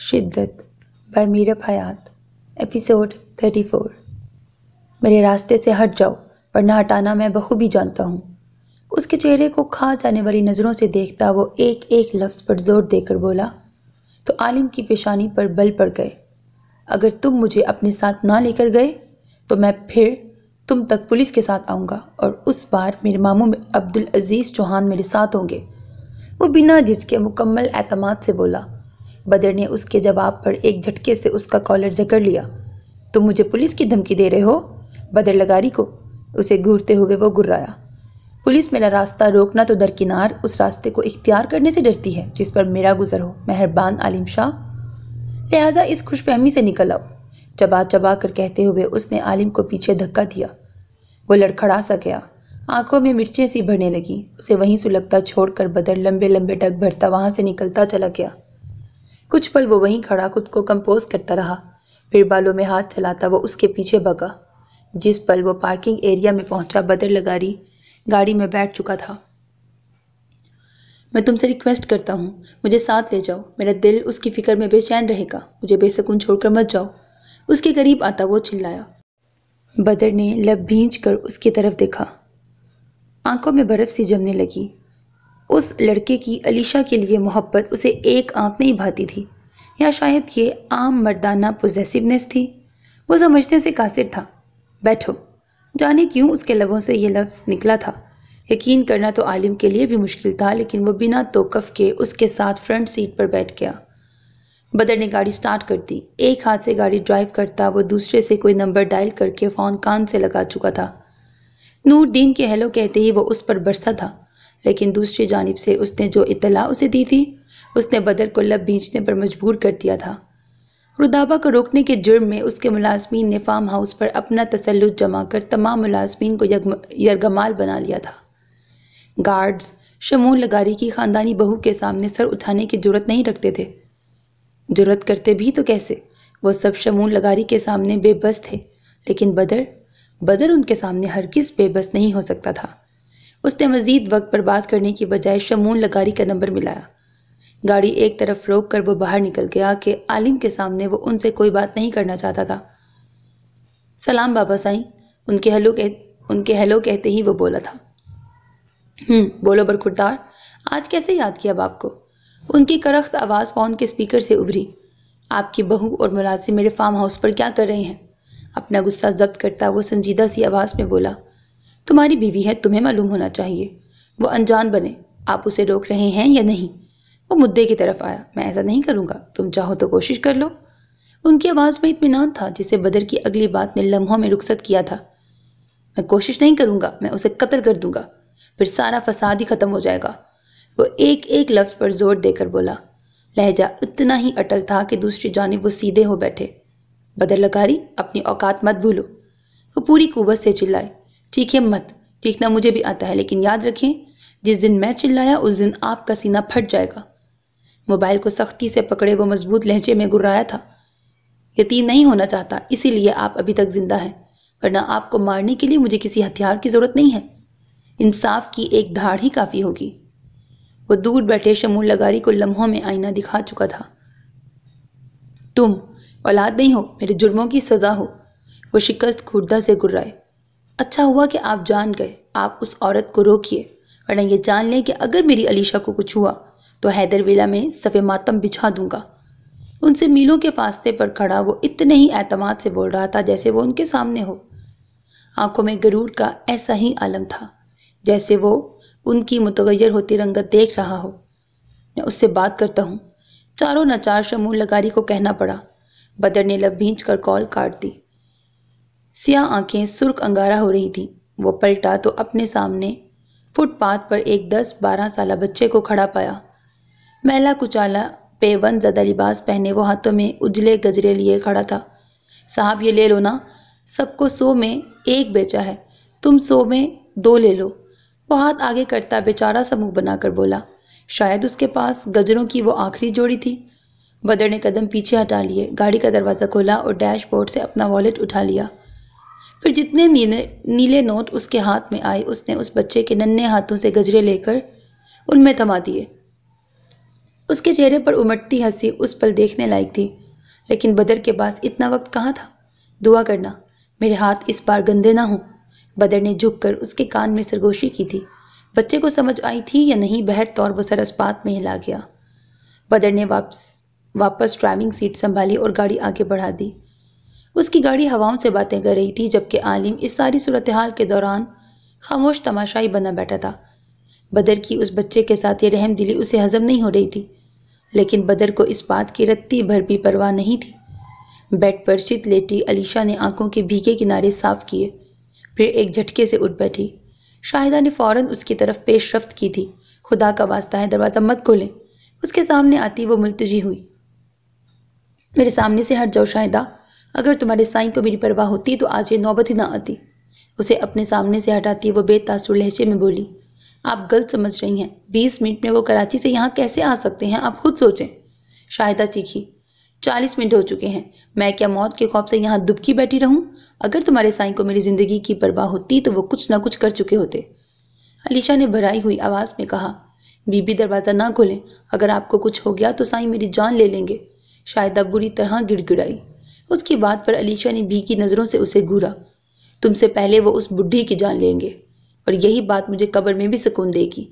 शिद्दत bye Meera फयात episode 34 मेरे रास्ते से हट जाओ वरना हटाना मैं बखूबी जानता हूँ उसके चेहरे को खा जाने वाली नज़रों से देखता वो एक एक लफ्ज़ पर जोर देकर बोला तो आलिम की पेशानी पर बल पड़ गए अगर तुम मुझे अपने साथ ना लेकर गए तो मैं फिर तुम तक पुलिस के साथ आऊँगा और उस बार मेरे मामू में अब्दुल अजीज़ चौहान मेरे साथ होंगे वो बिना झिझके मुकम्मल एतमाद से बोला बदर ने उसके जवाब पर एक झटके से उसका कॉलर जकड़ लिया तुम मुझे पुलिस की धमकी दे रहे हो बदर लगारी को उसे घूरते हुए वो गुर्राया पुलिस मेरा रास्ता रोकना तो दरकिनार उस रास्ते को इख्तियार करने से डरती है जिस पर मेरा गुजर हो मेहरबान आलिम शाह लिहाजा इस खुशफहमी से निकल आओ चबा चबा कर कहते हुए उसने आलिम को पीछे धक्का दिया वो लड़खड़ा सा गया आंखों में मिर्चें सी भरने लगी उसे वहीं सुलगता छोड़कर बदर लंबे लंबे डग भरता वहां से निकलता चला गया कुछ पल वो वहीं खड़ा खुद को कंपोज करता रहा फिर बालों में हाथ चलाता वो उसके पीछे भगा जिस पल वो पार्किंग एरिया में पहुंचा बदर लगारी गाड़ी में बैठ चुका था मैं तुमसे रिक्वेस्ट करता हूँ मुझे साथ ले जाओ मेरा दिल उसकी फ़िक्र में बेचैन रहेगा मुझे बेसकून छोड़कर मत जाओ उसके करीब आता वो चिल्लाया बदर ने लब भींच कर उसकी तरफ देखा आंखों में बर्फ़ सी जमने लगी उस लड़के की अलीशा के लिए मोहब्बत उसे एक आंख नहीं भाती थी या शायद ये आम मर्दाना पोजेसिवनेस थी वो समझने से कासिर था बैठो जाने क्यों उसके लबों से ये लफ्ज़ निकला था यकीन करना तो आलिम के लिए भी मुश्किल था लेकिन वो बिना तोकफ़ के उसके साथ फ्रंट सीट पर बैठ गया बदर ने गाड़ी स्टार्ट कर दी एक हाथ से गाड़ी ड्राइव करता वो दूसरे से कोई नंबर डायल करके फ़ोन कान से लगा चुका था दीन के हेलो कहते ही वो उस पर बरसा था लेकिन दूसरी जानब से उसने जो इतला उसे दी थी उसने बदर को लब भींचने पर मजबूर कर दिया था रुदाबा को रोकने के जुर्म में उसके मुलाजमीन ने फार्म हाउस पर अपना तसलुत जमा कर तमाम मुलाजमीन को यरगमाल बना लिया था गार्ड्स शमून लगारी की ख़ानदानी बहू के सामने सर उठाने की जरूरत नहीं रखते थे जरूरत करते भी तो कैसे वो सब शमून लगारी के सामने बेबस थे लेकिन बदर बदर उनके सामने हर किस बेबस नहीं हो सकता था उसने मजीद वक्त बर्बाद करने की बजाय शमून लगारी का नंबर मिलाया गाड़ी एक तरफ रोक कर वो बाहर निकल गया कि आलिम के सामने वो उनसे कोई बात नहीं करना चाहता था सलाम बाबा साईं उनके हेलो कह उनके हेलो कहते ही वो बोला था हम्म, बोलो बरखुरदार आज कैसे याद किया बाप को उनकी करख्त आवाज़ फ़ोन के स्पीकर से उभरी आपकी बहू और मुलाजिम मेरे फार्म हाउस पर क्या कर रहे हैं अपना गुस्सा जब्त करता वो संजीदा सी आवाज़ में बोला तुम्हारी बीवी है तुम्हें मालूम होना चाहिए वो अनजान बने आप उसे रोक रहे हैं या नहीं वो मुद्दे की तरफ आया मैं ऐसा नहीं करूँगा तुम चाहो तो कोशिश कर लो उनकी आवाज़ में इतमान था जिसे बदर की अगली बात ने लम्हों में रुखसत किया था मैं कोशिश नहीं करूँगा मैं उसे कत्ल कर दूँगा फिर सारा फसाद ही ख़त्म हो जाएगा वो एक एक लफ्ज़ पर जोर देकर बोला लहजा इतना ही अटल था कि दूसरी जानब वो सीधे हो बैठे बदर लकारी अपनी औकात मत भूलो वो पूरी कुवत से चिल्लाए ठीक है मत चीखना मुझे भी आता है लेकिन याद रखें जिस दिन मैं चिल्लाया उस दिन आपका सीना फट जाएगा मोबाइल को सख्ती से पकड़े वो मजबूत लहजे में गुर्राया था यतीम नहीं होना चाहता इसीलिए आप अभी तक जिंदा हैं वरना आपको मारने के लिए मुझे किसी हथियार की ज़रूरत नहीं है इंसाफ की एक धाड़ ही काफ़ी होगी वो दूर बैठे शमूल लगारी को लम्हों में आईना दिखा चुका था तुम औलाद नहीं हो मेरे जुर्मों की सज़ा हो वो शिकस्त खुर्दा से गुर्राए अच्छा हुआ कि आप जान गए आप उस औरत को रोकिए वरना ये जान लें कि अगर मेरी अलीशा को कुछ हुआ तो हैदर वेला में सफ़े मातम बिछा दूंगा उनसे मीलों के फास्ते पर खड़ा वो इतने ही अहतमाद से बोल रहा था जैसे वो उनके सामने हो आंखों में गरूर का ऐसा ही आलम था जैसे वो उनकी मुतगैर होती रंगत देख रहा हो मैं उससे बात करता हूँ चारों नचार शमूल लगारी को कहना पड़ा बदर ने लब भींच कर कॉल काट दी सिया आंखें सुर्ख अंगारा हो रही थी वो पलटा तो अपने सामने फुटपाथ पर एक दस बारह साल बच्चे को खड़ा पाया मैला कुचाला पेवन ज़्यादा लिबास पहने वो हाथों में उजले गजरे लिए खड़ा था साहब ये ले लो ना सबको सो में एक बेचा है तुम सो में दो ले लो वो हाथ आगे करता बेचारा सा मुँह बनाकर बोला शायद उसके पास गजरों की वो आखिरी जोड़ी थी बदर ने कदम पीछे हटा लिए गाड़ी का दरवाज़ा खोला और डैशबोर्ड से अपना वॉलेट उठा लिया फिर जितने नीले नीले नोट उसके हाथ में आए उसने उस बच्चे के नन्हे हाथों से गजरे लेकर उनमें थमा दिए उसके चेहरे पर उमटती हंसी उस पल देखने लायक थी लेकिन बदर के पास इतना वक्त कहाँ था दुआ करना मेरे हाथ इस बार गंदे ना हों बदर ने झुककर उसके कान में सरगोशी की थी बच्चे को समझ आई थी या नहीं बहर तौर वह सरसपात में हिला गया बदर ने वापस वापस ड्राइविंग सीट संभाली और गाड़ी आगे बढ़ा दी उसकी गाड़ी हवाओं से बातें कर रही थी जबकि आलिम इस सारी सूरत हाल के दौरान खामोश तमाशाई बना बैठा था बदर की उस बच्चे के साथ ये रहम दिली उसे हजम नहीं हो रही थी लेकिन बदर को इस बात की रत्ती भर भी परवाह नहीं थी बेड पर चित लेटी अलीशा ने आंखों के भीगे किनारे साफ किए फिर एक झटके से उठ बैठी शाहिदा ने फौरन उसकी तरफ पेश रफ्त की थी खुदा का वास्ता है दरवाज़ा मत खोलें उसके सामने आती वो मुलतजी हुई मेरे सामने से हट जाओ शाहिदा अगर तुम्हारे साईं को मेरी परवाह होती तो आज ये नौबत ही ना आती उसे अपने सामने से हटाती वो बेतासुर लहजे में बोली आप गलत समझ रही हैं बीस मिनट में वो कराची से यहाँ कैसे आ सकते हैं आप खुद सोचें शाहिदा चीखी चालीस मिनट हो चुके हैं मैं क्या मौत के खौफ से यहाँ दुबकी बैठी रहूँ अगर तुम्हारे साईं को मेरी ज़िंदगी की परवाह होती तो वो कुछ ना कुछ कर चुके होते अलीशा ने भराई हुई आवाज़ में कहा बीबी दरवाज़ा ना खोलें अगर आपको कुछ हो गया तो साईं मेरी जान ले लेंगे शायद बुरी तरह गिड़गिड़ाई उसकी बात पर अलीशा ने भीखी नज़रों से उसे घूरा तुमसे पहले वो उस बुढ़ी की जान लेंगे और यही बात मुझे कब्र में भी सुकून देगी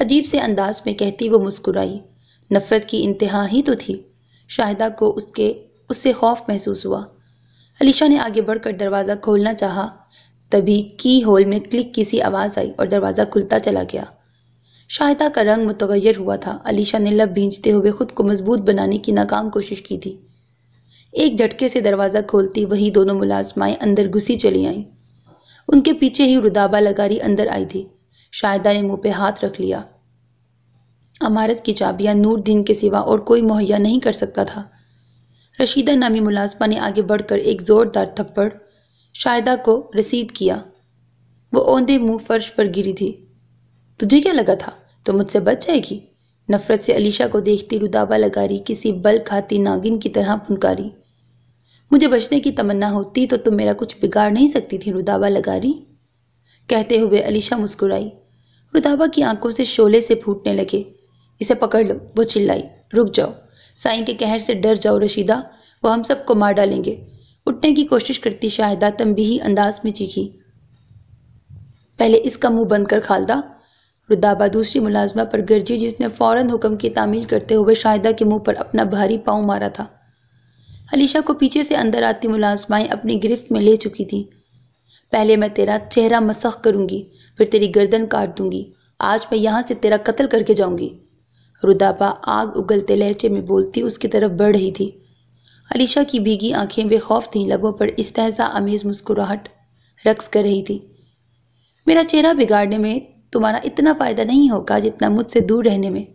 अजीब से अंदाज में कहती वो मुस्कुराई नफ़रत की इंतहा ही तो थी शाहिदा को उसके उससे खौफ महसूस हुआ अलीशा ने आगे बढ़कर दरवाज़ा खोलना चाहा तभी की होल में क्लिक की सी आवाज़ आई और दरवाज़ा खुलता चला गया शाहिदा का रंग मुतगैर हुआ था अलीशा ने लब भींचते हुए ख़ुद को मजबूत बनाने की नाकाम कोशिश की थी एक झटके से दरवाज़ा खोलती वही दोनों मुलाजमाएँ अंदर घुसी चली आईं उनके पीछे ही रुदाबा लगारी अंदर आई थी शायदा ने मुंह पे हाथ रख लिया अमारत की चाबियां नूर दिन के सिवा और कोई मुहैया नहीं कर सकता था रशीदा नामी मुलाजमा ने आगे बढ़कर एक ज़ोरदार थप्पड़ शायदा को रसीद किया वो औंधे मुंह फर्श पर गिरी थी तुझे क्या लगा था तो मुझसे बच जाएगी नफरत से अलीशा को देखती रुदाबा लगारी किसी बल खाती नागिन की तरह फुनकारी मुझे बचने की तमन्ना होती तो तुम मेरा कुछ बिगाड़ नहीं सकती थी रुदाबा लगारी कहते हुए अलीशा मुस्कुराई रुदाबा की आंखों से शोले से फूटने लगे इसे पकड़ लो वो चिल्लाई रुक जाओ साईं के कहर से डर जाओ रशीदा वो हम सबको मार डालेंगे उठने की कोशिश करती शाहिदा तंबीही अंदाज में चीखी पहले इसका मुंह बंद कर खालदा रुदाबा दूसरी मुलाजमा पर गर्जी जिसने फौरन हुक्म की तामील करते हुए शाहिदा के मुंह पर अपना भारी पाँव मारा था अलीशा को पीछे से अंदर आती मुलाजमाएँ अपनी गिरफ्त में ले चुकी थीं पहले मैं तेरा चेहरा मसख करूंगी फिर तेरी गर्दन काट दूंगी आज मैं यहाँ से तेरा कत्ल करके जाऊंगी रुदाबा आग उगलते लहजे में बोलती उसकी तरफ बढ़ रही थी अलीशा की भीगी आंखें बेखौफ थीं लबों पर तहजा अमेज मुस्कुराहट रक्स कर रही थी मेरा चेहरा बिगाड़ने में तुम्हारा इतना फ़ायदा नहीं होगा जितना मुझसे दूर रहने में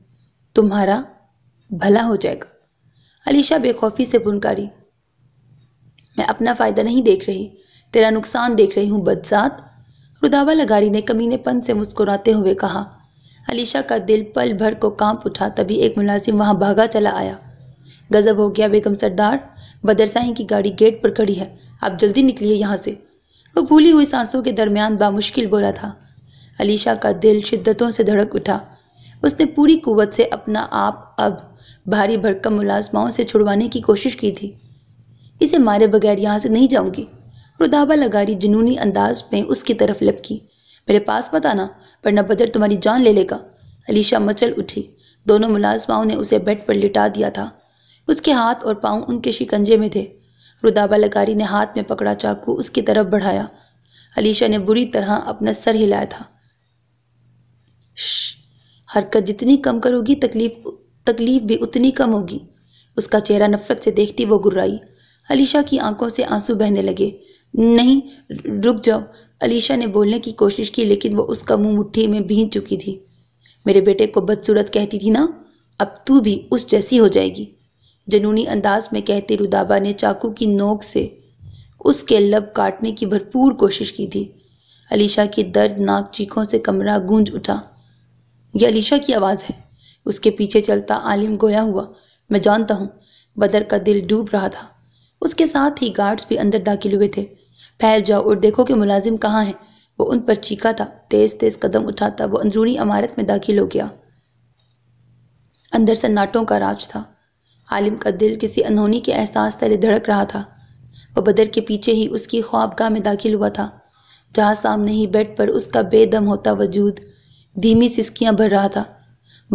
तुम्हारा भला हो जाएगा अलीशा बेखौफी से पुनकारी मैं अपना फ़ायदा नहीं देख रही तेरा नुकसान देख रही हूँ बदसात रुदावा लगारी ने कमीनेपन से मुस्कुराते हुए कहा अलीशा का दिल पल भर को कांप उठा तभी एक मुलाजिम वहाँ भागा चला आया गजब हो गया बेगम सरदार बदरसाई की गाड़ी गेट पर खड़ी है आप जल्दी निकलिए यहाँ से वो भूली हुई सांसों के दरमियान बामुश्किल बोला था अलीशा का दिल शिद्दतों से धड़क उठा उसने पूरी कुवत से अपना आप अब भारी भरकम मुलाजमाओं से छुड़वाने की कोशिश की थी इसे मारे बगैर यहाँ से नहीं जाऊंगी रुदाबा लगारी जुनूनी अंदाज में उसकी तरफ लपकी मेरे पास मत आना वरना बदर तुम्हारी जान ले लेगा अलीशा मचल उठी दोनों मुलाजमाओं ने उसे बेड पर लिटा दिया था उसके हाथ और पाँव उनके शिकंजे में थे रुदाबा लगारी ने हाथ में पकड़ा चाकू उसकी तरफ बढ़ाया अलीशा ने बुरी तरह अपना सर हिलाया था हरकत जितनी कम करोगी तकलीफ तकलीफ भी उतनी कम होगी उसका चेहरा नफरत से देखती वो गुर्राई अलीशा की आंखों से आंसू बहने लगे नहीं रुक जाओ अलीशा ने बोलने की कोशिश की लेकिन वो उसका मुंह मुट्ठी में भीन चुकी थी मेरे बेटे को बदसूरत कहती थी ना अब तू भी उस जैसी हो जाएगी जनूनी अंदाज में कहते रुदाबा ने चाकू की नोक से उसके लब काटने की भरपूर कोशिश की थी अलीशा की दर्दनाक चीखों से कमरा गूंज उठा यह अलीशा की आवाज़ है उसके पीछे चलता आलिम गोया हुआ मैं जानता हूँ बदर का दिल डूब रहा था उसके साथ ही गार्ड्स भी अंदर दाखिल हुए थे फैल जाओ और देखो कि मुलाजिम कहाँ है वो उन पर चीखा था तेज़ तेज़ कदम उठाता वो अंदरूनी इमारत में दाखिल हो गया अंदर सन्नाटों का राज था आलिम का दिल किसी अनहोनी के एहसास तले धड़क रहा था वह बदर के पीछे ही उसकी ख्वाबगाह में दाखिल हुआ था जहाँ सामने ही बेड पर उसका बेदम होता वजूद धीमी सिस्कियाँ भर रहा था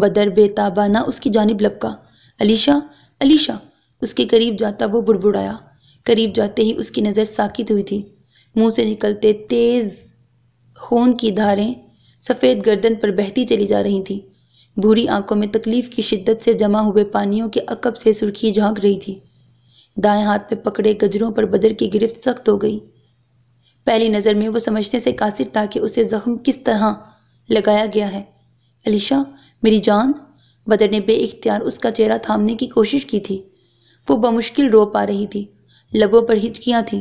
बदर बेताबाना उसकी जानब लपका अलीशा अलीशा उसके करीब जाता वो बुड़बुड़ाया करीब जाते ही उसकी नज़र साकित हुई थी मुंह से निकलते तेज़ खून की धारें सफ़ेद गर्दन पर बहती चली जा रही थी भूरी आंखों में तकलीफ़ की शिद्दत से जमा हुए पानियों के अकब से सुर्खी झांक रही थी दाएं हाथ में पकड़े गजरों पर बदर की गिरफ्त सख्त हो गई पहली नज़र में वो समझने से कासिर था कि उसे ज़ख्म किस तरह लगाया गया है अलीशा मेरी जान बदर ने बेख्तियार उसका चेहरा थामने की कोशिश की थी वो बमुश्किल रो पा रही थी लबों पर हिचकियाँ थीं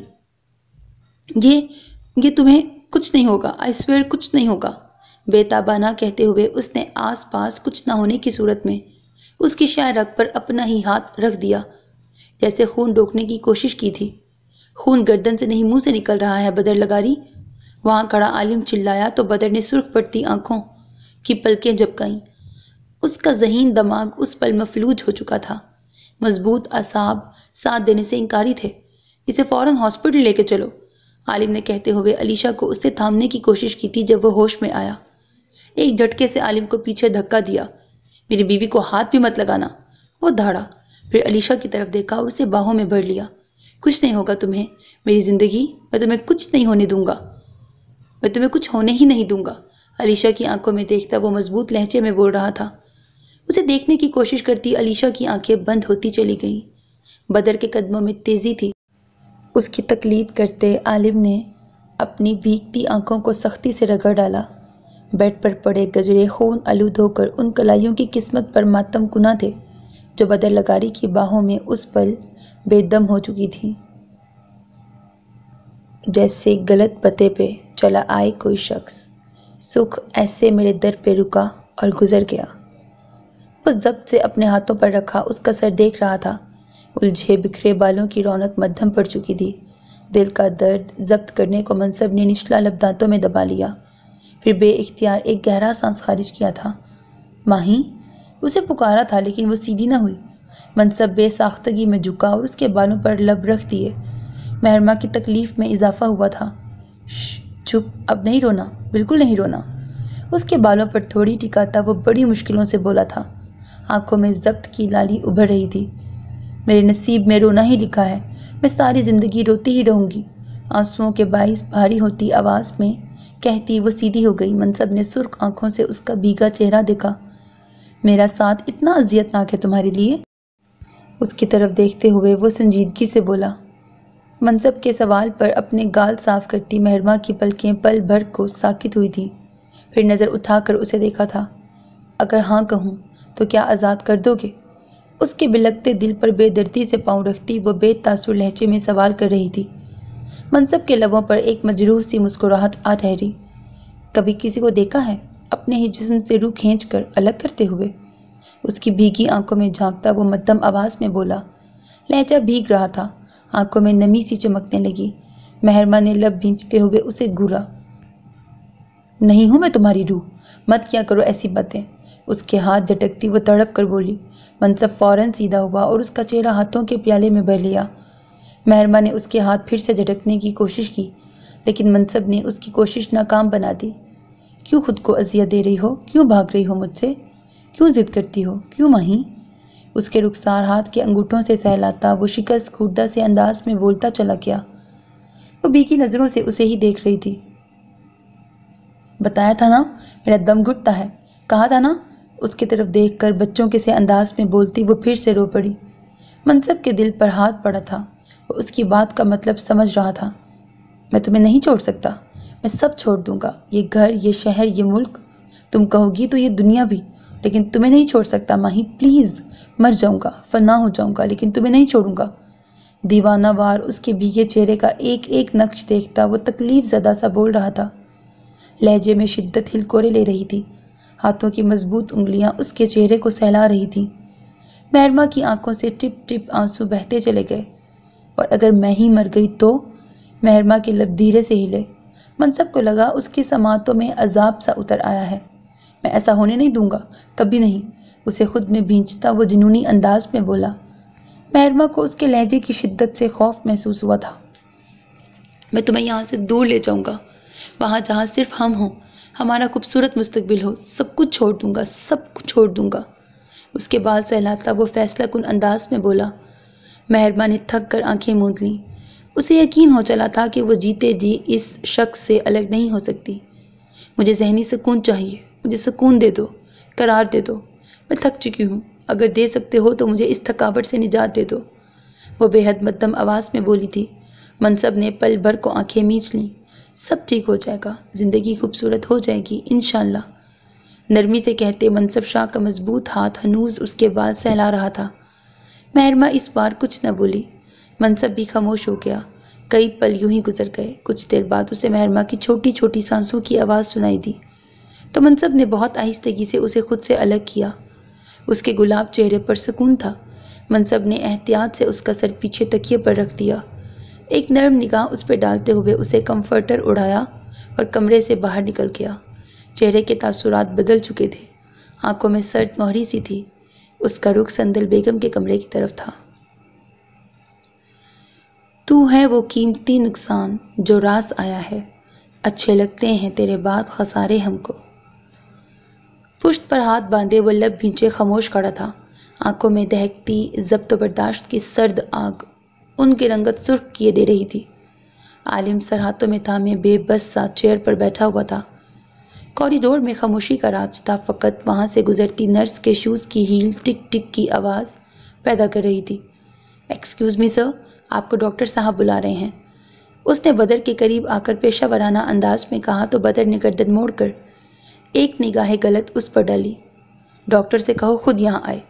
ये ये तुम्हें कुछ नहीं होगा आई स्वेयर कुछ नहीं होगा बेताबाना कहते हुए उसने आस पास कुछ ना होने की सूरत में उसकी रख पर अपना ही हाथ रख दिया जैसे खून रोकने की कोशिश की थी खून गर्दन से नहीं मुंह से निकल रहा है बदर लगारी वहाँ खड़ा आलिम चिल्लाया तो बदर ने सुर्ख पड़ती आंखों की पलकें झपकाईं उसका जहीन दमाग उस पल मफलूज हो चुका था मजबूत असाब साथ देने से इनकारी थे इसे फ़ौरन हॉस्पिटल लेके चलो आलिम ने कहते हुए अलीशा को उससे थामने की कोशिश की थी जब वह होश में आया एक झटके से आलिम को पीछे धक्का दिया मेरी बीवी को हाथ भी मत लगाना वो धाड़ा फिर अलीशा की तरफ देखा और उसे बाहों में भर लिया कुछ नहीं होगा तुम्हें मेरी ज़िंदगी मैं तुम्हें कुछ नहीं होने दूंगा मैं तुम्हें कुछ होने ही नहीं दूंगा अलीशा की आंखों में देखता वो मजबूत लहजे में बोल रहा था उसे देखने की कोशिश करती अलीशा की आंखें बंद होती चली गईं बदर के कदमों में तेज़ी थी उसकी तकलीद करते आलिम ने अपनी भीगती आंखों को सख्ती से रगड़ डाला बेड पर पड़े गजरे खून आलू धोकर उन कलाइयों की किस्मत पर मातम गुना थे जो बदर लगारी की बाहों में उस पल बेदम हो चुकी थी जैसे गलत पते पे चला आए कोई शख्स सुख ऐसे मेरे दर पे रुका और गुजर गया वो जब्त से अपने हाथों पर रखा उसका सर देख रहा था उलझे बिखरे बालों की रौनक मध्यम पड़ चुकी थी दिल का दर्द जब्त करने को मनसब ने निचला लब दांतों में दबा लिया फिर बे इख्तियार एक गहरा सांस खारिज किया था माही उसे पुकारा था लेकिन वो सीधी ना हुई मनसब बेसाख्तगी में झुका और उसके बालों पर लब रख दिए महरमा की तकलीफ़ में इजाफा हुआ था चुप अब नहीं रोना बिल्कुल नहीं रोना उसके बालों पर थोड़ी टिका था वो बड़ी मुश्किलों से बोला था आंखों में जब्त की लाली उभर रही थी मेरे नसीब में रोना ही लिखा है मैं सारी ज़िंदगी रोती ही रहूँगी आंसुओं के बाइस भारी होती आवाज़ में कहती वो सीधी हो गई मनसब ने सुर्ख आंखों से उसका भीगा चेहरा देखा मेरा साथ इतना अजियतनाक है तुम्हारे लिए उसकी तरफ देखते हुए वो संजीदगी से बोला मनसब के सवाल पर अपने गाल साफ करती महरमा की पलकें पल भर को साकित हुई थी फिर नज़र उठाकर उसे देखा था अगर हाँ कहूँ तो क्या आज़ाद कर दोगे उसके बिलकते दिल पर बेदर्दी से पाँव रखती वो बेतासुर लहजे में सवाल कर रही थी मनसब के लबों पर एक मजरूह सी मुस्कुराहट आ ठहरी कभी किसी को देखा है अपने ही जिस्म से रूह खींच कर अलग करते हुए उसकी भीगी आंखों में झांकता वो मध्यम आवाज़ में बोला लहजा भीग रहा था आंखों में नमी सी चमकने लगी मेहरमा ने लब भींचते हुए उसे घूरा नहीं हूँ मैं तुम्हारी रूह मत क्या करो ऐसी बातें उसके हाथ झटकती वो तड़प कर बोली मनसब फ़ौरन सीधा हुआ और उसका चेहरा हाथों के प्याले में भर लिया महरमा ने उसके हाथ फिर से झटकने की कोशिश की लेकिन मनसब ने उसकी कोशिश नाकाम बना दी क्यों खुद को अजियत दे रही हो क्यों भाग रही हो मुझसे क्यों ज़िद करती हो क्यों माही उसके रुखसार हाथ के अंगूठों से सहलाता वो शिकस्त खुर्दा से अंदाज में बोलता चला गया वो बीकी नज़रों से उसे ही देख रही थी बताया था ना मेरा दम घुटता है कहा था ना उसकी तरफ देखकर बच्चों के से अंदाज में बोलती वो फिर से रो पड़ी मनसब के दिल पर हाथ पड़ा था वो उसकी बात का मतलब समझ रहा था मैं तुम्हें नहीं छोड़ सकता मैं सब छोड़ दूंगा ये घर ये शहर ये मुल्क तुम कहोगी तो ये दुनिया भी लेकिन तुम्हें नहीं छोड़ सकता माही प्लीज़ मर जाऊंगा फना हो जाऊंगा लेकिन तुम्हें नहीं छोड़ूंगा दीवाना वार उसके भीगे चेहरे का एक एक नक्श देखता वो तकलीफ़ ज़दा सा बोल रहा था लहजे में शिद्दत हिलकोरे ले रही थी हाथों की मजबूत उंगलियां उसके चेहरे को सहला रही थीं महरमा की आंखों से टिप टिप आंसू बहते चले गए और अगर मैं ही मर गई तो महरमा के लब धीरे से हिले मनसब को लगा उसकी समातों में अजाब सा उतर आया है मैं ऐसा होने नहीं दूंगा कभी नहीं उसे खुद में भींचता वो जुनूनी अंदाज में बोला महरमा को उसके लहजे की शिद्दत से खौफ महसूस हुआ था मैं तुम्हें यहाँ से दूर ले जाऊँगा वहाँ जहाँ सिर्फ हम हों हमारा खूबसूरत मुस्तबिल हो सब कुछ छोड़ दूँगा सब कुछ छोड़ दूँगा उसके बाल सहलाता वो फैसला कन अंदाज में बोला मेहरबान ने थक कर आँखें मूंद लीं उसे यकीन हो चला था कि वो जीते जी इस शख्स से अलग नहीं हो सकती मुझे जहनी सुकून चाहिए मुझे सुकून दे दो करार दे दो मैं थक चुकी हूँ अगर दे सकते हो तो मुझे इस थकावट से निजात दे दो वो बेहद मद्दम आवाज़ में बोली थी मनसब ने पल भर को आंखें मींच लीं सब ठीक हो जाएगा ज़िंदगी खूबसूरत हो जाएगी इन नरमी से कहते मनसब शाह का मजबूत हाथ हनूज उसके बाद सहला रहा था महरमा इस बार कुछ न बोली मनसब भी खामोश हो गया कई पल यूं ही गुजर गए कुछ देर बाद उसे महरमा की छोटी छोटी सांसों की आवाज़ सुनाई दी तो मनसब ने बहुत आहिस्तगी से उसे खुद से अलग किया उसके गुलाब चेहरे पर सुकून था मनसब ने एहतियात से उसका सर पीछे तकिए पर रख दिया एक नरम निगाह उस पर डालते हुए उसे कंफर्टर उड़ाया और कमरे से बाहर निकल गया चेहरे के तासुरात बदल चुके थे आंखों में सर्द मोहरी सी थी उसका रुख संदल बेगम के कमरे की तरफ था तू है वो कीमती नुकसान जो रास आया है अच्छे लगते हैं तेरे बाद खसारे हमको पुष्ट पर हाथ बांधे वो लब भींचे खामोश खड़ा था आंखों में दहकती जब्त बर्दाश्त की सर्द आग उनकी रंगत सुर्ख किए दे रही थी आलिम सर हाथों में थामे बेबस सा चेयर पर बैठा हुआ था कॉरिडोर में खामोशी का राज था फ़कत वहाँ से गुजरती नर्स के शूज़ की हील टिक टिक की आवाज़ पैदा कर रही थी एक्सक्यूज़ मी सर आपको डॉक्टर साहब बुला रहे हैं उसने बदर के करीब आकर पेशा वराना अंदाज में कहा तो बदर ने गर्दन मोड़ कर एक निगाहें गलत उस पर डाली डॉक्टर से कहो खुद यहाँ आए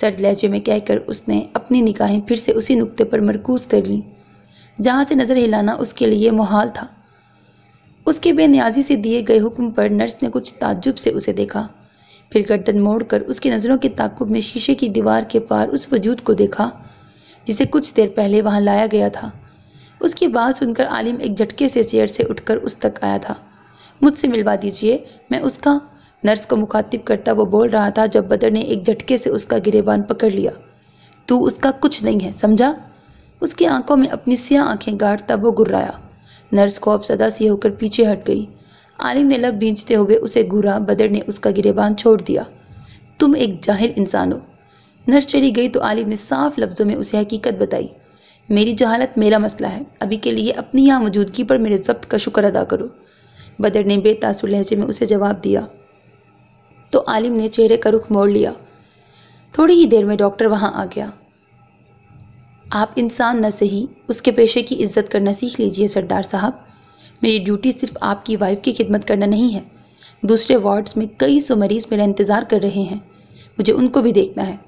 सर्द लहजे में कहकर उसने अपनी निगाहें फिर से उसी नुक्ते पर मरकूज कर लीं जहाँ से नज़र हिलाना उसके लिए मुहाल था उसके बेनियाजी से दिए गए हुक्म पर नर्स ने कुछ ताज्जुब से उसे देखा फिर गर्दन मोड़कर उसकी नज़रों के ताकुब में शीशे की दीवार के पार उस वजूद को देखा जिसे कुछ देर पहले वहाँ लाया गया था उसकी बात सुनकर आलिम एक झटके से चेयर से उठकर उस तक आया था मुझसे मिलवा दीजिए मैं उसका नर्स को मुखातिब करता वो बोल रहा था जब बदर ने एक झटके से उसका गिरेबान पकड़ लिया तू उसका कुछ नहीं है समझा उसकी आंखों में अपनी सियाह आंखें गाड़ता वो गुर्राया नर्स खौफ सदा सी होकर पीछे हट गई आलिम ने लब बींचते हुए उसे घूरा बदर ने उसका गिरेबान छोड़ दिया तुम एक जाहिल इंसान हो नर्स चली गई तो आलिम ने साफ लफ्ज़ों में उसे हकीकत बताई मेरी जहालत मेरा मसला है अभी के लिए अपनी यहाँ मौजूदगी पर मेरे जब्त का शुक्र अदा करो बदर ने बेतासुर लहजे में उसे जवाब दिया तो आलिम ने चेहरे का रुख मोड़ लिया थोड़ी ही देर में डॉक्टर वहाँ आ गया आप इंसान न सही उसके पेशे की इज्जत करना सीख लीजिए सरदार साहब मेरी ड्यूटी सिर्फ आपकी वाइफ की खिदमत करना नहीं है दूसरे वार्ड्स में कई सौ मरीज़ मेरा इंतज़ार कर रहे हैं मुझे उनको भी देखना है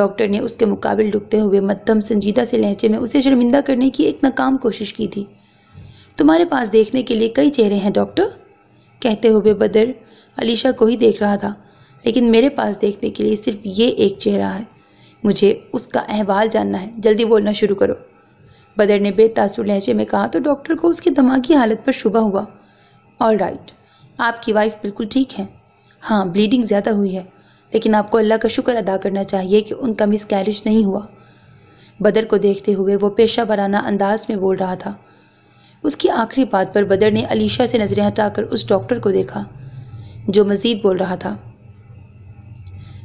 डॉक्टर ने उसके मुकाबले डुबते हुए मध्यम संजीदा से लहजे में उसे शर्मिंदा करने की एक नाकाम कोशिश की थी तुम्हारे पास देखने के लिए कई चेहरे हैं डॉक्टर कहते हुए बदर अलीशा को ही देख रहा था लेकिन मेरे पास देखने के लिए सिर्फ ये एक चेहरा है मुझे उसका अहवाल जानना है जल्दी बोलना शुरू करो बदर ने बेतासुर लहजे में कहा तो डॉक्टर को उसकी दिमागी हालत पर शुबा हुआ ऑल राइट आपकी वाइफ बिल्कुल ठीक है हाँ ब्लीडिंग ज़्यादा हुई है लेकिन आपको अल्लाह का शुक्र अदा करना चाहिए कि उनका मिस कैरिज नहीं हुआ बदर को देखते हुए वो पेशा वराना अंदाज में बोल रहा था उसकी आखिरी बात पर बदर ने अलीशा से नज़रें हटाकर उस डॉक्टर को देखा जो मज़ीद बोल रहा था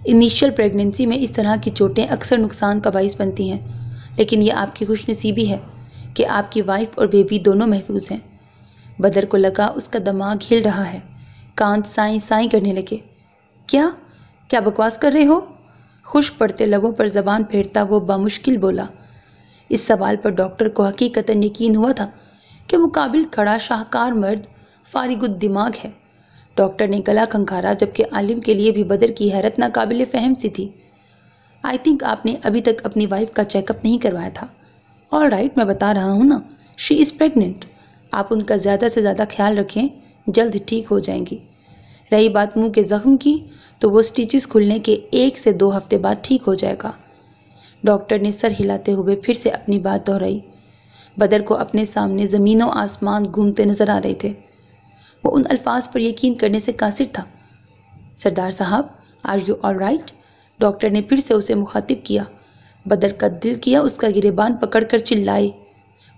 इनिशियल प्रेगनेंसी में इस तरह की चोटें अक्सर नुकसान का बायस बनती हैं लेकिन यह आपकी खुशनसीबी है कि आपकी वाइफ और बेबी दोनों महफूज हैं बदर को लगा उसका दिमाग हिल रहा है कांत साई साई करने लगे क्या क्या बकवास कर रहे हो खुश पड़ते लबों पर जबान फेरता वो बामुश्किल बोला इस सवाल पर डॉक्टर को हकीकता यकीन हुआ था कि मुकाबिल खड़ा शाहकार मर्द फारिगुद दिमाग है डॉक्टर ने गला खंखारा जबकि आलिम के लिए भी बदर की हैरत नाकबिल फहम सी थी आई थिंक आपने अभी तक अपनी वाइफ का चेकअप नहीं करवाया था ऑल राइट right, मैं बता रहा हूँ ना शी इज़ प्रेगनेंट आप उनका ज़्यादा से ज़्यादा ख्याल रखें जल्द ठीक हो जाएंगी रही बात मुंह के ज़ख्म की तो वो स्टिचेस खुलने के एक से दो हफ्ते बाद ठीक हो जाएगा डॉक्टर ने सर हिलाते हुए फिर से अपनी बात दोहराई बदर को अपने सामने ज़मीनों आसमान घूमते नजर आ रहे थे वो उन अल्फाज पर यकीन करने से कासिर था सरदार साहब are you all right doctor ने फिर से उसे मुखातिब किया बदर का दिल किया उसका गिरेबान पकड़ कर चिल्लाए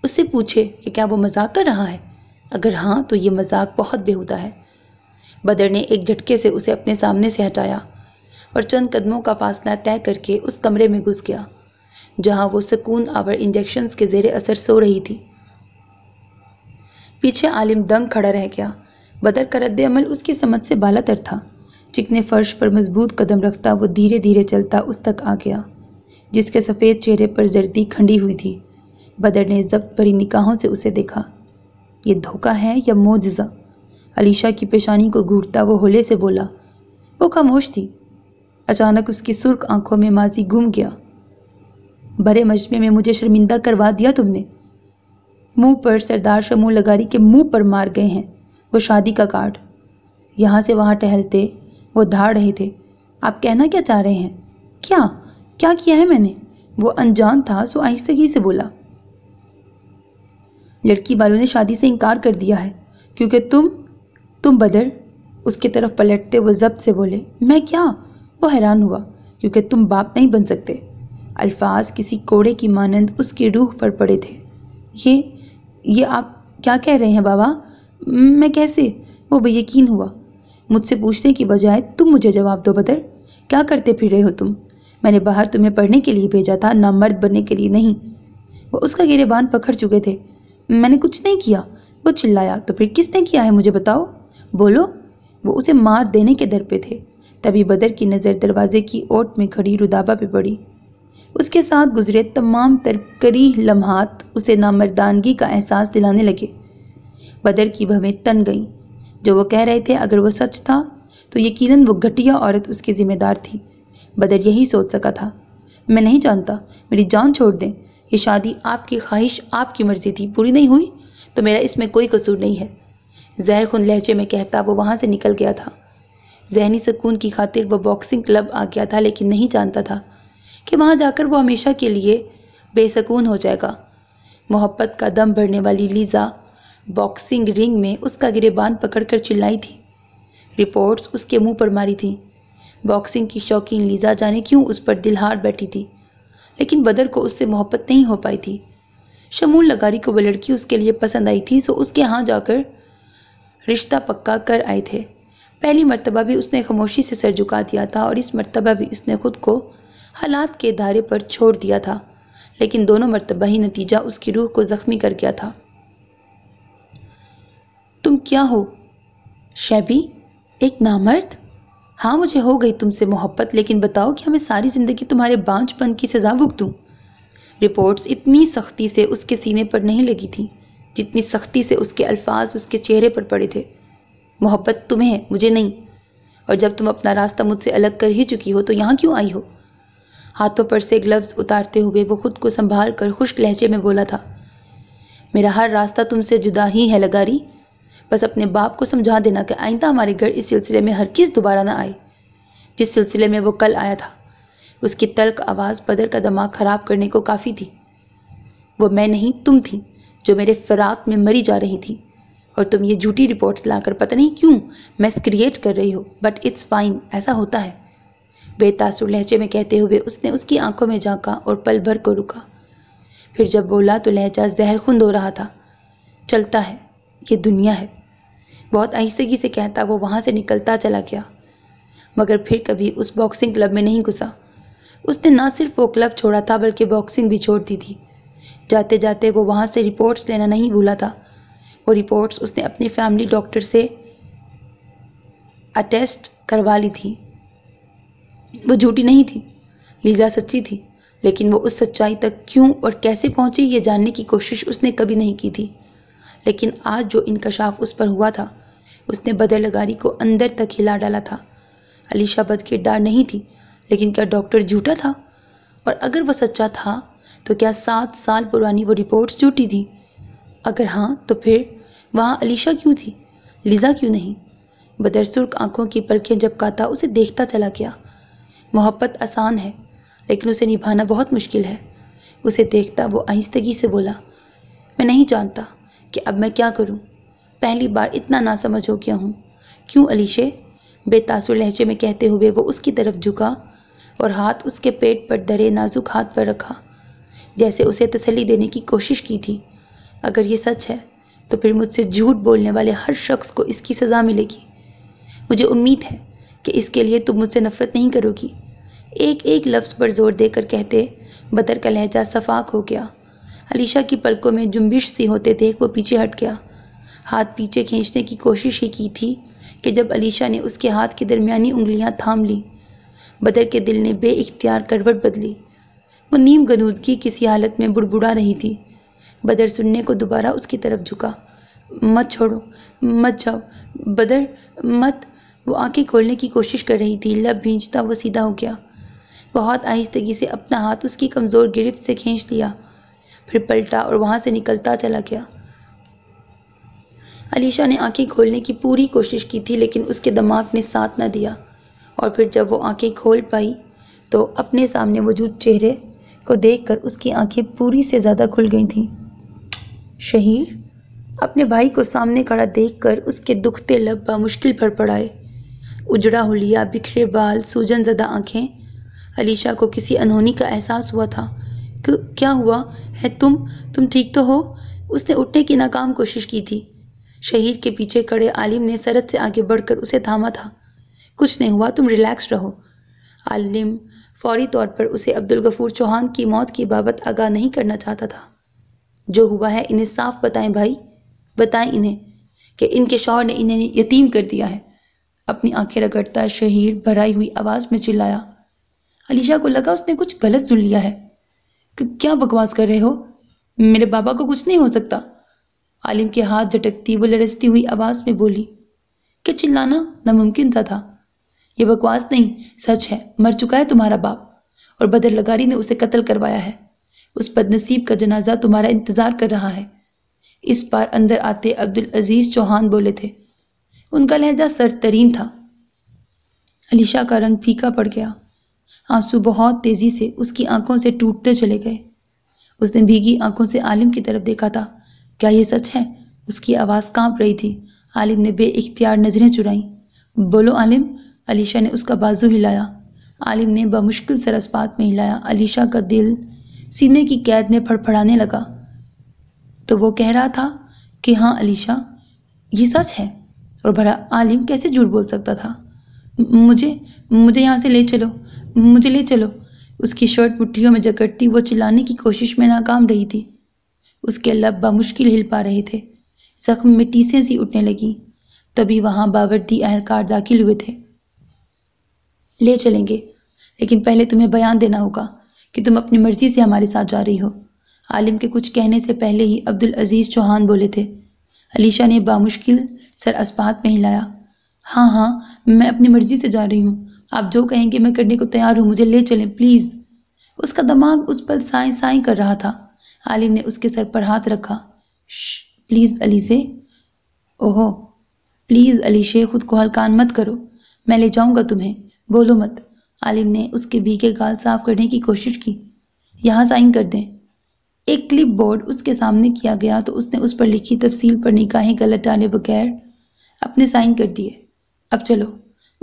उससे पूछे कि क्या वो मजाक कर रहा है अगर हाँ तो ये मजाक बहुत बेहूदा है बदर ने एक झटके से उसे अपने सामने से हटाया और चंद कदमों का फासला तय करके उस कमरे में घुस गया जहाँ वो सुकून आवर इंजेक्शन के जेर असर सो रही थी पीछे आलिम दम खड़ा रह गया बदर का रद्द अमल उसकी समझ से बालातर था चिकने फर्श पर मजबूत कदम रखता वो धीरे धीरे चलता उस तक आ गया जिसके सफ़ेद चेहरे पर जर्दी खंडी हुई थी बदर ने जब्त भरी निकाहों से उसे देखा ये धोखा है या मोजा अलीशा की पेशानी को घूरता वो होले से बोला वो खामोश थी अचानक उसकी सुर्ख आंखों में माजी घूम गया बड़े मजमे में मुझे शर्मिंदा करवा दिया तुमने मुंह पर सरदार शमू लगारी के मुंह पर मार गए हैं वो शादी का कार्ड यहाँ से वहाँ टहलते वो धाड़ रहे थे आप कहना क्या चाह रहे हैं क्या क्या किया है मैंने वो अनजान था सो आहिस्तगी से बोला लड़की वालों ने शादी से इनकार कर दिया है क्योंकि तुम तुम बदर उसकी तरफ पलटते वो जब्त से बोले मैं क्या वो हैरान हुआ क्योंकि तुम बाप नहीं बन सकते अल्फाज किसी कोड़े की मानंद उसकी रूह पर पड़े थे ये ये आप क्या कह रहे हैं बाबा मैं कैसे वो यकीन हुआ मुझसे पूछने की बजाय तुम मुझे जवाब दो बदर क्या करते फिर रहे हो तुम मैंने बाहर तुम्हें पढ़ने के लिए भेजा था ना मर्द बनने के लिए नहीं वो उसका गिरेबान पकड़ चुके थे मैंने कुछ नहीं किया वो चिल्लाया तो फिर किसने किया है मुझे बताओ बोलो वो उसे मार देने के दर पे थे तभी बदर की नज़र दरवाजे की ओट में खड़ी रुदाबा पे पड़ी उसके साथ गुजरे तमाम तरकरी लम्हात उसे नामर्दानगी का एहसास दिलाने लगे बदर की भवें तन गई जो वो कह रहे थे अगर वो सच था तो यकीनन वो घटिया औरत उसकी ज़िम्मेदार थी बदर यही सोच सका था मैं नहीं जानता मेरी जान छोड़ दें ये शादी आपकी ख्वाहिश आपकी मर्ज़ी थी पूरी नहीं हुई तो मेरा इसमें कोई कसूर नहीं है जहर खुन लहजे में कहता वो वहाँ से निकल गया था जहनी सुकून की खातिर वो बॉक्सिंग क्लब आ गया था लेकिन नहीं जानता था कि वहाँ जाकर वो हमेशा के लिए बेसकून हो जाएगा मोहब्बत का दम भरने वाली लीज़ा बॉक्सिंग रिंग में उसका गिरेबान पकड़कर चिल्लाई थी रिपोर्ट्स उसके मुंह पर मारी थी बॉक्सिंग की शौकीन लीजा जाने क्यों उस पर दिल हार बैठी थी लेकिन बदर को उससे मोहब्बत नहीं हो पाई थी शमूल लगारी को वह लड़की उसके लिए पसंद आई थी सो उसके यहाँ जाकर रिश्ता पक्का कर आए थे पहली मरतबा भी उसने खामोशी से सर झुका दिया था और इस मरतबा भी उसने खुद को हालात के दायरे पर छोड़ दिया था लेकिन दोनों मरतबा ही नतीजा उसकी रूह को ज़ख्मी कर गया था तुम क्या हो शैबी एक नामर्द हाँ मुझे हो गई तुमसे मोहब्बत लेकिन बताओ कि हमें सारी ज़िंदगी तुम्हारे बांझपन की सज़ा दूँ रिपोर्ट्स इतनी सख्ती से उसके सीने पर नहीं लगी थी जितनी सख्ती से उसके अल्फाज उसके चेहरे पर पड़े थे मोहब्बत तुम्हें है मुझे नहीं और जब तुम अपना रास्ता मुझसे अलग कर ही चुकी हो तो यहाँ क्यों आई हो हाथों पर से ग्लव्स उतारते हुए वो खुद को संभाल कर खुश्क लहजे में बोला था मेरा हर रास्ता तुमसे जुदा ही है लगारी बस अपने बाप को समझा देना कि आइंदा हमारे घर इस सिलसिले में हर चीज़ दोबारा ना आए जिस सिलसिले में वो कल आया था उसकी तल्क आवाज़ बदर का दिमाग ख़राब करने को काफ़ी थी वो मैं नहीं तुम थी जो मेरे फिराक में मरी जा रही थी और तुम ये झूठी रिपोर्ट्स लाकर पता नहीं क्यों मैस क्रिएट कर रही हो बट इट्स फाइन ऐसा होता है बेतासुर लहजे में कहते हुए उसने उसकी आंखों में झाँका और पल भर को रुका फिर जब बोला तो लहजा जहर खुंद हो रहा था चलता है ये दुनिया है बहुत आहिस्तगी से कहता वो वहाँ से निकलता चला गया मगर फिर कभी उस बॉक्सिंग क्लब में नहीं घुसा उसने ना सिर्फ वो क्लब छोड़ा था बल्कि बॉक्सिंग भी छोड़ दी थी जाते जाते वो वहाँ से रिपोर्ट्स लेना नहीं भूला था वो रिपोर्ट्स उसने अपनी फैमिली डॉक्टर से अटेस्ट करवा ली थी वो झूठी नहीं थी लीजा सच्ची थी लेकिन वो उस सच्चाई तक क्यों और कैसे पहुँची ये जानने की कोशिश उसने कभी नहीं की थी लेकिन आज जो इनकशाफ उस पर हुआ था उसने बदर लगारी को अंदर तक हिला डाला था अलीशा बद किरदार नहीं थी लेकिन क्या डॉक्टर झूठा था और अगर वह सच्चा था तो क्या सात साल पुरानी वो रिपोर्ट्स झूठी थी अगर हाँ तो फिर वहाँ अलीशा क्यों थी लिजा क्यों नहीं बदरसुर्ख आंखों की जब काता उसे देखता चला गया मोहब्बत आसान है लेकिन उसे निभाना बहुत मुश्किल है उसे देखता वो आहिस्तगी से बोला मैं नहीं जानता कि अब मैं क्या करूं पहली बार इतना ना समझ हो गया हूँ क्यों अलीशे बेतासुर लहजे में कहते हुए वो उसकी तरफ झुका और हाथ उसके पेट पर धरे नाजुक हाथ पर रखा जैसे उसे तसली देने की कोशिश की थी अगर ये सच है तो फिर मुझसे झूठ बोलने वाले हर शख्स को इसकी सज़ा मिलेगी मुझे उम्मीद है कि इसके लिए तुम मुझसे नफ़रत नहीं करोगी एक एक लफ्ज़ पर जोर देकर कहते बदर का लहजा शफाक हो गया अलीशा की पलकों में जुम्बिश सी होते देख वो पीछे हट गया हाथ पीछे खींचने की कोशिश ही की थी कि जब अलीशा ने उसके हाथ की दरमियानी उंगलियां थाम ली बदर के दिल ने बे इख्तियार करवट बदली वो नीम गनूद की किसी हालत में बुड़बुड़ा रही थी बदर सुनने को दोबारा उसकी तरफ झुका मत छोड़ो मत जाओ बदर मत वो आंखें खोलने की कोशिश कर रही थी लब भींचता वो सीधा हो गया बहुत आहिस्तगी से अपना हाथ उसकी कमज़ोर गिरफ्त से खींच लिया फिर पलटा और वहाँ से निकलता चला गया अलीशा ने आंखें खोलने की पूरी कोशिश की थी लेकिन उसके दिमाग ने साथ न दिया और फिर जब वो आंखें खोल पाई तो अपने सामने मौजूद चेहरे को देखकर उसकी आंखें पूरी से ज़्यादा खुल गई थीं शहीर अपने भाई को सामने खड़ा देख उसके दुखते लब मुश्किल भर पड़ाए उजड़ा हुलिया बिखरे बाल सूजन ज़दा आँखें अलीशा को किसी अनहोनी का एहसास हुआ था क्या हुआ है तुम तुम ठीक तो हो उसने उठने की नाकाम कोशिश की थी शहीर के पीछे खड़े आलिम ने सरद से आगे बढ़कर उसे थामा था कुछ नहीं हुआ तुम रिलैक्स रहो आलिम फौरी तौर पर उसे अब्दुल गफूर चौहान की मौत की बाबत आगाह नहीं करना चाहता था जो हुआ है इन्हें साफ बताएं भाई बताएं इन्हें कि इनके शोहर ने इन्हें यतीम कर दिया है अपनी आंखें रगड़ता शहीर भराई हुई आवाज़ में चिल्लाया अलीशा को लगा उसने कुछ गलत सुन लिया है क्या बकवास कर रहे हो मेरे बाबा को कुछ नहीं हो सकता आलिम के हाथ झटकती व लड़सती हुई आवाज़ में बोली क्या चिल्लाना नामुमकिन था था यह बकवास नहीं सच है मर चुका है तुम्हारा बाप और बदर लगारी ने उसे कत्ल करवाया है उस बदनसीब का जनाजा तुम्हारा इंतज़ार कर रहा है इस बार अंदर आते अब्दुल अजीज़ चौहान बोले थे उनका लहजा सर तरीन था अलीशा का रंग फीका पड़ गया आंसू बहुत तेज़ी से उसकी आंखों से टूटते चले गए उसने भीगी आंखों से आलिम की तरफ देखा था क्या ये सच है उसकी आवाज़ कांप रही थी आलिम ने बेख्तियार नज़रें चुराईं बोलो आलिम अलीशा ने उसका बाजू हिलाया आलिम ने बमुश्किल सरसपात में हिलाया अलीशा का दिल सीने की कैद में फड़फड़ाने लगा तो वो कह रहा था कि हाँ अलीशा ये सच है और भरा आलिम कैसे झूठ बोल सकता था मुझे मुझे यहाँ से ले चलो मुझे ले चलो उसकी शर्ट मुट्ठियों में जकड़ती वो चिल्लाने की कोशिश में नाकाम रही थी उसके लब बामुश्किल हिल पा रहे थे जख्म में टीसें सी उठने लगी तभी वहाँ बावर्दी अहलकार दाखिल हुए थे ले चलेंगे लेकिन पहले तुम्हें बयान देना होगा कि तुम अपनी मर्जी से हमारे साथ जा रही हो आलिम के कुछ कहने से पहले ही अब्दुल अजीज़ चौहान बोले थे अलीशा ने बामुश्किल सर अस्पात में हिलाया हाँ हाँ मैं अपनी मर्जी से जा रही हूँ आप जो कहेंगे मैं करने को तैयार हूँ मुझे ले चलें प्लीज़ उसका दिमाग उस पर साई साए कर रहा था आलिम ने उसके सर पर हाथ रखा प्लीज़ अली से ओहो प्लीज़ अली शेख खुद को हलकान मत करो मैं ले जाऊंगा तुम्हें बोलो मत आलिम ने उसके भीगे गाल साफ करने की कोशिश की यहाँ साइन कर दें एक क्लिप बोर्ड उसके सामने किया गया तो उसने उस पर लिखी तफसील पर निकाहें गलत डाले बगैर अपने साइन कर दिए अब चलो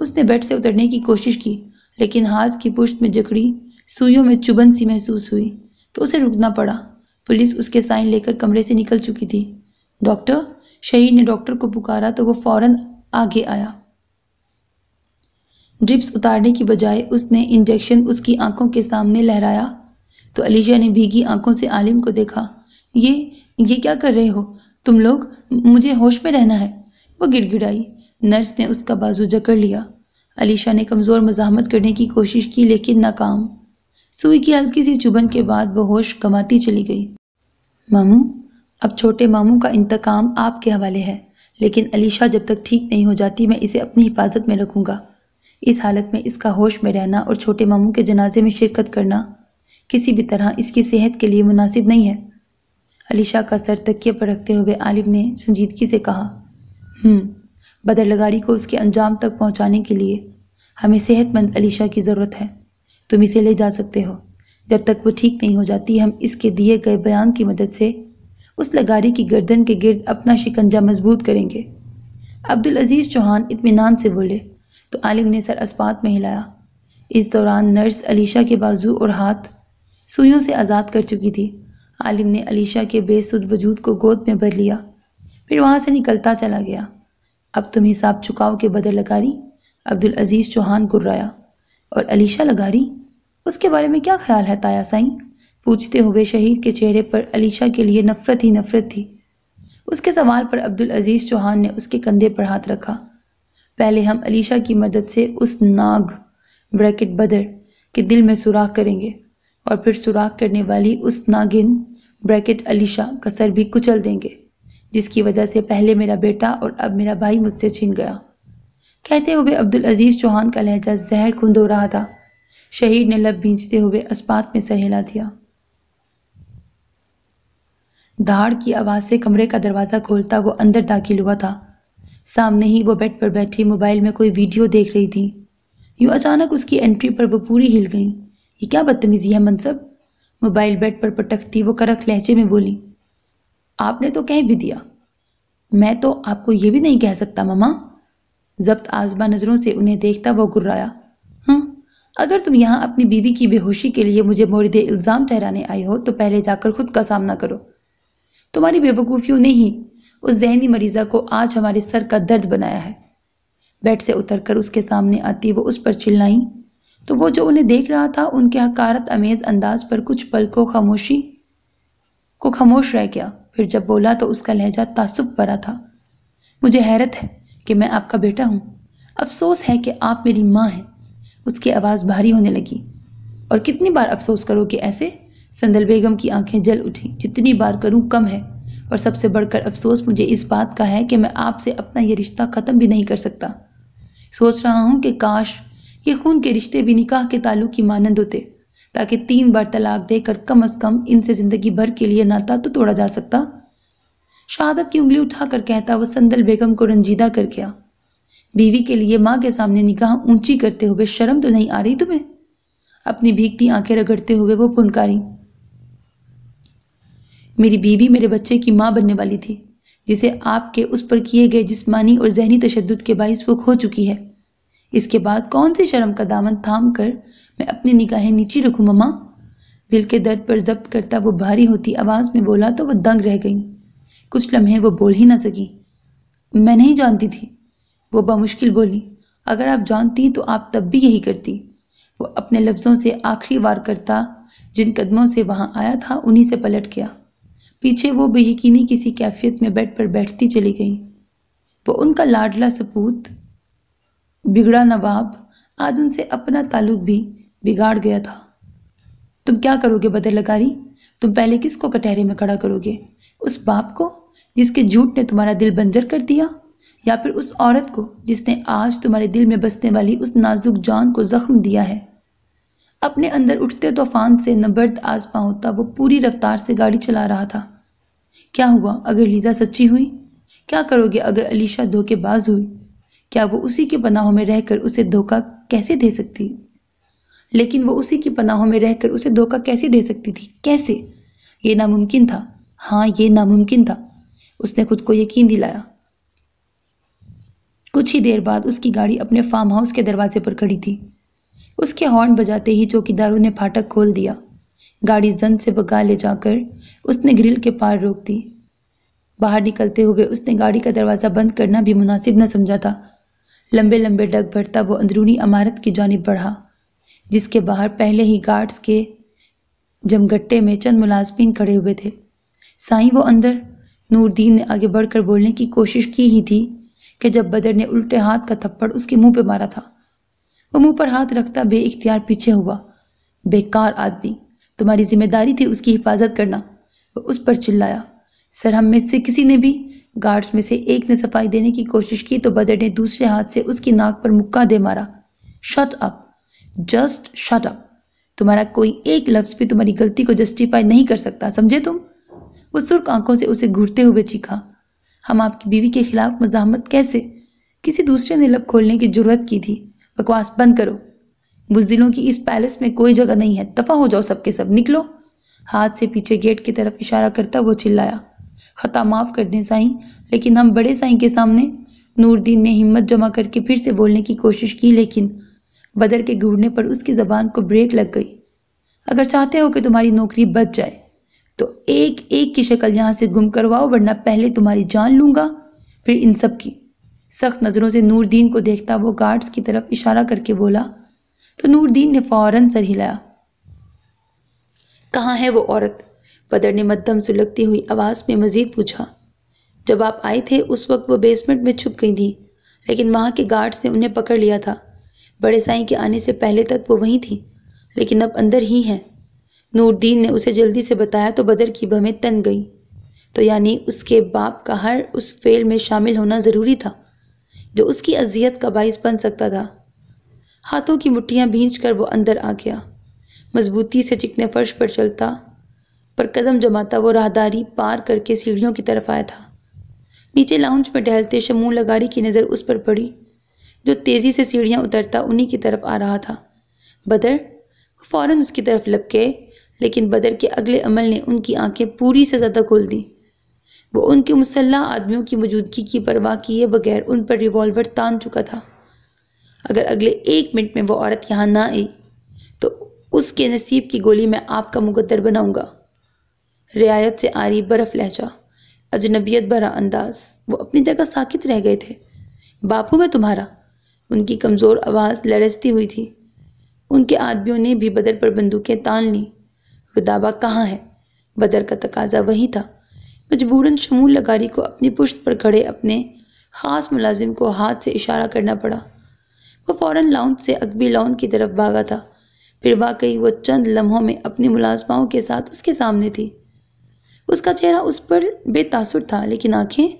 उसने बेड से उतरने की कोशिश की लेकिन हाथ की पुष्ट में जकड़ी सुइयों में चुभन सी महसूस हुई तो उसे रुकना पड़ा पुलिस उसके साइन लेकर कमरे से निकल चुकी थी डॉक्टर शहीद ने डॉक्टर को पुकारा तो वो फौरन आगे आया ड्रिप्स उतारने की बजाय उसने इंजेक्शन उसकी आंखों के सामने लहराया तो अलीशा ने भीगी आंखों से आलिम को देखा ये ये क्या कर रहे हो तुम लोग मुझे होश में रहना है वो गिड़गिड़ाई नर्स ने उसका बाजू जकड़ लिया अलीशा ने कमज़ोर मजामत करने की कोशिश की लेकिन नाकाम सुई की हल्की सी चुभन के बाद वह होश कमाती चली गई मामू अब छोटे मामू का इंतकाम आपके हवाले है लेकिन अलीशा जब तक ठीक नहीं हो जाती मैं इसे अपनी हिफाजत में रखूँगा इस हालत में इसका होश में रहना और छोटे मामू के जनाजे में शिरकत करना किसी भी तरह इसकी सेहत के लिए मुनासिब नहीं है अलीशा का सर तकिए पर रखते हुए आलिम ने संजीदगी से कहा हम्म, लगाड़ी को उसके अंजाम तक पहुँचाने के लिए हमें सेहतमंद अलीशा की ज़रूरत है तुम इसे ले जा सकते हो जब तक वो ठीक नहीं हो जाती हम इसके दिए गए बयान की मदद से उस लगारी की गर्दन के गिर्द अपना शिकंजा मजबूत करेंगे अब्दुल अजीज़ चौहान इतमान से बोले तो आलिम ने सर अस्पात में हिलाया इस दौरान नर्स अलीशा के बाजू और हाथ सुइयों से आज़ाद कर चुकी थी आलिम ने अलीशा के बेसुद वजूद को गोद में भर लिया फिर वहाँ से निकलता चला गया अब तुम हिसाब चुकाओ के बदल लगारी अब्दुल अजीज़ चौहान गुर्राया और अलीशा लगारी उसके बारे में क्या ख्याल है ताया साई पूछते हुए शहीद के चेहरे पर अलीशा के लिए नफरत ही नफरत थी उसके सवाल पर अब्दुल अजीज़ चौहान ने उसके कंधे पर हाथ रखा पहले हम अलीशा की मदद से उस नाग ब्रैकेट बदर के दिल में सुराख करेंगे और फिर सुराख करने वाली उस नागिन ब्रैकेट अलीशा का सर भी कुचल देंगे जिसकी वजह से पहले मेरा बेटा और अब मेरा भाई मुझसे छीन गया कहते हुए अब्दुल अजीज़ चौहान का लहजा जहर खुंद हो रहा था शहीद ने लब बींचते हुए अस्पात में सहेला दिया दहाड़ की आवाज़ से कमरे का दरवाज़ा खोलता वो अंदर दाखिल हुआ था सामने ही वो बेड पर बैठी मोबाइल में कोई वीडियो देख रही थी यूँ अचानक उसकी एंट्री पर वो पूरी हिल गई ये क्या बदतमीज़ी है मनसब मोबाइल बेड पर पटकती वो करख लहजे में बोली आपने तो कह भी दिया मैं तो आपको ये भी नहीं कह सकता ममा जब्त आजमा नज़रों से उन्हें देखता वो गुर्राया अगर तुम यहाँ अपनी बीवी की बेहोशी के लिए मुझे मोरद इल्ज़ाम ठहराने आए हो तो पहले जाकर खुद का सामना करो तुम्हारी बेवकूफ़ियों ने ही उस जहनी मरीज़ा को आज हमारे सर का दर्द बनाया है बेड से उतरकर उसके सामने आती वो उस पर चिल्लाई तो वो जो उन्हें देख रहा था उनके हकारत अमेज़ अंदाज पर कुछ पल को खामोशी को खामोश रह गया फिर जब बोला तो उसका लहजा तासुब भरा था मुझे हैरत है कि मैं आपका बेटा हूँ अफसोस है कि आप मेरी माँ हैं उसकी आवाज़ भारी होने लगी और कितनी बार अफसोस करो कि ऐसे संदल बेगम की आंखें जल उठी जितनी बार करूं कम है और सबसे बढ़कर अफसोस मुझे इस बात का है कि मैं आपसे अपना ये रिश्ता ख़त्म भी नहीं कर सकता सोच रहा हूँ कि काश ये खून के रिश्ते भी निकाह के ताल्लुक की मानंद होते ताकि तीन बार तलाक देकर कम अज़ कम इनसे ज़िंदगी भर के लिए नाता तो तोड़ा जा सकता शहादत की उंगली उठाकर कहता वह संदल बेगम को रंजीदा कर गया बीवी के लिए माँ के सामने निकाह ऊंची करते हुए शर्म तो नहीं आ रही तुम्हें अपनी भीगती आंखें रगड़ते हुए वो पुनकारी मेरी बीवी मेरे बच्चे की माँ बनने वाली थी जिसे आपके उस पर किए गए जिस्मानी और जहनी तशद के बायस वो खो चुकी है इसके बाद कौन सी शर्म का दामन थाम कर मैं अपनी निगाहें नीची रखूँ ममा दिल के दर्द पर जब्त करता वो भारी होती आवाज़ में बोला तो वो दंग रह गई कुछ लम्हे वो बोल ही ना सकी मैं नहीं जानती थी वो बमुश्किल बोली अगर आप जानती तो आप तब भी यही करती वो अपने लफ्ज़ों से आखिरी वार करता जिन कदमों से वहाँ आया था उन्हीं से पलट गया पीछे वो बेयकीनी किसी कैफियत में बेड पर बैठती चली गई वो उनका लाडला सपूत बिगड़ा नवाब आज उनसे अपना ताल्लुक भी बिगाड़ गया था तुम क्या करोगे बदर लगारी तुम पहले किसको कटहरे में खड़ा करोगे उस बाप को जिसके झूठ ने तुम्हारा दिल बंजर कर दिया या फिर उस औरत को जिसने आज तुम्हारे दिल में बसने वाली उस नाजुक जान को जख्म दिया है अपने अंदर उठते तूफान से नबर्द आजमा होता वो पूरी रफ्तार से गाड़ी चला रहा था क्या हुआ अगर लीजा सच्ची हुई क्या करोगे अगर अलीशा धोखेबाज हुई क्या वो उसी के पनाहों में रहकर उसे धोखा कैसे दे सकती लेकिन वो उसी की पनाहों में रहकर उसे धोखा कैसे दे सकती थी कैसे ये नामुमकिन था हाँ ये नामुमकिन था उसने खुद को यकीन दिलाया कुछ ही देर बाद उसकी गाड़ी अपने फार्म हाउस के दरवाजे पर खड़ी थी उसके हॉर्न बजाते ही चौकीदारों ने फाटक खोल दिया गाड़ी जन से बगा ले जाकर उसने ग्रिल के पार रोक दी बाहर निकलते हुए उसने गाड़ी का दरवाज़ा बंद करना भी मुनासिब न समझा था लंबे लंबे डग भरता वो अंदरूनी अमारत की जानब बढ़ा जिसके बाहर पहले ही गार्ड्स के जमगट्टे में चंद मुलाजमीन खड़े हुए थे साई वो अंदर नूरदीन ने आगे बढ़कर बोलने की कोशिश की ही थी कि जब बदर ने उल्टे हाथ का थप्पड़ उसके मुंह पे मारा था वो मुंह पर हाथ रखता बे इख्तियार पीछे हुआ बेकार आदमी तुम्हारी जिम्मेदारी थी उसकी हिफाजत करना वो उस पर चिल्लाया सर हम में से किसी ने भी गार्ड्स में से एक ने सफाई देने की कोशिश की तो बदर ने दूसरे हाथ से उसकी नाक पर मुक्का दे मारा shut up just shut up तुम्हारा कोई एक लफ्ज़ भी तुम्हारी गलती को जस्टिफाई नहीं कर सकता समझे तुम वो सुर्ख आंखों से उसे घूरते हुए चीखा हम आपकी बीवी के खिलाफ मजामत कैसे किसी दूसरे ने लब खोलने की जरूरत की थी बकवास बंद करो बुजदिलों की इस पैलेस में कोई जगह नहीं है दफा हो जाओ सबके सब निकलो हाथ से पीछे गेट की तरफ इशारा करता वो चिल्लाया खता माफ़ कर दें साईं लेकिन हम बड़े साईं के सामने नूरदीन ने हिम्मत जमा करके फिर से बोलने की कोशिश की लेकिन बदर के घूरने पर उसकी ज़बान को ब्रेक लग गई अगर चाहते हो कि तुम्हारी नौकरी बच जाए तो एक एक की शक्ल यहाँ से गुम करवाओ वरना पहले तुम्हारी जान लूँगा फिर इन सब की सख्त नज़रों से नूरदीन को देखता वो गार्ड्स की तरफ इशारा करके बोला तो नूरदीन ने फ़ौरन सर हिलाया कहाँ है वो औरत बदर ने मध्यम सुलगती हुई आवाज़ में मज़ीद पूछा जब आप आए थे उस वक्त वो बेसमेंट में छुप गई थी लेकिन वहाँ के गार्ड्स ने उन्हें पकड़ लिया था बड़े साईं के आने से पहले तक वो वहीं थी लेकिन अब अंदर ही हैं नूरदीन ने उसे जल्दी से बताया तो बदर की बहें तन गई तो यानी उसके बाप का हर उस फेल में शामिल होना ज़रूरी था जो उसकी अजियत का बाइस बन सकता था हाथों की मुट्ठियाँ भींच कर वो अंदर आ गया मजबूती से चिकने फर्श पर चलता पर कदम जमाता वो राहदारी पार करके सीढ़ियों की तरफ आया था नीचे लाउंज में टहलते शमू लगारी की नज़र उस पर पड़ी जो तेज़ी से सीढ़ियाँ उतरता उन्हीं की तरफ आ रहा था बदर फौरन उसकी तरफ लपके लेकिन बदर के अगले अमल ने उनकी आंखें पूरी से ज़्यादा खोल दी वो उनके मुसल्ह आदमियों की मौजूदगी की परवाह किए बगैर उन पर रिवॉल्वर तान चुका था अगर अगले एक मिनट में वो औरत यहाँ ना आई तो उसके नसीब की गोली मैं आपका मुकदर बनाऊंगा रियायत से आरी बर्फ लहजा अजनबियत भरा अंदाज वो अपनी जगह साकित रह गए थे बापू मैं तुम्हारा उनकी कमज़ोर आवाज़ लड़सती हुई थी उनके आदमियों ने भी बदर पर बंदूकें तान लीं तो दावा कहाँ है बदर का तकाजा वही था मजबूरन शमूल लगारी को अपनी पुश्त पर खड़े अपने ख़ास मुलाजिम को हाथ से इशारा करना पड़ा वह फ़ौर लाउंज से अकबी लाउन की तरफ भागा था फिर वाकई वह चंद लम्हों में अपनी मुलाजमाओं के साथ उसके सामने थी उसका चेहरा उस पर बेतासुर था लेकिन आँखें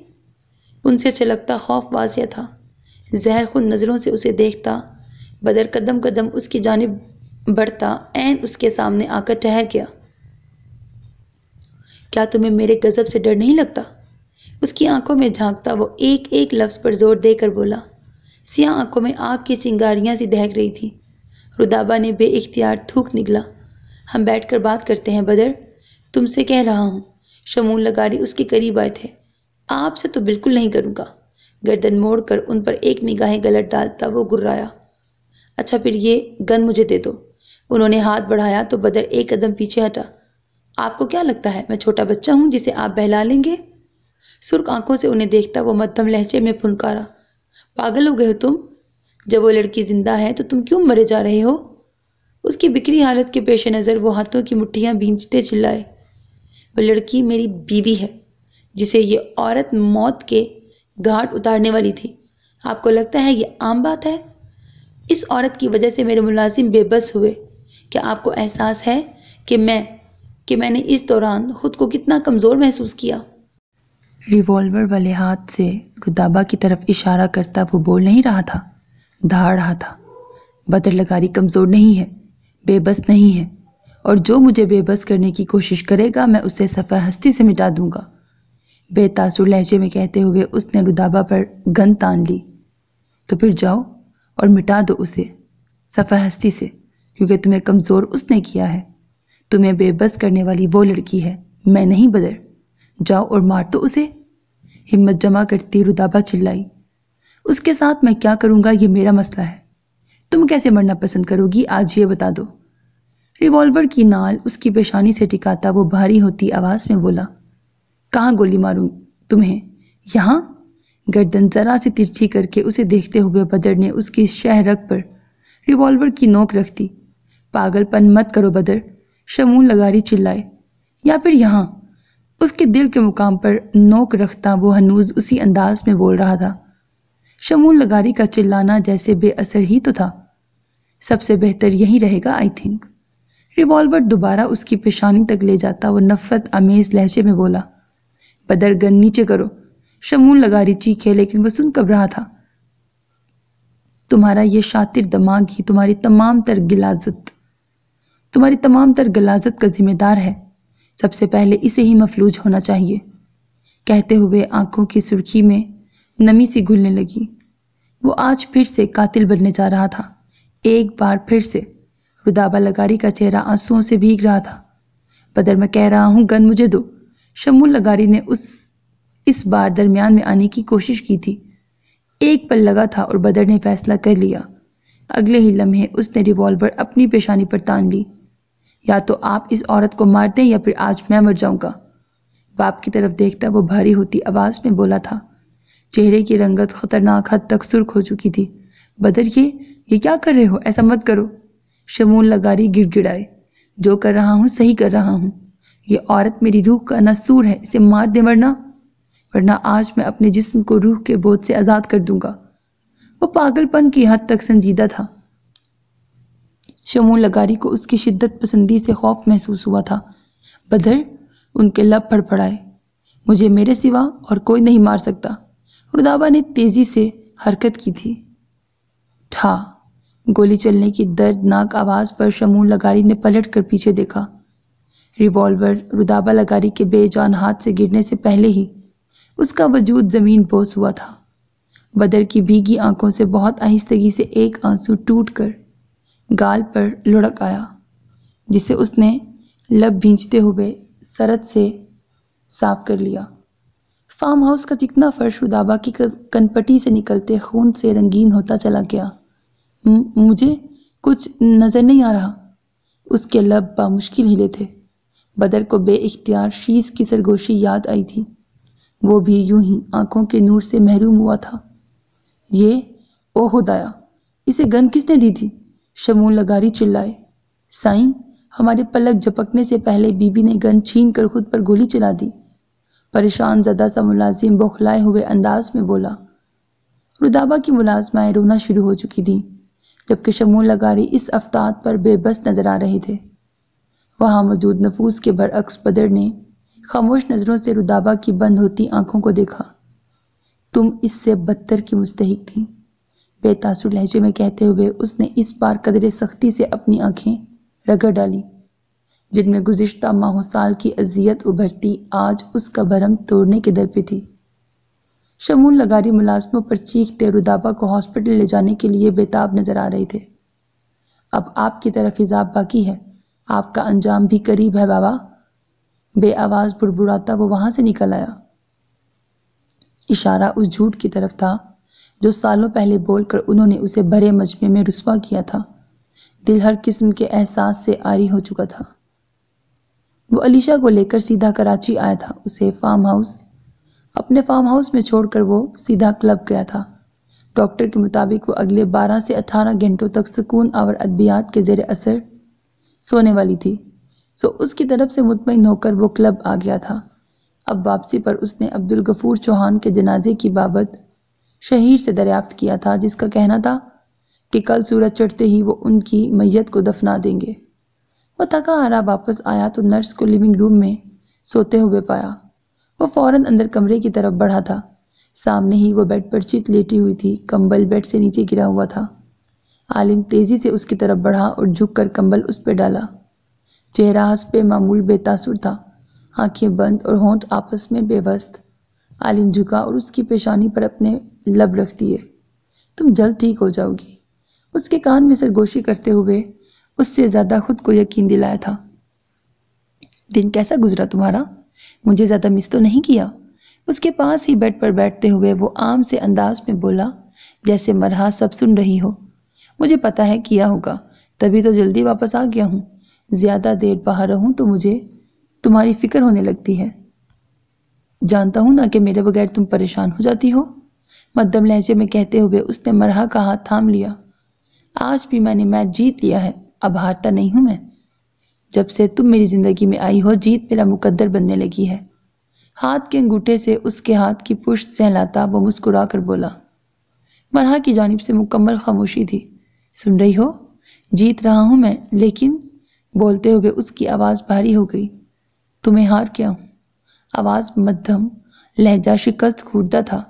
उनसे छलकता खौफ वाजिया था जहर खुद नज़रों से उसे देखता बदर कदम कदम उसकी जानब बढ़ता एन उसके सामने आकर ठहर गया क्या तुम्हें मेरे गज़ब से डर नहीं लगता उसकी आंखों में झांकता वो एक एक लफ्ज़ पर जोर देकर बोला सिया आंखों में आग की चिंगारियां सी दहक रही थी रुदाबा ने बेख्तियार थूक निकला हम बैठकर बात करते हैं बदर तुमसे कह रहा हूँ शमून लगारी उसके करीब आए थे आपसे तो बिल्कुल नहीं करूँगा गर्दन मोड़ कर उन पर एक निगाहें गलत डालता वो गुर्राया अच्छा फिर ये गन मुझे दे दो उन्होंने हाथ बढ़ाया तो बदर एक कदम पीछे हटा आपको क्या लगता है मैं छोटा बच्चा हूँ जिसे आप बहला लेंगे सुर्ख आंखों से उन्हें देखता वो मध्यम लहजे में फुनकारा पागल हो गए हो तुम जब वो लड़की जिंदा है तो तुम क्यों मरे जा रहे हो उसकी बिकरी हालत के पेश नज़र वो हाथों की मुठ्ठियाँ भींचते चिल्लाए वो लड़की मेरी बीवी है जिसे ये औरत मौत के घाट उतारने वाली थी आपको लगता है ये आम बात है इस औरत की वजह से मेरे मुलाजिम बेबस हुए क्या आपको एहसास है कि मैं कि मैंने इस दौरान खुद को कितना कमज़ोर महसूस किया रिवॉल्वर वाले हाथ से रुदाबा की तरफ इशारा करता वो बोल नहीं रहा था धाड़ रहा था बदरलगारी कमज़ोर नहीं है बेबस नहीं है और जो मुझे बेबस करने की कोशिश करेगा मैं उसे सफ़ा हस्ती से मिटा दूंगा बेतासुर लहजे में कहते हुए उसने रुदाबा पर गन तान ली तो फिर जाओ और मिटा दो उसे सफ़ा हस्ती से क्योंकि तुम्हें कमज़ोर उसने किया है तुम्हें बेबस करने वाली वो लड़की है मैं नहीं बदर जाओ और मार तो उसे हिम्मत जमा करती रुदाबा चिल्लाई उसके साथ मैं क्या करूँगा ये मेरा मसला है तुम कैसे मरना पसंद करोगी आज ये बता दो रिवॉल्वर की नाल उसकी पेशानी से टिकाता वो भारी होती आवाज़ में बोला कहाँ गोली मारूँ तुम्हें यहाँ गर्दन जरा से तिरछी करके उसे देखते हुए बदर ने उसकी शह पर रिवॉल्वर की नोक रख दी पागलपन मत करो बदर शमून लगारी चिल्लाए या फिर यहाँ उसके दिल के मुकाम पर नोक रखता वो हनूज उसी अंदाज में बोल रहा था शमून लगारी का चिल्लाना जैसे बेअसर ही तो था सबसे बेहतर यही रहेगा आई थिंक रिवॉल्वर दोबारा उसकी पेशानी तक ले जाता वो नफरत आमेज लहजे में बोला बदर गन नीचे करो शमून लगारी चीखे लेकिन वो सुन कब रहा था तुम्हारा ये शातिर दिमाग ही तुम्हारी तमाम तर गिलाजत तुम्हारी तमाम तर गलाजत का जिम्मेदार है सबसे पहले इसे ही मफलूज होना चाहिए कहते हुए आंखों की सुर्खी में नमी सी घुलने लगी वो आज फिर से कातिल बनने जा रहा था एक बार फिर से रुदाबा लगारी का चेहरा आंसुओं से भीग रहा था बदर मैं कह रहा हूँ गन मुझे दो शमुल लगारी ने उस इस बार दरमियान में आने की कोशिश की थी एक पल लगा था और बदर ने फैसला कर लिया अगले ही लम्हे उसने रिवॉल्वर अपनी पेशानी पर तान ली या तो आप इस औरत को मार दें या फिर आज मैं मर जाऊंगा बाप की तरफ देखता वो भारी होती आवाज़ में बोला था चेहरे की रंगत खतरनाक हद तक सुर्ख हो चुकी थी बदर ये ये क्या कर रहे हो ऐसा मत करो शमून लगारी गिड़गिड़ाए जो कर रहा हूँ सही कर रहा हूँ ये औरत मेरी रूह का नसूर है इसे मार दे वरना वरना आज मैं अपने जिस्म को रूह के बोझ से आज़ाद कर दूंगा वो पागलपन की हद तक संजीदा था शमूल लगारी को उसकी शिद्दत पसंदी से खौफ महसूस हुआ था बदर उनके लब फड़फड़ाए मुझे मेरे सिवा और कोई नहीं मार सकता रुदाबा ने तेज़ी से हरकत की थी ठा गोली चलने की दर्दनाक आवाज़ पर शमून लगारी ने पलट कर पीछे देखा रिवॉल्वर रुदाबा लगारी के बेजान हाथ से गिरने से पहले ही उसका वजूद ज़मीन बोस हुआ था बदर की भीगी आंखों से बहुत आहिस्तगी से एक आंसू टूट कर गाल पर लुढ़क आया जिसे उसने लब भींचते हुए सरद से साफ कर लिया फार्म हाउस का जितना फर्श उदाबा की कनपटी से निकलते खून से रंगीन होता चला गया मुझे कुछ नज़र नहीं आ रहा उसके लब बामुश्किल हिले थे बदर को बे इख्तियार शीश की सरगोशी याद आई थी वो भी यूं ही आंखों के नूर से महरूम हुआ था ये ओ खुदाया इसे गन किसने दी थी शमून लगारी चिल्लाए साईं हमारे पलक झपकने से पहले बीबी ने गन छीन कर खुद पर गोली चला दी परेशान ज़दा सा मुलाजिम बौखलाए हुए अंदाज में बोला रुदाबा की मुलाजमाएँ रोना शुरू हो चुकी थीं जबकि शमून लगारी इस अफ्ताद पर बेबस नज़र आ रहे थे वहाँ मौजूद नफूस के बरअक्स बदर ने खामोश नज़रों से रुदाबा की बंद होती आंखों को देखा तुम इससे बदतर की मुस्तक थी बेतासुर लहजे में कहते हुए उसने इस बार कदरे सख्ती से अपनी आंखें रगड़ डाली जिनमें गुज्त माहों साल की अजियत उभरती आज उसका भरम तोड़ने के दर पर थी शमूल लगारी मुलाजमों पर चीखते रुदाबा को हॉस्पिटल ले जाने के लिए बेताब नजर आ रहे थे अब आपकी तरफ हिजाब बाकी है आपका अंजाम भी करीब है बाबा बे आवाज़ बुड़बुड़ाता वो वहाँ से निकल आया इशारा उस झूठ की तरफ था जो सालों पहले बोलकर उन्होंने उसे बड़े मजमे में रुसवा किया था दिल हर किस्म के एहसास से आरी हो चुका था वो अलीशा को लेकर सीधा कराची आया था उसे फार्म हाउस अपने फार्म हाउस में छोड़कर वो सीधा क्लब गया था डॉक्टर के मुताबिक वो अगले 12 से 18 घंटों तक सुकून और अद्वियात के जेर असर सोने वाली थी सो उसकी तरफ से मुतमिन होकर वो क्लब आ गया था अब वापसी पर उसने अब्दुल गफूर चौहान के जनाजे की बाबत शहीर से दरियाफ्त किया था जिसका कहना था कि कल सूरज चढ़ते ही वो उनकी मैयत को दफना देंगे वह थका हारा वापस आया तो नर्स को लिविंग रूम में सोते हुए पाया वो फौरन अंदर कमरे की तरफ बढ़ा था सामने ही वो बेड पर चित लेटी हुई थी कंबल बेड से नीचे गिरा हुआ था आलिम तेज़ी से उसकी तरफ बढ़ा और झुक कर कंबल उस पर डाला चेहरा हंस पे मामूल बेतासुर था आंखें बंद और होंठ आपस में बेवस्त आलिम झुका और उसकी पेशानी पर अपने लब रख दिए तुम जल्द ठीक हो जाओगी उसके कान में सरगोशी करते हुए उससे ज़्यादा खुद को यकीन दिलाया था दिन कैसा गुजरा तुम्हारा मुझे ज़्यादा मिस तो नहीं किया उसके पास ही बेड पर बैठते हुए वो आम से अंदाज में बोला जैसे मरहा सब सुन रही हो मुझे पता है किया होगा तभी तो जल्दी वापस आ गया हूँ ज़्यादा देर बाहर रहूँ तो मुझे तुम्हारी फ़िक्र होने लगती है जानता हूँ ना कि मेरे बगैर तुम परेशान हो जाती हो मध्यम लहजे में कहते हुए उसने मरहा का हाथ थाम लिया आज भी मैंने मैच जीत लिया है अब हारता नहीं हूं मैं जब से तुम मेरी ज़िंदगी में आई हो जीत मेरा मुकद्दर बनने लगी है हाथ के अंगूठे से उसके हाथ की पुष्ट सहलाता वो मुस्कुरा कर बोला मरहा की जानब से मुकम्मल खामोशी थी सुन रही हो जीत रहा हूँ मैं लेकिन बोलते हुए उसकी आवाज़ भारी हो गई तुम्हें हार क्या हूँ आवाज़ मध्यम लहजा शिकस्त खूटता था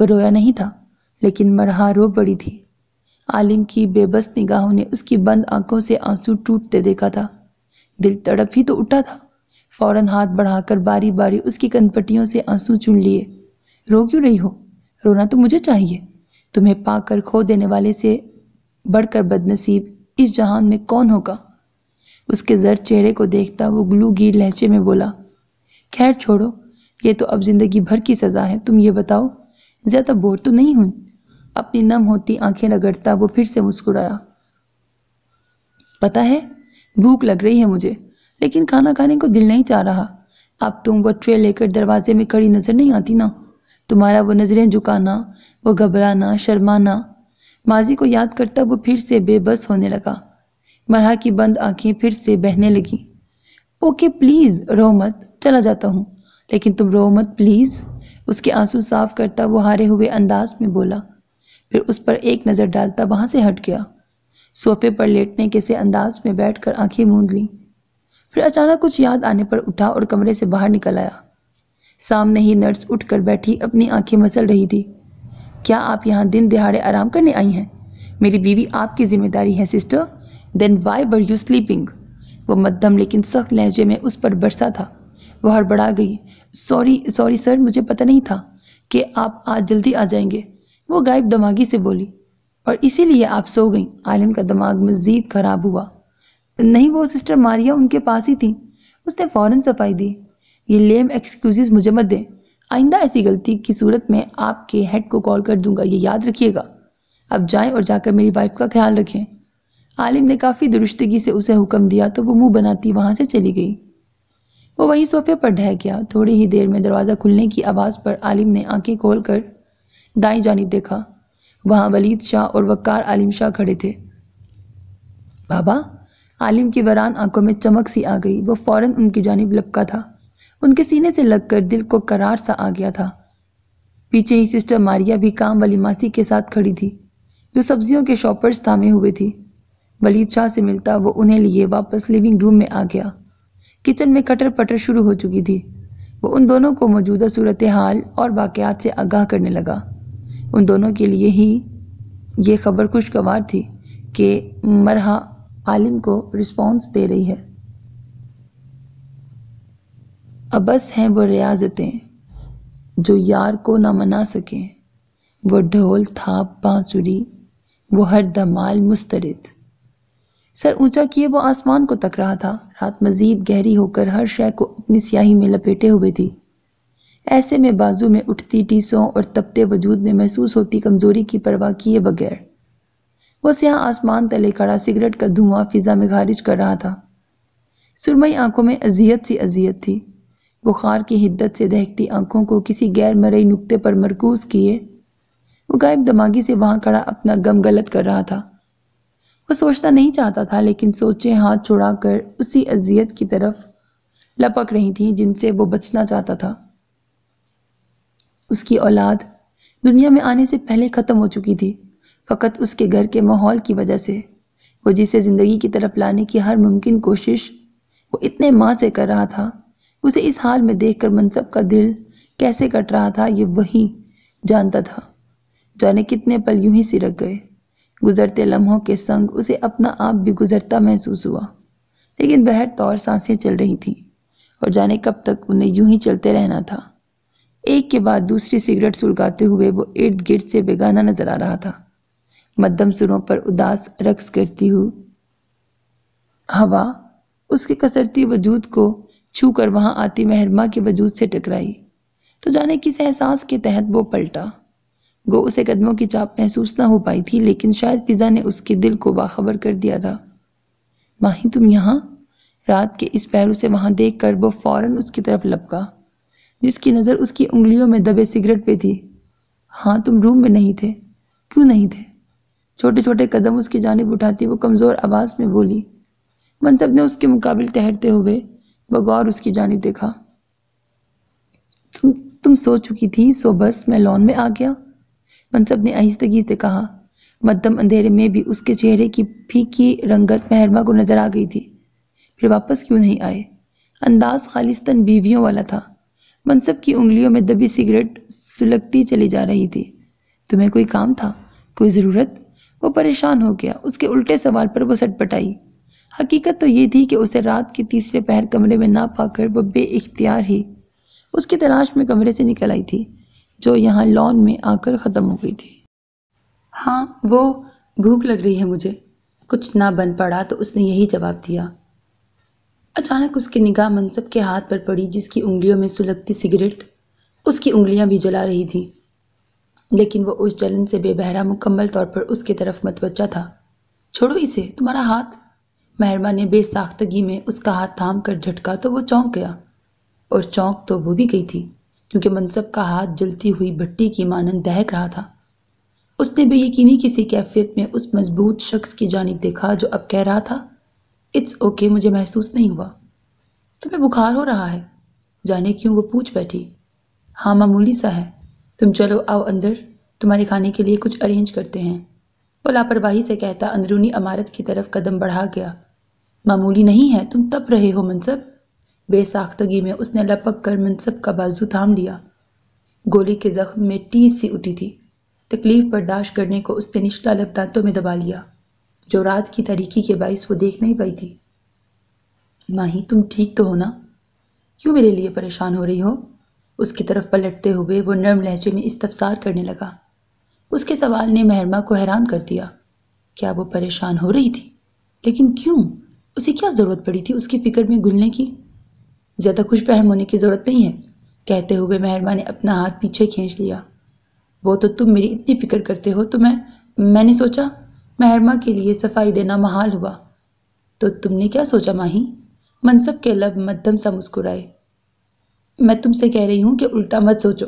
वह रोया नहीं था लेकिन मरहा रो पड़ी थी आलिम की बेबस निगाहों ने उसकी बंद आंखों से आंसू टूटते देखा था दिल तड़प ही तो उठा था फौरन हाथ बढ़ाकर बारी बारी उसकी कनपटियों से आंसू चुन लिए रो क्यों रही हो रोना तो मुझे चाहिए तुम्हें पाकर खो देने वाले से बढ़कर बदनसीब इस जहान में कौन होगा उसके जर चेहरे को देखता वो ग्लू गिर लहचे में बोला खैर छोड़ो ये तो अब ज़िंदगी भर की सज़ा है तुम ये बताओ ज़्यादा बोर तो नहीं हुई अपनी नम होती आंखें रगड़ता वो फिर से मुस्कुराया पता है भूख लग रही है मुझे लेकिन खाना खाने को दिल नहीं चाह रहा अब तुम वो ट्रे लेकर दरवाजे में खड़ी नज़र नहीं आती ना तुम्हारा वो नज़रें झुकाना वो घबराना शर्माना माजी को याद करता वो फिर से बेबस होने लगा मरहा की बंद आंखें फिर से बहने लगी ओके प्लीज़ रो मत चला जाता हूँ लेकिन तुम रो मत प्लीज़ उसके आंसू साफ करता वो हारे हुए अंदाज में बोला फिर उस पर एक नज़र डालता वहाँ से हट गया सोफे पर लेटने के से अंदाज में बैठकर आंखें मूंद लीं फिर अचानक कुछ याद आने पर उठा और कमरे से बाहर निकल आया सामने ही नर्स उठकर बैठी अपनी आंखें मसल रही थी क्या आप यहाँ दिन दिहाड़े आराम करने आई हैं मेरी बीवी आपकी जिम्मेदारी है sister then why were you sleeping वो मध्यम लेकिन सख्त लहजे में उस पर बरसा था वह हड़बड़ा गई सॉरी सॉरी सर मुझे पता नहीं था कि आप आज जल्दी आ जाएंगे वो गायब दमागी से बोली और इसीलिए आप सो गई आलिम का दिमाग मज़ीद ख़राब हुआ नहीं वो सिस्टर मारिया उनके पास ही थी उसने फ़ौरन सफाई दी ये लेम एक्सक्यूज़ मुझे मत दें आइंदा ऐसी गलती की सूरत में आपके हेड को कॉल कर दूंगा ये याद रखिएगा अब जाएं और जाकर मेरी वाइफ का ख्याल रखें आलिम ने काफ़ी दुरुस्तगी से उसे हुक्म दिया तो वो मुंह बनाती वहाँ से चली गई वो वहीं सोफे पर ढह गया थोड़ी ही देर में दरवाज़ा खुलने की आवाज़ पर आलिम ने आंखें खोल कर दाई जानब देखा वहाँ वलीद शाह और वक़ार आलिम शाह खड़े थे बाबा आलिम की वरान आंखों में चमक सी आ गई वो फ़ौर उनकी जानब लपका था उनके सीने से लगकर दिल को करार सा आ गया था पीछे ही सिस्टर मारिया भी काम वाली मासी के साथ खड़ी थी जो सब्जियों के शॉपर्स थामे हुए थी वलीद शाह से मिलता वो उन्हें लिए वापस लिविंग रूम में आ गया किचन में कटर पटर शुरू हो चुकी थी वो उन दोनों को मौजूदा सूरत हाल और वाक़ात से आगाह करने लगा उन दोनों के लिए ही ये खबर खुशगवार थी कि मरहा आलिम को रिस्पॉन्स दे रही है अबस हैं वो रियाजतें जो यार को ना मना सकें वो ढोल थाप बांसुरी वो हर दमाल मुस्तरद सर ऊंचा किए वो आसमान को तक रहा था रात मजीद गहरी होकर हर शय को अपनी स्याही में लपेटे हुए थी ऐसे में बाजू में उठती टीसों और तपते वजूद में महसूस होती कमज़ोरी की परवाह किए बगैर वो स्याह आसमान तले खड़ा सिगरेट का धुआं फिज़ा में खारिज कर रहा था सुरमई आंखों में अजियत सी अजियत थी बुखार की हिद्दत से दहकती आंखों को किसी गैर मरई नुकते पर मरकूज किए वो गायब दमागी से वहाँ खड़ा अपना गम गलत कर रहा था वो सोचना नहीं चाहता था लेकिन सोचे हाथ छुड़ाकर उसी अजियत की तरफ लपक रही थी जिनसे वो बचना चाहता था उसकी औलाद दुनिया में आने से पहले ख़त्म हो चुकी थी फ़कत उसके घर के माहौल की वजह से वो जिसे ज़िंदगी की तरफ लाने की हर मुमकिन कोशिश वो इतने माँ से कर रहा था उसे इस हाल में देखकर मनसब का दिल कैसे कट रहा था ये वही जानता था जाने कितने पल यूं ही सिरक गए गुजरते लम्हों के संग उसे अपना आप भी गुजरता महसूस हुआ लेकिन बहर तौर सांसें चल रही थीं और जाने कब तक उन्हें यूं ही चलते रहना था एक के बाद दूसरी सिगरेट सुलगाते हुए वो इर्द गिर्द से बेगाना नजर आ रहा था मध्यम सुरों पर उदास रक्स करती हुई हवा उसके कसरती वजूद को छू कर वहाँ आती महरमा के वजूद से टकराई तो जाने किस एहसास के तहत वो पलटा गो उसे कदमों की चाप महसूस ना हो पाई थी लेकिन शायद फिज़ा ने उसके दिल को बाखबर कर दिया था माही तुम यहाँ रात के इस पैर से वहाँ देख कर वो फौरन उसकी तरफ लपका जिसकी नज़र उसकी उंगलियों में दबे सिगरेट पे थी हाँ तुम रूम में नहीं थे क्यों नहीं थे छोटे छोटे कदम उसकी जानब उठाती वो कमज़ोर आवाज़ में बोली मनसब ने उसके मुकाबले ठहरते हुए बगौर उसकी जानब देखा तुम तुम सो चुकी थी सो बस मैं लॉन में आ गया मनसब ने आहिस्तगी से कहा मध्यम अंधेरे में भी उसके चेहरे की फीकी रंगत महरमा को नजर आ गई थी फिर वापस क्यों नहीं आए अंदाज खालिस्तन बीवियों वाला था मनसब की उंगलियों में दबी सिगरेट सुलगती चली जा रही थी तुम्हें कोई काम था कोई ज़रूरत वो परेशान हो गया उसके उल्टे सवाल पर वो सटपटाई हकीकत तो ये थी कि उसे रात के तीसरे पहर कमरे में ना पाकर वो बे ही उसकी तलाश में कमरे से निकल आई थी जो यहाँ लॉन में आकर ख़त्म हो गई थी हाँ वो भूख लग रही है मुझे कुछ ना बन पड़ा तो उसने यही जवाब दिया अचानक उसकी निगाह मनसब के हाथ पर पड़ी जिसकी उंगलियों में सुलगती सिगरेट उसकी उंगलियां भी जला रही थी लेकिन वो उस जलन से बेबहरा मुकम्मल तौर पर उसकी तरफ मतवजा था छोड़ो इसे तुम्हारा हाथ महरमा ने बेसाख्तगी में उसका हाथ थाम कर झटका तो वो चौंक गया और चौंक तो वो भी गई थी क्योंकि मनसब का हाथ जलती हुई भट्टी की मानंद दहक रहा था उसने बेयकीनी किसी कैफियत में उस मजबूत शख्स की जानब देखा जो अब कह रहा था इट्स ओके okay, मुझे महसूस नहीं हुआ तुम्हें बुखार हो रहा है जाने क्यों वो पूछ बैठी हाँ मामूली सा है तुम चलो आओ अंदर तुम्हारे खाने के लिए कुछ अरेंज करते हैं वो लापरवाही से कहता अंदरूनी अमारत की तरफ कदम बढ़ा गया मामूली नहीं है तुम तप रहे हो मनसब बेसाख्तगी में उसने लपक कर मनसब का बाजू थाम लिया गोली के जख्म में टीस सी उठी थी तकलीफ बर्दाश्त करने को उसने निचला लब दांतों में दबा लिया जो रात की तारीखी के बायस वो देख नहीं पाई थी माही तुम ठीक तो हो ना क्यों मेरे लिए परेशान हो रही हो उसकी तरफ पलटते हुए वो नर्म लहजे में इस्तफसार करने लगा उसके सवाल ने महरमा को हैरान कर दिया क्या वो परेशान हो रही थी लेकिन क्यों उसे क्या ज़रूरत पड़ी थी उसकी फ़िक्र में घुलने की ज़्यादा खुश फहम होने की ज़रूरत नहीं है कहते हुए मेहरमा ने अपना हाथ पीछे खींच लिया वो तो तुम मेरी इतनी फिक्र करते हो तो मैं मैंने सोचा मेहरमा के लिए सफाई देना महाल हुआ तो तुमने क्या सोचा माही मनसब के लब मध्यम सा मुस्कुराए मैं तुमसे कह रही हूँ कि उल्टा मत सोचो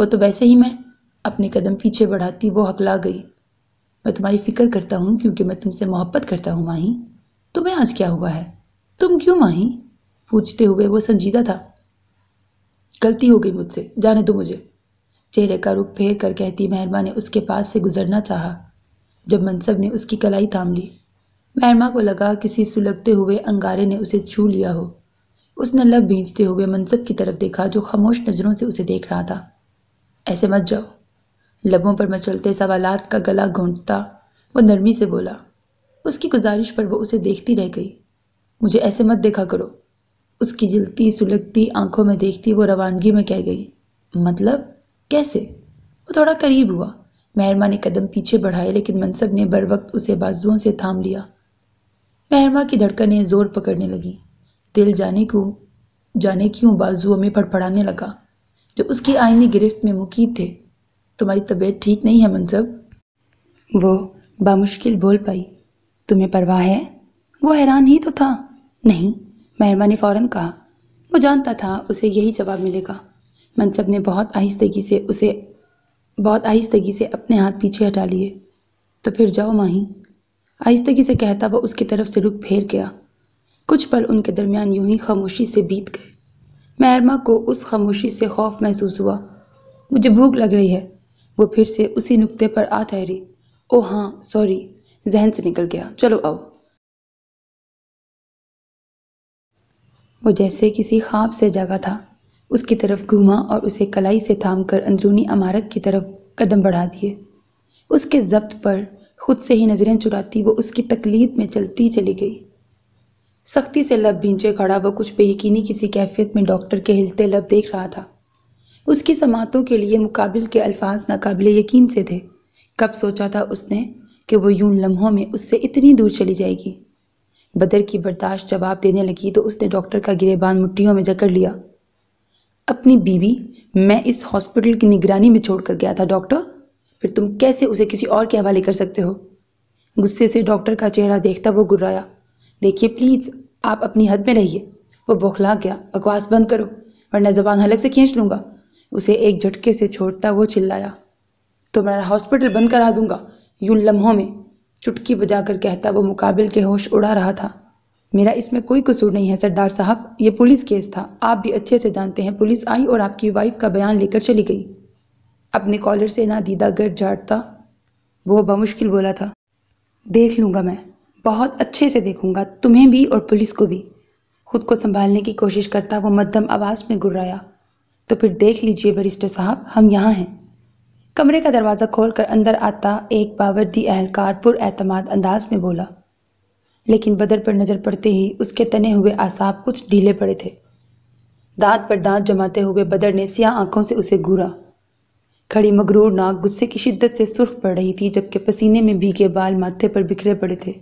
वो तो वैसे ही मैं अपने कदम पीछे बढ़ाती वो हकला गई मैं तुम्हारी फ़िक्र करता हूँ क्योंकि मैं तुमसे मोहब्बत करता हूँ माही तुम्हें आज क्या हुआ है तुम क्यों माही पूछते हुए वो संजीदा था गलती हो गई मुझसे जाने दो मुझे चेहरे का रुख फेर कर कहती महरमा ने उसके पास से गुजरना चाहा जब मनसब ने उसकी कलाई थाम ली महरमा को लगा किसी सुलगते हुए अंगारे ने उसे छू लिया हो उसने लब भींचते हुए मनसब की तरफ देखा जो खामोश नज़रों से उसे देख रहा था ऐसे मत जाओ लबों पर मचलते सवाल का गला घूंटता वो नरमी से बोला उसकी गुजारिश पर वो उसे देखती रह गई मुझे ऐसे मत देखा करो उसकी जलती सुलगती आंखों में देखती वो रवानगी में कह गई मतलब कैसे वो थोड़ा करीब हुआ महरमा ने कदम पीछे बढ़ाए लेकिन मनसब ने बर वक्त उसे बाजुओं से थाम लिया मेहरमा की धड़कनें जोर पकड़ने लगी दिल जाने को जाने क्यों बाजुओं में फड़फड़ाने लगा जो उसकी आईनी गिरफ्त में मुकीद थे तुम्हारी तबीयत ठीक नहीं है मनसब वो बामुश्किल बोल पाई तुम्हें परवाह है वो हैरान ही तो था नहीं महरमा ने फ़ौरन कहा वो जानता था उसे यही जवाब मिलेगा मनसब ने बहुत आहिस्तगी से उसे बहुत आहिस्तगी से अपने हाथ पीछे हटा लिए तो फिर जाओ माही आहिस्तगी से कहता वह उसकी तरफ से रुख फेर गया कुछ पल उनके दरमियान यूं ही खामोशी से बीत गए महरमा को उस खामोशी से खौफ महसूस हुआ मुझे भूख लग रही है वो फिर से उसी नुक्ते पर आ ठहरी ओ हाँ सॉरी जहन से निकल गया चलो आओ वो जैसे किसी ख्वाब से जगा था उसकी तरफ घूमा और उसे कलाई से थाम कर अंदरूनी अमारत की तरफ कदम बढ़ा दिए उसके जब्त पर खुद से ही नज़रें चुराती वो उसकी तकलीद में चलती चली गई सख्ती से लब भींचे खड़ा वो कुछ बेयकीनी किसी कैफियत में डॉक्टर के हिलते लब देख रहा था उसकी समातों के लिए मुकाबिल के अल्फाज नाकबिल यकीन से थे कब सोचा था उसने कि वो यूं लम्हों में उससे इतनी दूर चली जाएगी बदर की बर्दाश्त जवाब देने लगी तो उसने डॉक्टर का गिरेबान मुट्ठियों में जकड़ लिया अपनी बीवी मैं इस हॉस्पिटल की निगरानी में छोड़ कर गया था डॉक्टर फिर तुम कैसे उसे किसी और के हवाले कर सकते हो गुस्से से डॉक्टर का चेहरा देखता वो गुर्राया देखिए प्लीज़ आप अपनी हद में रहिए वो बौखला गया बकवास बंद करो वरना जबान हलक से खींच लूँगा उसे एक झटके से छोड़ता वो चिल्लाया तो मैं हॉस्पिटल बंद करा दूंगा यूं लम्हों में चुटकी बजाकर कहता वो मुकाबिल के होश उड़ा रहा था मेरा इसमें कोई कसूर नहीं है सरदार साहब ये पुलिस केस था आप भी अच्छे से जानते हैं पुलिस आई और आपकी वाइफ का बयान लेकर चली गई अपने कॉलर से ना दीदा गर्द झाड़ता वो बमुश्किल बोला था देख लूँगा मैं बहुत अच्छे से देखूँगा तुम्हें भी और पुलिस को भी खुद को संभालने की कोशिश करता वो मध्यम आवाज़ में गुर्राया तो फिर देख लीजिए बरिस्टर साहब हम यहाँ हैं कमरे का दरवाज़ा खोलकर अंदर आता एक बावर्दी पुर पुरमाद अंदाज में बोला लेकिन बदर पर नज़र पड़ते ही उसके तने हुए आसाब कुछ ढीले पड़े थे दांत पर दांत जमाते हुए बदर ने सियाह आंखों से उसे घूरा खड़ी मगरूर नाक गुस्से की शिद्दत से सुर्ख पड़ रही थी जबकि पसीने में भीगे बाल माथे पर बिखरे पड़े थे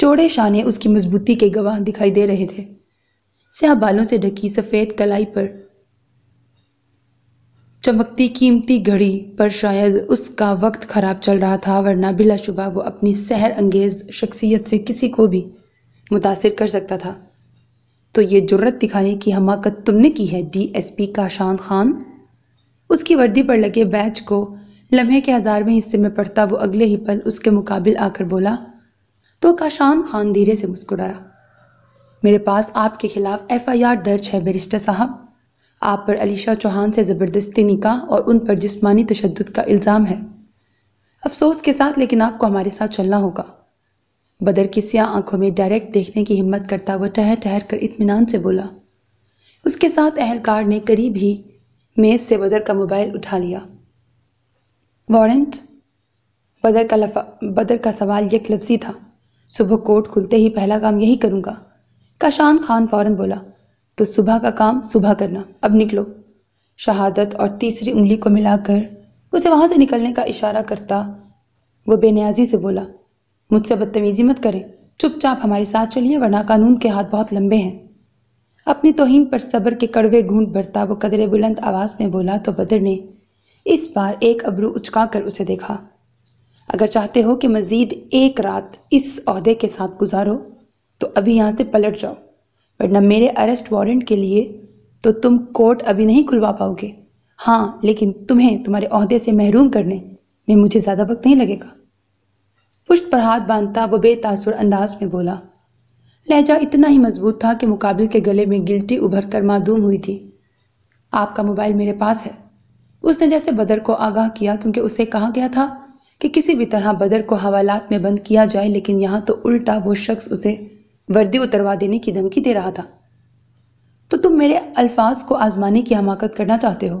चौड़े शाने उसकी मजबूती के गवाह दिखाई दे रहे थे स्याह बालों से ढकी सफ़ेद कलाई पर चमकती कीमती घड़ी पर शायद उसका वक्त ख़राब चल रहा था वरना बिलाशुबा वो अपनी सहर अंगेज़ शख्सियत से किसी को भी मुतासर कर सकता था तो ये ज़रूरत दिखाने की हमाकत तुमने की है डीएसपी काशान खान उसकी वर्दी पर लगे बैच को लम्हे के हज़ारवें हिस्से में पड़ता वो अगले ही पल उसके मुकाबिल आकर बोला तो काशान खान धीरे से मुस्कुराया मेरे पास आपके खिलाफ एफआईआर दर्ज है बैरिस्टर साहब आप पर अलीशा चौहान से ज़बरदस्ती निकाह और उन पर जिस्मानी तशद का इल्ज़ाम है अफसोस के साथ लेकिन आपको हमारे साथ चलना होगा बदर की सियाह आंखों में डायरेक्ट देखने की हिम्मत करता हुआ ठहर ठहर कर इतमान से बोला उसके साथ अहलकार ने करीब ही मेज़ से बदर का मोबाइल उठा लिया वारंट बदर का लफा बदर का सवाल यक लफ्जी था सुबह कोर्ट खुलते ही पहला काम यही करूँगा काशान खान फ़ौरन बोला तो सुबह का काम सुबह करना अब निकलो शहादत और तीसरी उंगली को मिलाकर उसे वहाँ से निकलने का इशारा करता वो बेनियाजी से बोला मुझसे बदतमीज़ी मत करें चुपचाप हमारे साथ चलिए वरना कानून के हाथ बहुत लंबे हैं अपनी तोहन पर सब्र के कड़वे घूंट भरता वो कदरे बुलंद आवाज़ में बोला तो बदर ने इस बार एक अबरू उचका कर उसे देखा अगर चाहते हो कि मज़ीद एक रात इस अहदे के साथ गुजारो तो अभी यहाँ से पलट जाओ वरना मेरे अरेस्ट वारंट के लिए तो तुम कोर्ट अभी नहीं खुलवा पाओगे हाँ लेकिन तुम्हें तुम्हारे अहदे से महरूम करने में मुझे ज़्यादा वक्त नहीं लगेगा पुष्ट पर हाथ बांधता वो बेतासुर अंदाज में बोला लहजा इतना ही मजबूत था कि मुकाबले के गले में गिल्टी उभर कर मादूम हुई थी आपका मोबाइल मेरे पास है उसने जैसे बदर को आगाह किया क्योंकि उसे कहा गया था कि किसी भी तरह बदर को हवालात में बंद किया जाए लेकिन यहाँ तो उल्टा वो शख्स उसे वर्दी उतरवा देने की धमकी दे रहा था तो तुम मेरे अल्फाज को आजमाने की हमाकत करना चाहते हो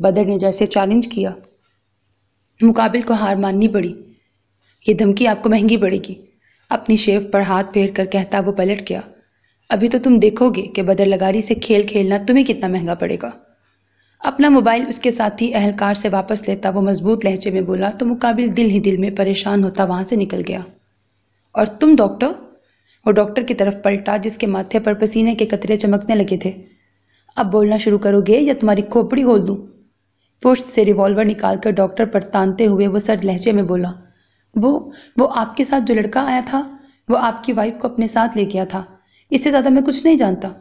बदर ने जैसे चैलेंज किया मुकाबिल को हार माननी पड़ी ये धमकी आपको महंगी पड़ेगी अपनी शेव पर हाथ फेर कर कहता वो पलट गया अभी तो तुम देखोगे कि बदर लगारी से खेल खेलना तुम्हें कितना महंगा पड़ेगा अपना मोबाइल उसके साथी अहलकार से वापस लेता वो मजबूत लहजे में बोला तो मुकाबिल दिल ही दिल में परेशान होता वहाँ से निकल गया और तुम डॉक्टर वो डॉक्टर की तरफ पलटा जिसके माथे पर पसीने के कतरे चमकने लगे थे अब बोलना शुरू करोगे या तुम्हारी खोपड़ी खोल दूँ पुश्त से रिवॉल्वर निकालकर डॉक्टर पर तानते हुए वो सर लहजे में बोला वो वो आपके साथ जो लड़का आया था वो आपकी वाइफ को अपने साथ ले गया था इससे ज़्यादा मैं कुछ नहीं जानता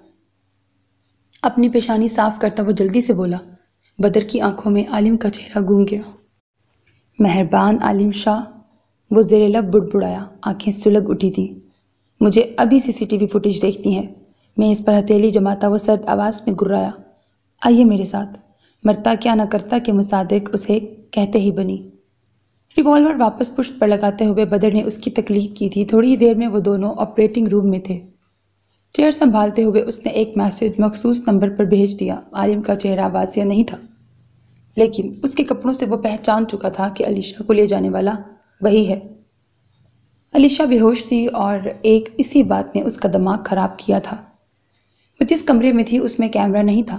अपनी पेशानी साफ करता वो जल्दी से बोला बदर की आंखों में आलिम का चेहरा घूम गया मेहरबान आलिम शाह वो जेरे लब बुड़बुड़ाया आंखें सुलग उठी थीं मुझे अभी सीसीटीवी फुटेज देखनी है मैं इस पर हथेली जमाता वह सर्द आवाज़ में गुर्राया आइए मेरे साथ मरता क्या ना करता के मुसादिक उसे कहते ही बनी रिवॉल्वर वापस पुष्ट पर लगाते हुए बदर ने उसकी तकलीफ की थी थोड़ी ही देर में वो दोनों ऑपरेटिंग रूम में थे चेयर संभालते हुए उसने एक मैसेज मखसूस नंबर पर भेज दिया आलिम का चेहरा वाजिया नहीं था लेकिन उसके कपड़ों से वो पहचान चुका था कि अलीशा को ले जाने वाला वही है अलीशा बेहोश थी और एक इसी बात ने उसका दिमाग ख़राब किया था वो जिस कमरे में थी उसमें कैमरा नहीं था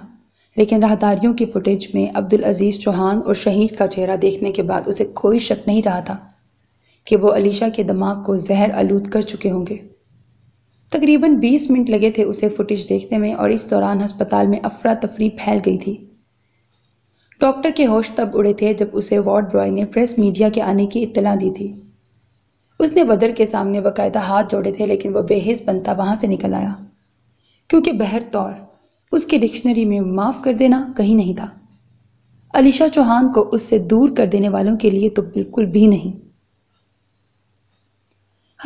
लेकिन राहदारियों की फुटेज में अब्दुल अजीज़ चौहान और शहीद का चेहरा देखने के बाद उसे कोई शक नहीं रहा था कि वो अलीशा के दिमाग को जहर आलूद कर चुके होंगे तकरीबन 20 मिनट लगे थे उसे फुटेज देखने में और इस दौरान अस्पताल में अफरा तफरी फैल गई थी डॉक्टर के होश तब उड़े थे जब उसे वार्ड बॉय ने प्रेस मीडिया के आने की इतला दी थी उसने बदर के सामने बाकायदा हाथ जोड़े थे लेकिन वह बेहिस बनता वहाँ से निकल आया क्योंकि बहर तौर उसकी डिक्शनरी में माफ़ कर देना कहीं नहीं था अलीशा चौहान को उससे दूर कर देने वालों के लिए तो बिल्कुल भी नहीं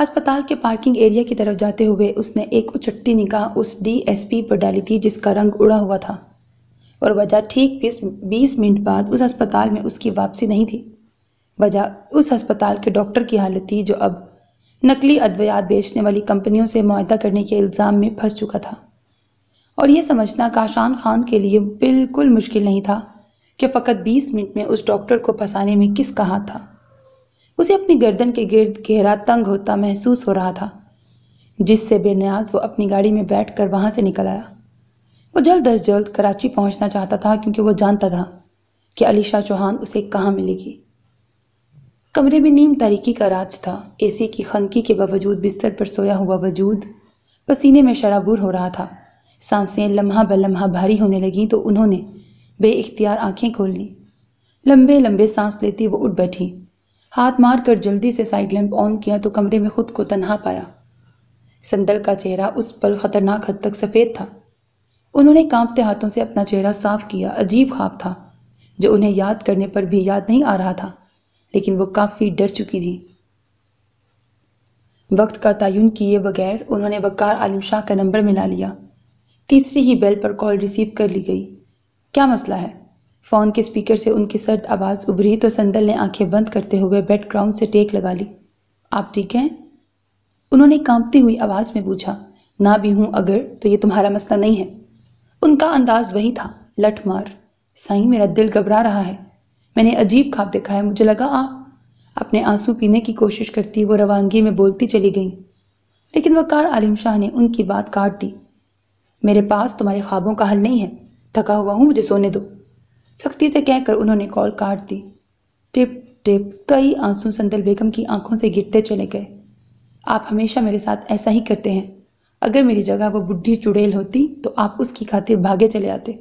अस्पताल के पार्किंग एरिया की तरफ जाते हुए उसने एक उचटती निकाह उस डीएसपी पर डाली थी जिसका रंग उड़ा हुआ था और वजह ठीक बीस बीस मिनट बाद उस अस्पताल में उसकी वापसी नहीं थी वजह उस अस्पताल के डॉक्टर की हालत थी जो अब नकली अद्वयात बेचने वाली कंपनियों से मुआदा करने के इल्ज़ाम में फंस चुका था और यह समझना काशान खान के लिए बिल्कुल मुश्किल नहीं था कि फ़कत 20 मिनट में उस डॉक्टर को फंसाने में किस कहा था उसे अपनी गर्दन के गिर्द गहरा तंग होता महसूस हो रहा था जिससे बेनियाज वो अपनी गाड़ी में बैठ कर वहाँ से निकल आया वो जल्द अज जल्द कराची पहुँचना चाहता था क्योंकि वो जानता था कि अलीशा चौहान उसे कहाँ मिलेगी कमरे में नीम तारीकी का राज था एसी की खनकी के बावजूद बिस्तर पर सोया हुआ वजूद पसीने में शराबूर हो रहा था सांसें लम्हा ब लम्हा भारी होने लगीं तो उन्होंने बे इख्तियार आँखें खोल लीं लंबे लंबे सांस लेती वो उठ बैठी हाथ मार कर जल्दी से साइड लैंप ऑन किया तो कमरे में खुद को तन्हा पाया संदल का चेहरा उस पल खतरनाक हद तक सफ़ेद था उन्होंने कांपते हाथों से अपना चेहरा साफ किया अजीब ख्वाब था जो उन्हें याद करने पर भी याद नहीं आ रहा था लेकिन वो काफ़ी डर चुकी थी वक्त का तयन किए बगैर उन्होंने वक़ार आलम शाह का नंबर मिला लिया तीसरी ही बेल पर कॉल रिसीव कर ली गई क्या मसला है फ़ोन के स्पीकर से उनकी सर्द आवाज़ उभरी तो संदल ने आंखें बंद करते हुए बेड ग्राउंड से टेक लगा ली आप ठीक हैं उन्होंने कांपती हुई आवाज़ में पूछा ना भी हूँ अगर तो ये तुम्हारा मसला नहीं है उनका अंदाज वही था लठ मार साईं मेरा दिल घबरा रहा है मैंने अजीब खाब देखा है मुझे लगा आप हाँ, अपने आंसू पीने की कोशिश करती वो रवानगी में बोलती चली गई लेकिन वकार आलिम शाह ने उनकी बात काट दी मेरे पास तुम्हारे ख्वाबों का हल नहीं है थका हुआ हूँ मुझे सोने दो सख्ती से कहकर उन्होंने कॉल काट दी टिप टिप कई आंसू संदल बेगम की आंखों से गिरते चले गए आप हमेशा मेरे साथ ऐसा ही करते हैं अगर मेरी जगह वो बुढ़ी चुड़ैल होती तो आप उसकी खातिर भागे चले आते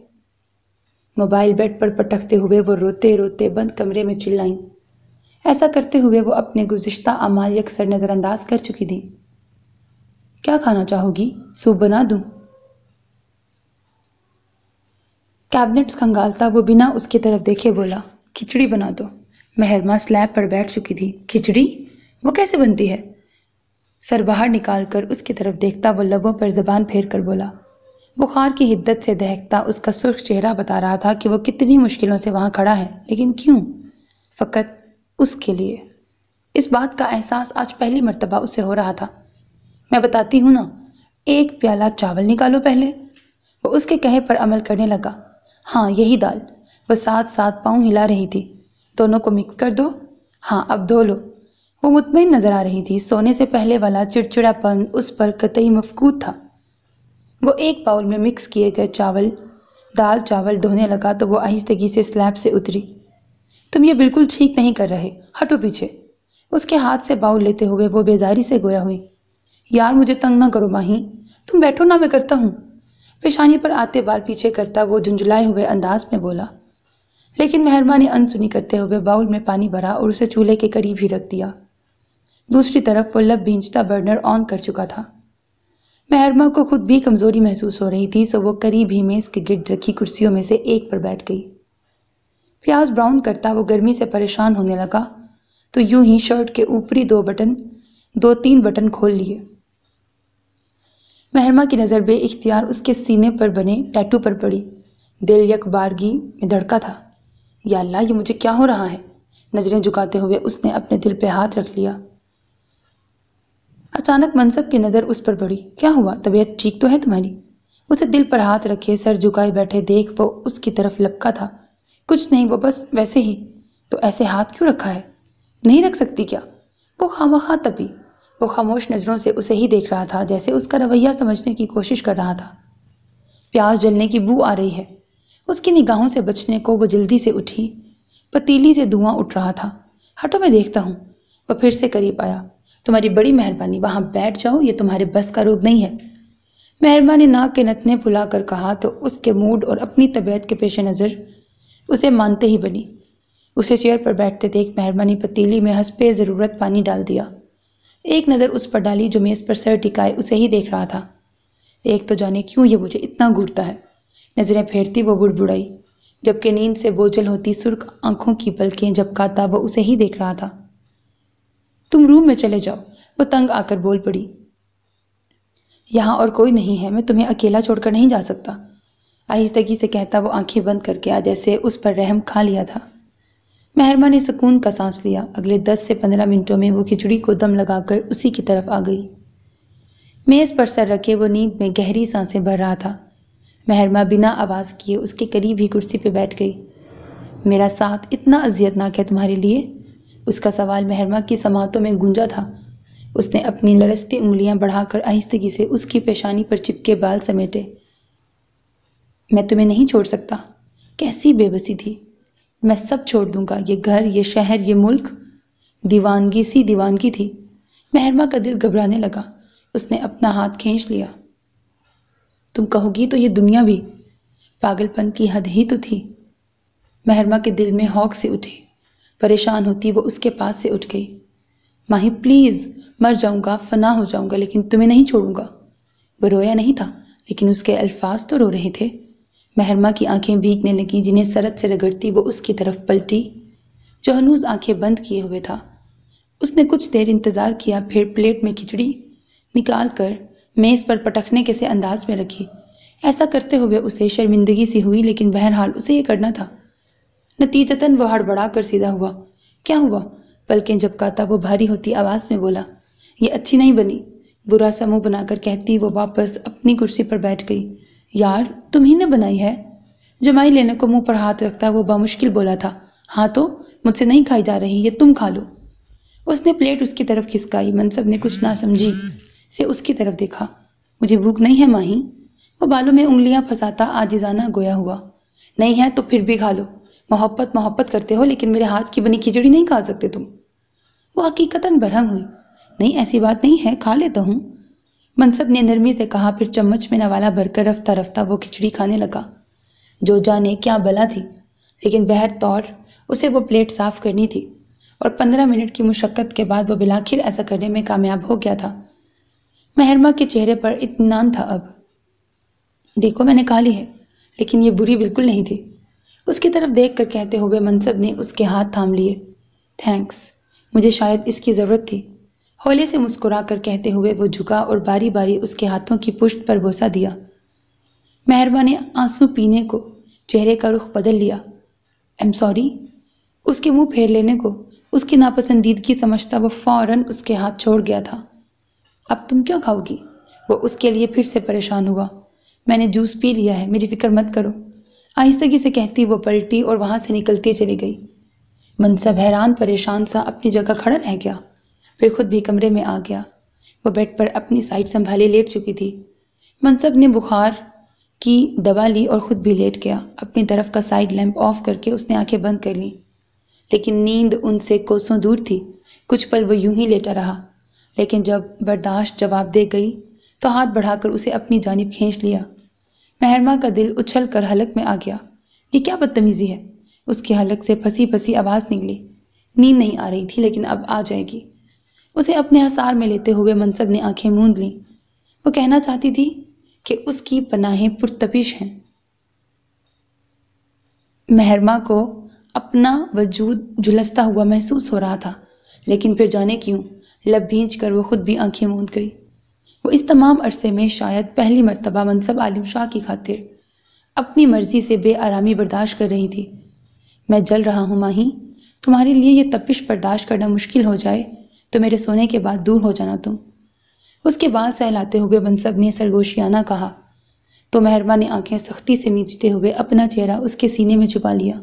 मोबाइल बेड पर पटकते हुए वो रोते रोते बंद कमरे में चिल्लाईं ऐसा करते हुए वो अपने गुज्त अमाल अक्सर नज़रअंदाज कर चुकी थी क्या खाना चाहोगी सूप बना दूँ कैबिनेट्स खंगालता वो बिना उसकी तरफ देखे बोला खिचड़ी बना दो महरमा स्लैब पर बैठ चुकी थी खिचड़ी वो कैसे बनती है सर बाहर निकाल कर उसकी तरफ देखता वो लबों पर जबान फेर कर बोला बुखार की हिद्दत से दहकता उसका सुर्ख चेहरा बता रहा था कि वो कितनी मुश्किलों से वहाँ खड़ा है लेकिन क्यों फ़कत उसके लिए इस बात का एहसास आज पहली मरतबा उसे हो रहा था मैं बताती हूँ ना एक प्याला चावल निकालो पहले वो उसके कहे पर अमल करने लगा हाँ यही दाल वह साथ साथ पाँव हिला रही थी दोनों को मिक्स कर दो हाँ अब धो लो वो मुतमिन नज़र आ रही थी सोने से पहले वाला चिड़चिड़ापन उस पर कतई मफकूद था वो एक बाउल में मिक्स किए गए चावल दाल चावल धोने लगा तो वो आहिस्तगी से स्लैब से उतरी तुम ये बिल्कुल ठीक नहीं कर रहे हटो पीछे उसके हाथ से बाउल लेते हुए वो बेजारी से गोया हुई यार मुझे तंग ना करो माही तुम बैठो ना मैं करता हूँ पेशानी पर आते बार पीछे करता वो झुंझुलाए हुए अंदाज में बोला लेकिन मेहरमा ने अनसुनी करते हुए बाउल में पानी भरा और उसे चूल्हे के करीब ही रख दिया दूसरी तरफ वो लब बींचता बर्नर ऑन कर चुका था महरमा को खुद भी कमज़ोरी महसूस हो रही थी सो वो करीब ही मेज़ के गिर्द रखी कुर्सियों में से एक पर बैठ गई प्याज ब्राउन करता वो गर्मी से परेशान होने लगा तो यूं ही शर्ट के ऊपरी दो बटन दो तीन बटन खोल लिए महरमा की नज़र बे इख्तियार उसके सीने पर बने टैटू पर पड़ी दिल यकबारगी में धड़का था या अल्लाह ये मुझे क्या हो रहा है नज़रें झुकाते हुए उसने अपने दिल पे हाथ रख लिया अचानक मनसब की नज़र उस पर पड़ी क्या हुआ तबीयत ठीक तो है तुम्हारी उसे दिल पर हाथ रखे सर झुकाए बैठे देख वो उसकी तरफ लपका था कुछ नहीं वो बस वैसे ही तो ऐसे हाथ क्यों रखा है नहीं रख सकती क्या वो खामखा तभी वो खामोश नज़रों से उसे ही देख रहा था जैसे उसका रवैया समझने की कोशिश कर रहा था प्याज जलने की बू आ रही है उसकी निगाहों से बचने को वो जल्दी से उठी पतीली से धुआं उठ रहा था हटो मैं देखता हूँ वह फिर से करीब आया तुम्हारी बड़ी मेहरबानी वहाँ बैठ जाओ ये तुम्हारे बस का रोग नहीं है मेहरबानी नाक के नतने फुला कर कहा तो उसके मूड और अपनी तबीयत के पेश नज़र उसे मानते ही बनी उसे चेयर पर बैठते देख मेहरबानी पतीली में हंसपे ज़रूरत पानी डाल दिया एक नज़र उस पर डाली जो मेज़ पर सर टिकाए उसे ही देख रहा था एक तो जाने क्यों ये मुझे इतना घूरता है नज़रें फेरती वो बुड़बुड़ाई जबकि नींद से बोझल होती सुर्ख आंखों की पलकें काता वह उसे ही देख रहा था तुम रूम में चले जाओ वो तंग आकर बोल पड़ी यहां और कोई नहीं है मैं तुम्हें अकेला छोड़कर नहीं जा सकता आहिस्तगी से कहता वो आंखें बंद करके आ जैसे उस पर रहम खा लिया था मेहरमा ने सुकून का सांस लिया अगले दस से पंद्रह मिनटों में वो खिचड़ी को दम लगाकर उसी की तरफ आ गई मेज़ पर सर रखे वो नींद में गहरी सांसें भर रहा था मेहरमा बिना आवाज़ किए उसके करीब ही कुर्सी पर बैठ गई मेरा साथ इतना अजियतनाक है तुम्हारे लिए उसका सवाल महरमा की समातों में गूंजा था उसने अपनी लड़सती उंगलियां बढ़ाकर आहिस्तगी से उसकी पेशानी पर चिपके बाल समेटे मैं तुम्हें नहीं छोड़ सकता कैसी बेबसी थी मैं सब छोड़ दूंगा ये घर ये शहर ये मुल्क दीवानगी सी दीवानगी थी महरमा का दिल घबराने लगा उसने अपना हाथ खींच लिया तुम कहोगी तो ये दुनिया भी पागलपन की हद ही तो थी महरमा के दिल में हौक से उठी परेशान होती वो उसके पास से उठ गई माही प्लीज़ मर जाऊंगा फना हो जाऊंगा लेकिन तुम्हें नहीं छोड़ूंगा वो रोया नहीं था लेकिन उसके अल्फाज तो रो रहे थे महरमा की आंखें भीगने लगी जिन्हें सरद से रगड़ती वो उसकी तरफ पलटी जो हनूज आंखें बंद किए हुए था उसने कुछ देर इंतज़ार किया फिर प्लेट में खिचड़ी निकाल कर मेज़ पर पटखने के से अंदाज में रखी ऐसा करते हुए उसे शर्मिंदगी सी हुई लेकिन बहरहाल उसे ये करना था नतीजतन वह हड़बड़ा कर सीधा हुआ क्या हुआ जब काता वो भारी होती आवाज़ में बोला ये अच्छी नहीं बनी बुरा सा मुंह बनाकर कहती वो वापस अपनी कुर्सी पर बैठ गई यार तुम ही ने बनाई है जमाई लेने को मुंह पर हाथ रखता वो बामुश्किल बोला था हाँ तो मुझसे नहीं खाई जा रही ये तुम खा लो उसने प्लेट उसकी तरफ खिसकाई मनसब ने कुछ ना समझी से उसकी तरफ देखा मुझे भूख नहीं है माही वो बालों में उंगलियां फंसाता आजिजाना गोया हुआ नहीं है तो फिर भी खा लो मोहब्बत मोहब्बत करते हो लेकिन मेरे हाथ की बनी खिचड़ी नहीं खा सकते तुम वो हकीकतन बरहम हुई नहीं ऐसी बात नहीं है खा लेता हूँ मनसब ने नरमी से कहा फिर चम्मच में नवाला भरकर रफ्ता रफ्ता वो खिचड़ी खाने लगा जो जाने क्या बला थी लेकिन बहर तौर उसे वो प्लेट साफ करनी थी और पंद्रह मिनट की मुशक्क़त के बाद वो बिलाखिर ऐसा करने में कामयाब हो गया था महरमा के चेहरे पर इतमान था अब देखो मैंने खा ली है लेकिन ये बुरी बिल्कुल नहीं थी उसकी तरफ देख कर कहते हुए मनसब ने उसके हाथ थाम लिए थैंक्स मुझे शायद इसकी ज़रूरत थी होली से मुस्कुरा कर कहते हुए वो झुका और बारी बारी उसके हाथों की पुष्ट पर भोसा दिया मेहरबा ने आंसू पीने को चेहरे का रुख बदल लिया आई एम सॉरी उसके मुंह फेर लेने को उसकी नापसंदीदगी समझता वो फौरन उसके हाथ छोड़ गया था अब तुम क्यों खाओगी वो उसके लिए फिर से परेशान हुआ मैंने जूस पी लिया है मेरी फिक्र मत करो आहिस्ता से कहती वो पलटी और वहाँ से निकलती चली गई मनसब हैरान परेशान सा अपनी जगह खड़ा रह गया फिर खुद भी कमरे में आ गया वो बेड पर अपनी साइड संभाले लेट चुकी थी मनसब ने बुखार की दवा ली और ख़ुद भी लेट गया अपनी तरफ का साइड लैंप ऑफ करके उसने आंखें बंद कर ली लेकिन नींद उनसे कोसों दूर थी कुछ पल वो यूं ही लेटा रहा लेकिन जब बर्दाश्त जवाब दे गई तो हाथ बढ़ाकर उसे अपनी जानब खींच लिया महरमा का दिल उछल कर हलक में आ गया ये क्या बदतमीजी है उसकी हलक से फंसी फंसी आवाज़ निकली नींद नहीं आ रही थी लेकिन अब आ जाएगी उसे अपने हसार में लेते हुए मनसब ने आंखें मूंद लीं वो कहना चाहती थी कि उसकी पनाहें पुरतपिश हैं महरमा को अपना वजूद झुलसता हुआ महसूस हो रहा था लेकिन फिर जाने क्यों लब भींच कर वो खुद भी आंखें मूंद गई वो इस तमाम अरसे में शायद पहली मरतबा मनसब आलिम शाह की खातिर अपनी मर्जी से बेआरामी बर्दाश्त कर रही थी मैं जल रहा हूँ माही तुम्हारे लिए यह तपिश बर्दाश्त करना मुश्किल हो जाए तो मेरे सोने के बाद दूर हो जाना तुम उसके बाल सहलाते हुए मनसब ने सरगोशियाना कहा तो मेहरबान ने आंखें सख्ती से मींचते हुए अपना चेहरा उसके सीने में छुपा लिया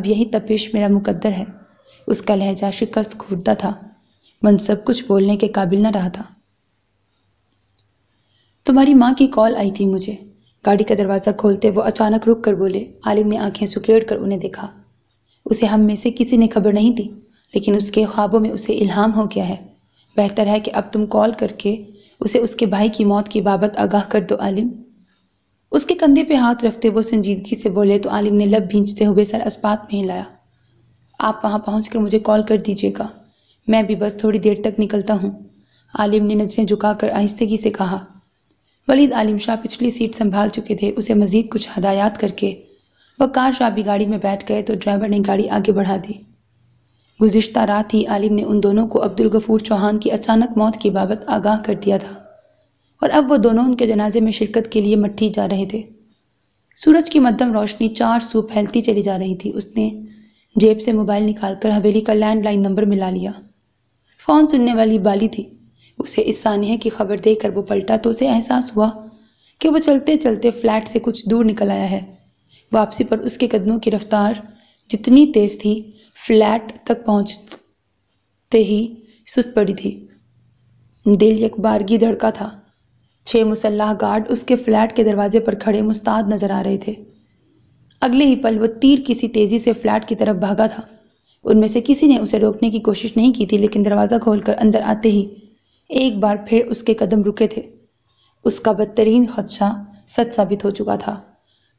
अब यही तपिश मेरा मुकद्दर है उसका लहजा शिकस्त घूरता था मनसब कुछ बोलने के काबिल न रहा था तुम्हारी माँ की कॉल आई थी मुझे गाड़ी का दरवाज़ा खोलते वो अचानक रुक कर बोले आलिम ने आंखें सुकेड़ कर उन्हें देखा उसे हम में से किसी ने खबर नहीं दी लेकिन उसके ख्वाबों में उसे इल्हाम हो गया है बेहतर है कि अब तुम कॉल करके उसे उसके भाई की मौत की बाबत आगाह कर दो आलिम उसके कंधे पे हाथ रखते वो संजीदगी से बोले तो आलिम ने लब भींचते हुए सर अस्पात में हिलाया आप वहाँ पहुँच कर मुझे कॉल कर दीजिएगा मैं भी बस थोड़ी देर तक निकलता हूँ आलिम ने नजरें झुकाकर आहिस्तगी से कहा वलीद आलिम शाह पिछली सीट संभाल चुके थे उसे मजीद कुछ हदायत करके वकार शाह भी गाड़ी में बैठ गए तो ड्राइवर ने गाड़ी आगे बढ़ा दी गुज्त रात ही आलिम ने उन दोनों को अब्दुल गफूर चौहान की अचानक मौत की बाबत आगाह कर दिया था और अब वह दोनों उनके जनाजे में शिरकत के लिए मट्ठी जा रहे थे सूरज की मध्यम रोशनी चार सू फैलती चली जा रही थी उसने जेब से मोबाइल निकालकर हवेली का लैंडलाइन नंबर मिला लिया फ़ोन सुनने वाली बाली थी उसे इस सानहे की खबर देकर वो पलटा तो उसे एहसास हुआ कि वो चलते चलते फ्लैट से कुछ दूर निकल आया है वापसी पर उसके कदमों की रफ्तार जितनी तेज थी फ्लैट तक पहुंचते ही सुस्त पड़ी थी दिल एक बारगी धड़का था छह मुसल्लाह गार्ड उसके फ्लैट के दरवाजे पर खड़े मुस्ताद नजर आ रहे थे अगले ही पल वो तीर किसी तेजी से फ्लैट की तरफ भागा था उनमें से किसी ने उसे रोकने की कोशिश नहीं की थी लेकिन दरवाज़ा खोलकर अंदर आते ही एक बार फिर उसके कदम रुके थे उसका बदतरीन खदशा सच साबित हो चुका था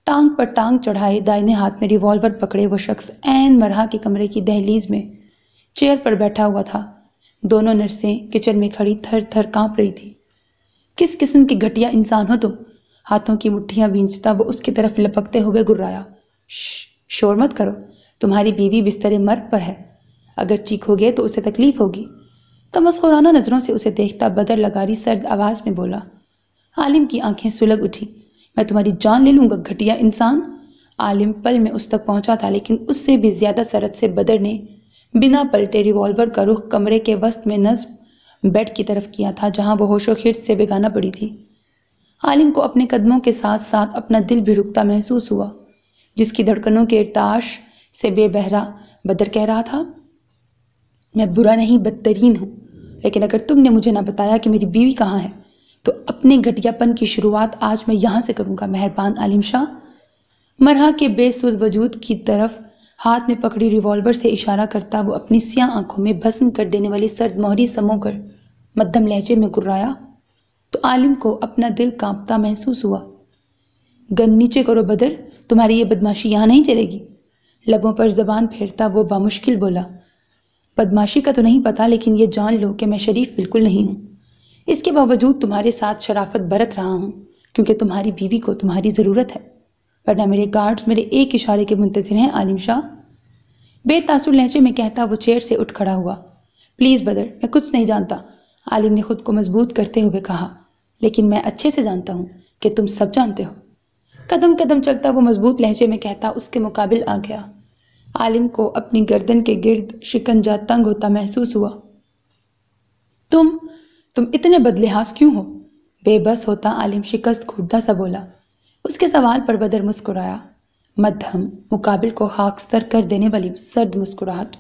टांग पर टांग चढ़ाए दाहिने हाथ में रिवॉल्वर पकड़े वो शख्स एन मरहा के कमरे की दहलीज में चेयर पर बैठा हुआ था दोनों नर्सें किचन में खड़ी थर थर कांप रही थी किस किस्म की घटिया इंसान हो तुम हाथों की मुट्ठियां बींचता वो उसकी तरफ लपकते हुए गुर्राया शोर मत करो तुम्हारी बीवी बिस्तरे मर्ग पर है अगर चीखोगे तो उसे तकलीफ होगी तमस्कुराना तो नज़रों से उसे देखता बदर लगारी सर्द आवाज़ में बोला आलिम की आंखें सुलग उठी मैं तुम्हारी जान ले लूँगा घटिया इंसान आलिम पल में उस तक पहुँचा था लेकिन उससे भी ज़्यादा सरद से बदर ने बिना पलटे रिवॉल्वर का रुख कमरे के वस्त में नस्ब बेड की तरफ किया था जहाँ वो होशो खिर्च से बेगाना पड़ी थी आलिम को अपने कदमों के साथ साथ अपना दिल भी रुकता महसूस हुआ जिसकी धड़कनों के इरताश से बेबहरा बदर कह रहा था मैं बुरा नहीं बदतरीन हूँ लेकिन अगर तुमने मुझे ना बताया कि मेरी बीवी कहाँ है तो अपने घटियापन की शुरुआत आज मैं यहाँ से करूँगा मेहरबान आलिम शाह मरहा के बेसुद वजूद की तरफ हाथ में पकड़ी रिवॉल्वर से इशारा करता वो अपनी सियाह आंखों में भस्म कर देने वाली सर्द मोहरी समो कर मध्यम लहजे में गुर्राया तो आलिम को अपना दिल कांपता महसूस हुआ गन नीचे करो बदर तुम्हारी ये बदमाशी यहाँ नहीं चलेगी लबों पर जबान फेरता वो बामुश्किल बोला बदमाशी का तो नहीं पता लेकिन ये जान लो कि मैं शरीफ बिल्कुल नहीं हूँ इसके बावजूद तुम्हारे साथ शराफत बरत रहा हूँ क्योंकि तुम्हारी बीवी को तुम्हारी ज़रूरत है वरना मेरे गार्ड्स मेरे एक इशारे के मुंतजर हैं आलिम शाह बेतासुर लहजे में कहता वो चेयर से उठ खड़ा हुआ प्लीज़ बदर मैं कुछ नहीं जानता आलिम ने खुद को मजबूत करते हुए कहा लेकिन मैं अच्छे से जानता हूँ कि तुम सब जानते हो कदम कदम चलता वो मजबूत लहजे में कहता उसके मुकाबिल आ गया आलिम को अपनी गर्दन के गिर्द शिकंजा तंग होता महसूस हुआ तुम तुम इतने बदलेहास क्यों हो बेबस होता आलिम शिकस्त घूटता सा बोला उसके सवाल पर बदर मुस्कुराया मध्यम मुकाबिल को खाकस्तर कर देने वाली सर्द मुस्कुराहट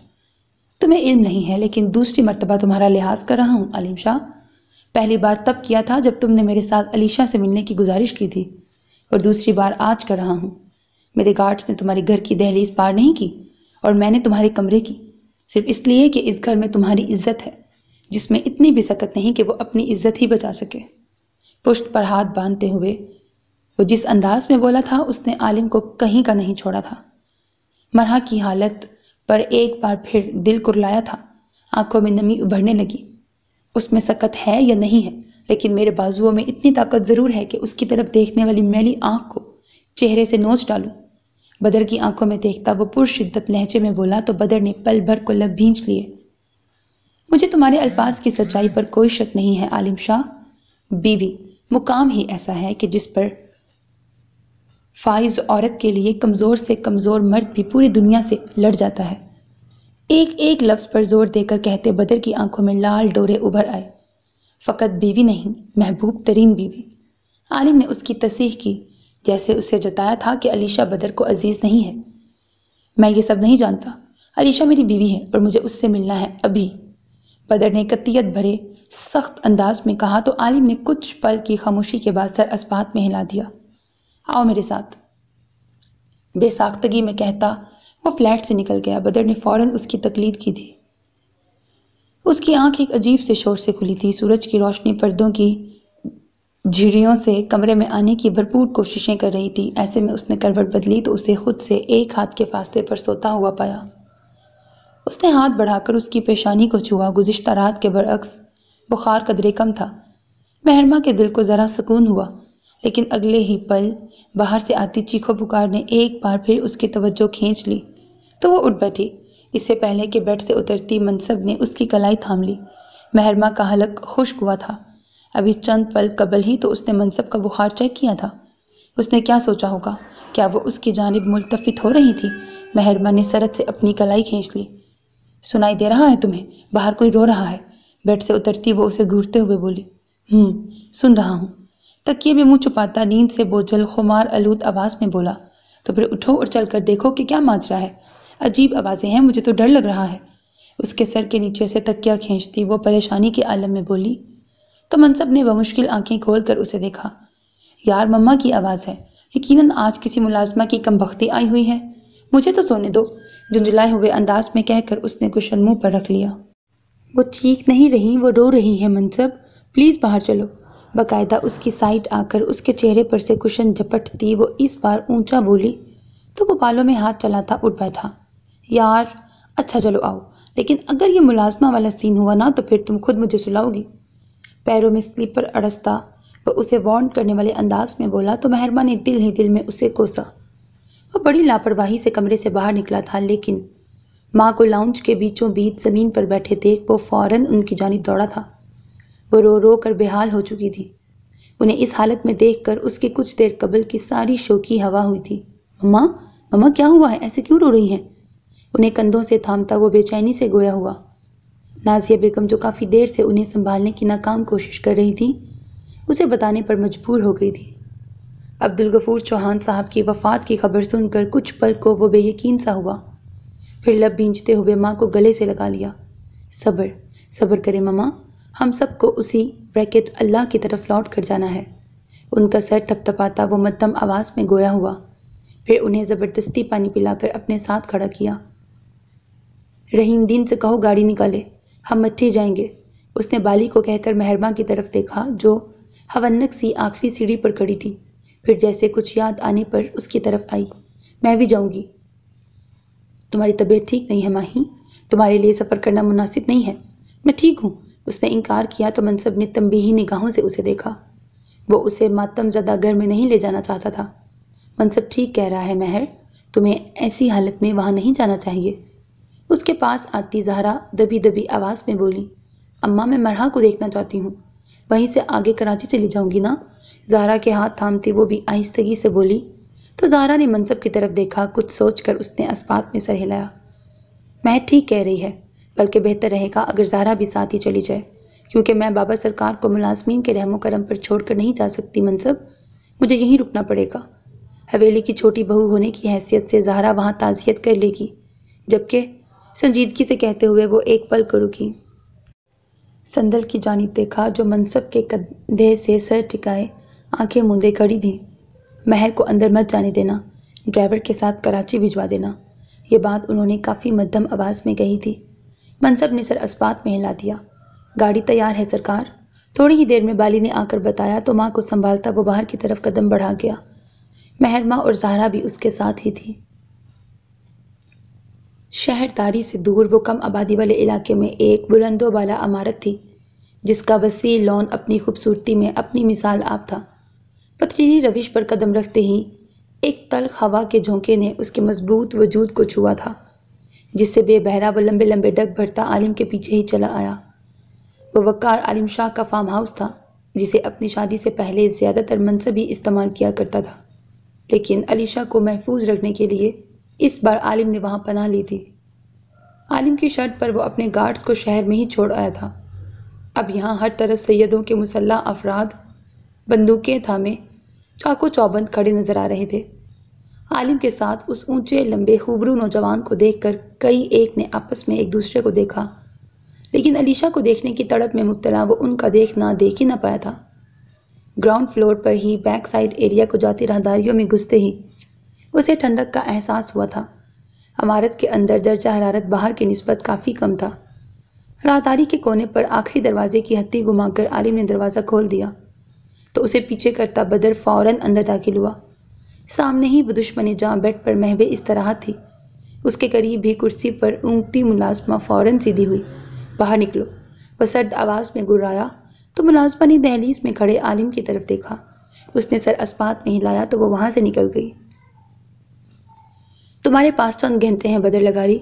तुम्हें इल्म नहीं है लेकिन दूसरी मरतबा तुम्हारा लिहाज कर रहा हूँ आलिम शाह पहली बार तब किया था जब तुमने मेरे साथ अलीशा से मिलने की गुजारिश की थी और दूसरी बार आज कर रहा हूँ मेरे गार्ड्स ने तुम्हारे घर की दहलीज पार नहीं की और मैंने तुम्हारे कमरे की सिर्फ इसलिए कि इस घर में तुम्हारी इज्जत है जिसमें इतनी भी सकत नहीं कि वो अपनी इज्जत ही बचा सके पुष्ट पर हाथ बांधते हुए वो जिस अंदाज में बोला था उसने आलिम को कहीं का नहीं छोड़ा था मरहा की हालत पर एक बार फिर दिल कुरलाया था आंखों में नमी उभरने लगी उसमें सकत है या नहीं है लेकिन मेरे बाजुओं में इतनी ताकत ज़रूर है कि उसकी तरफ देखने वाली मैली आंख को चेहरे से नोच डालूं बदर की आंखों में देखता वो शिद्दत लहजे में बोला तो बदर ने पल भर को लब भींच लिए मुझे तुम्हारे अल्फाज की सच्चाई पर कोई शक नहीं है आलिम शाह बीवी मुकाम ही ऐसा है कि जिस पर फाइज औरत के लिए कमज़ोर से कमज़ोर मर्द भी पूरी दुनिया से लड़ जाता है एक एक लफ्ज़ पर जोर देकर कहते बदर की आंखों में लाल डोरे उभर आए फ़कत बीवी नहीं महबूब तरीन बीवी आलिम ने उसकी तसीह की जैसे उसे जताया था कि अलीशा बदर को अजीज़ नहीं है मैं ये सब नहीं जानता अलीशा मेरी बीवी है और मुझे उससे मिलना है अभी बदर ने कतियत भरे सख्त अंदाज में कहा तो आलिम ने कुछ पल की खामोशी के बाद सर अस्पात में हिला दिया आओ मेरे साथ बेसाख्तगी में कहता वो फ्लैट से निकल गया बदर ने फौरन उसकी तकलीद की थी उसकी आंख एक अजीब से शोर से खुली थी सूरज की रोशनी पर्दों की झिड़ियों से कमरे में आने की भरपूर कोशिशें कर रही थी ऐसे में उसने करवट बदली तो उसे खुद से एक हाथ के फासले पर सोता हुआ पाया उसने हाथ बढ़ाकर उसकी पेशानी को छुआ गुजशत रात के बरअक्स बुखार कदरे कम था महरमा के दिल को ज़रा सुकून हुआ लेकिन अगले ही पल बाहर से आती चीखों पुकार ने एक बार फिर उसकी तवज्जो खींच ली तो वो उठ बैठी इससे पहले कि बेड से उतरती मनसब ने उसकी कलाई थाम ली महरमा का हलक खुश्क हुआ था अभी चंद पल कबल ही तो उसने मनसब का बुखार चेक किया था उसने क्या सोचा होगा क्या वो उसकी जानब मुलतफित हो रही थी मेहरमा ने सरद से अपनी कलाई खींच ली सुनाई दे रहा है तुम्हें बाहर कोई रो रहा है बेड से उतरती वो उसे घूरते हुए बोली हम्म सुन रहा हूँ तकिए में मुँह छुपाता नींद से बोझल खुमार आलूद आवाज़ में बोला तो फिर उठो और चल कर देखो कि क्या माजरा है अजीब आवाज़ें हैं मुझे तो डर लग रहा है उसके सर के नीचे से तकिया खींचती वो परेशानी के आलम में बोली तो मनसब ने बमुश्किल आंखें खोल कर उसे देखा यार मम्मा की आवाज़ है यकीनन आज किसी मुलाजमा की कम बख्ती आई हुई है मुझे तो सोने दो झुंझुलाए हुए अंदाज में कहकर उसने कुशन मुंह पर रख लिया वो ठीक नहीं रही वो रो रही है मनसब प्लीज़ बाहर चलो बाकायदा उसकी साइड आकर उसके चेहरे पर से कुशन झपटती वो इस बार ऊंचा बोली तो वो बालों में हाथ चलाता उठ बैठा यार अच्छा चलो आओ लेकिन अगर ये मुलाजमा वाला सीन हुआ ना तो फिर तुम खुद मुझे सुलाओगी पैरों में स्लीपर अड़सता वह उसे वॉन्ट करने वाले अंदाज में बोला तो महरमा ने दिल ही दिल में उसे कोसा वह बड़ी लापरवाही से कमरे से बाहर निकला था लेकिन माँ को लाउंज के बीचों बीच ज़मीन पर बैठे देख वो फौरन उनकी जानी दौड़ा था वो रो रो कर बेहाल हो चुकी थी उन्हें इस हालत में देखकर उसके कुछ देर कबल की सारी शोकी हवा हुई थी मम्मा मम्मा क्या हुआ है ऐसे क्यों रो रही हैं उन्हें कंधों से थामता वो बेचैनी से गोया हुआ नाजिया बेगम जो काफ़ी देर से उन्हें संभालने की नाकाम कोशिश कर रही थी उसे बताने पर मजबूर हो गई थी अब्दुल गफूर चौहान साहब की वफ़ात की खबर सुनकर कुछ पल को वो बेयकीन सा हुआ फिर लब भींजते हुए माँ को गले से लगा लिया सब्र सब्र करें ममा हम सबको उसी ब्रैकेट अल्लाह की तरफ लौट कर जाना है उनका सर थपथपाता वो मद्दम आवाज़ में गोया हुआ फिर उन्हें ज़बरदस्ती पानी पिलाकर अपने साथ खड़ा किया रहीम दीन से कहो गाड़ी निकाले हम मच्छी जाएंगे उसने बाली को कहकर मेहरमा की तरफ देखा जो हवन्नक सी आखिरी सीढ़ी पर खड़ी थी फिर जैसे कुछ याद आने पर उसकी तरफ आई मैं भी जाऊंगी तुम्हारी तबीयत ठीक नहीं है माही तुम्हारे लिए सफ़र करना मुनासिब नहीं है मैं ठीक हूँ उसने इनकार किया तो मनसब ने तंबीही निगाहों से उसे देखा वो उसे मातम ज़्यादा घर में नहीं ले जाना चाहता था मनसब ठीक कह रहा है महर तुम्हें ऐसी हालत में वहाँ नहीं जाना चाहिए उसके पास आती जहरा दबी दबी आवाज़ में बोली अम्मा मैं मरहा को देखना चाहती हूँ वहीं से आगे कराची चली जाऊँगी ना जहरा के हाथ थामती वो भी आहिस्तगी से बोली तो जहरा ने मनसब की तरफ देखा कुछ सोच कर उसने अस्पात में सर हिलाया मैं ठीक कह रही है बल्कि बेहतर रहेगा अगर जहरा भी साथ ही चली जाए क्योंकि मैं बाबा सरकार को मुलाजमीन के रहमो करम पर छोड़ कर नहीं जा सकती मनसब मुझे यहीं रुकना पड़ेगा हवेली की छोटी बहू होने की हैसियत से जहरा वहाँ ताज़ियत कर लेगी जबकि संजीदगी से कहते हुए वो एक पल को रुकी संदल की जानब देखा जो मनसब के कंधे से सर टिकाए आंखें मूंदे खड़ी थी महर को अंदर मत जाने देना ड्राइवर के साथ कराची भिजवा देना ये बात उन्होंने काफ़ी मध्यम आवाज़ में कही थी मनसब ने सर अस्पात में हिला दिया गाड़ी तैयार है सरकार थोड़ी ही देर में बाली ने आकर बताया तो माँ को संभालता वो बाहर की तरफ कदम बढ़ा गया महर माँ और जहरा भी उसके साथ ही थी शहरदारी से दूर व कम आबादी वाले इलाके में एक बुलंदों वाला अमारत थी जिसका वसी लॉन अपनी खूबसूरती में अपनी मिसाल आप था पथरीली रविश पर कदम रखते ही एक तल्ख हवा के झोंके ने उसके मजबूत वजूद को छुआ था जिससे बेबहरा व लंबे लंबे डग भरता आलिम के पीछे ही चला आया वह वक़ार आलिम शाह का फार्म हाउस था जिसे अपनी शादी से पहले ज़्यादातर मनसब ही इस्तेमाल किया करता था लेकिन अली शाह को महफूज रखने के लिए इस बार आलिम ने वहाँ पनाह ली थी आलिम की शर्त पर वो अपने गार्ड्स को शहर में ही छोड़ आया था अब यहाँ हर तरफ सैदों के मुसल्ह अफराद बंदूकें थामे चाको चौबंद खड़े नजर आ रहे थे आलिम के साथ उस ऊंचे लंबे खूबरू नौजवान को देखकर कई एक ने आपस में एक दूसरे को देखा लेकिन अलीशा को देखने की तड़प में मुबतला वो उनका देखना देख ही ना पाया था ग्राउंड फ्लोर पर ही बैक साइड एरिया को जाती राहदारियों में घुसते ही उसे ठंडक का एहसास हुआ था अमारत के अंदर दर्जा हरारत बाहर की नस्बत काफ़ी कम था राहदारी के कोने पर आखिरी दरवाजे की हत्ती घुमाकर आलिम ने दरवाज़ा खोल दिया तो उसे पीछे करता बदर फौरन अंदर दाखिल हुआ सामने ही वो दुश्मन जहाँ बेड पर महवे इस तरह थी उसके करीब ही कुर्सी पर ऊँगती मुलाजमा फ़ौर सीधी हुई बाहर निकलो वह सर्द आवाज़ में गुर्राया तो मुलाजमा ने दहलीज में खड़े आलिम की तरफ देखा उसने सर अस्पात में हिलाया तो वो वहाँ से निकल गई तुम्हारे पास चंद तो घंटे हैं बदर लगारी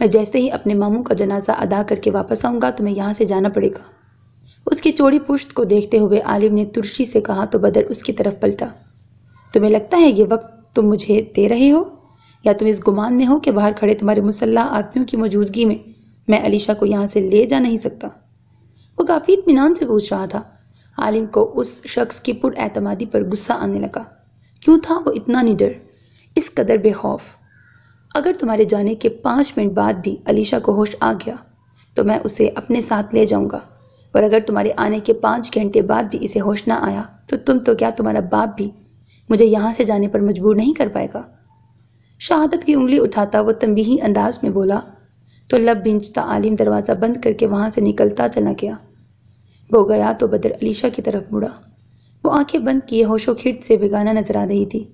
मैं जैसे ही अपने मामू का जनाजा अदा करके वापस आऊँगा तुम्हें यहाँ से जाना पड़ेगा उसकी चौड़ी पुश्त को देखते हुए आलिम ने तुर्शी से कहा तो बदर उसकी तरफ पलटा तुम्हें लगता है ये वक्त तुम मुझे दे रहे हो या तुम इस गुमान में हो कि बाहर खड़े तुम्हारे मुसल्ह आदमियों की मौजूदगी में मैं अलीशा को यहाँ से ले जा नहीं सकता वो काफ़ी इतमान से पूछ रहा था आलिम को उस शख्स की पुरमादी पर गुस्सा आने लगा क्यों था वो इतना निडर इस कदर बेखौफ अगर तुम्हारे जाने के पाँच मिनट बाद भी अलीशा को होश आ गया तो मैं उसे अपने साथ ले जाऊंगा और अगर तुम्हारे आने के पाँच घंटे बाद भी इसे होश ना आया तो तुम तो क्या तुम्हारा बाप भी मुझे यहाँ से जाने पर मजबूर नहीं कर पाएगा शहादत की उंगली उठाता वो तमबीही अंदाज में बोला तो लब बिंचता आलिम दरवाज़ा बंद करके वहाँ से निकलता चला गया वो गया तो बदर अलीशा की तरफ मुड़ा वो आंखें बंद किए होशो से बेगाना नजर आ रही थी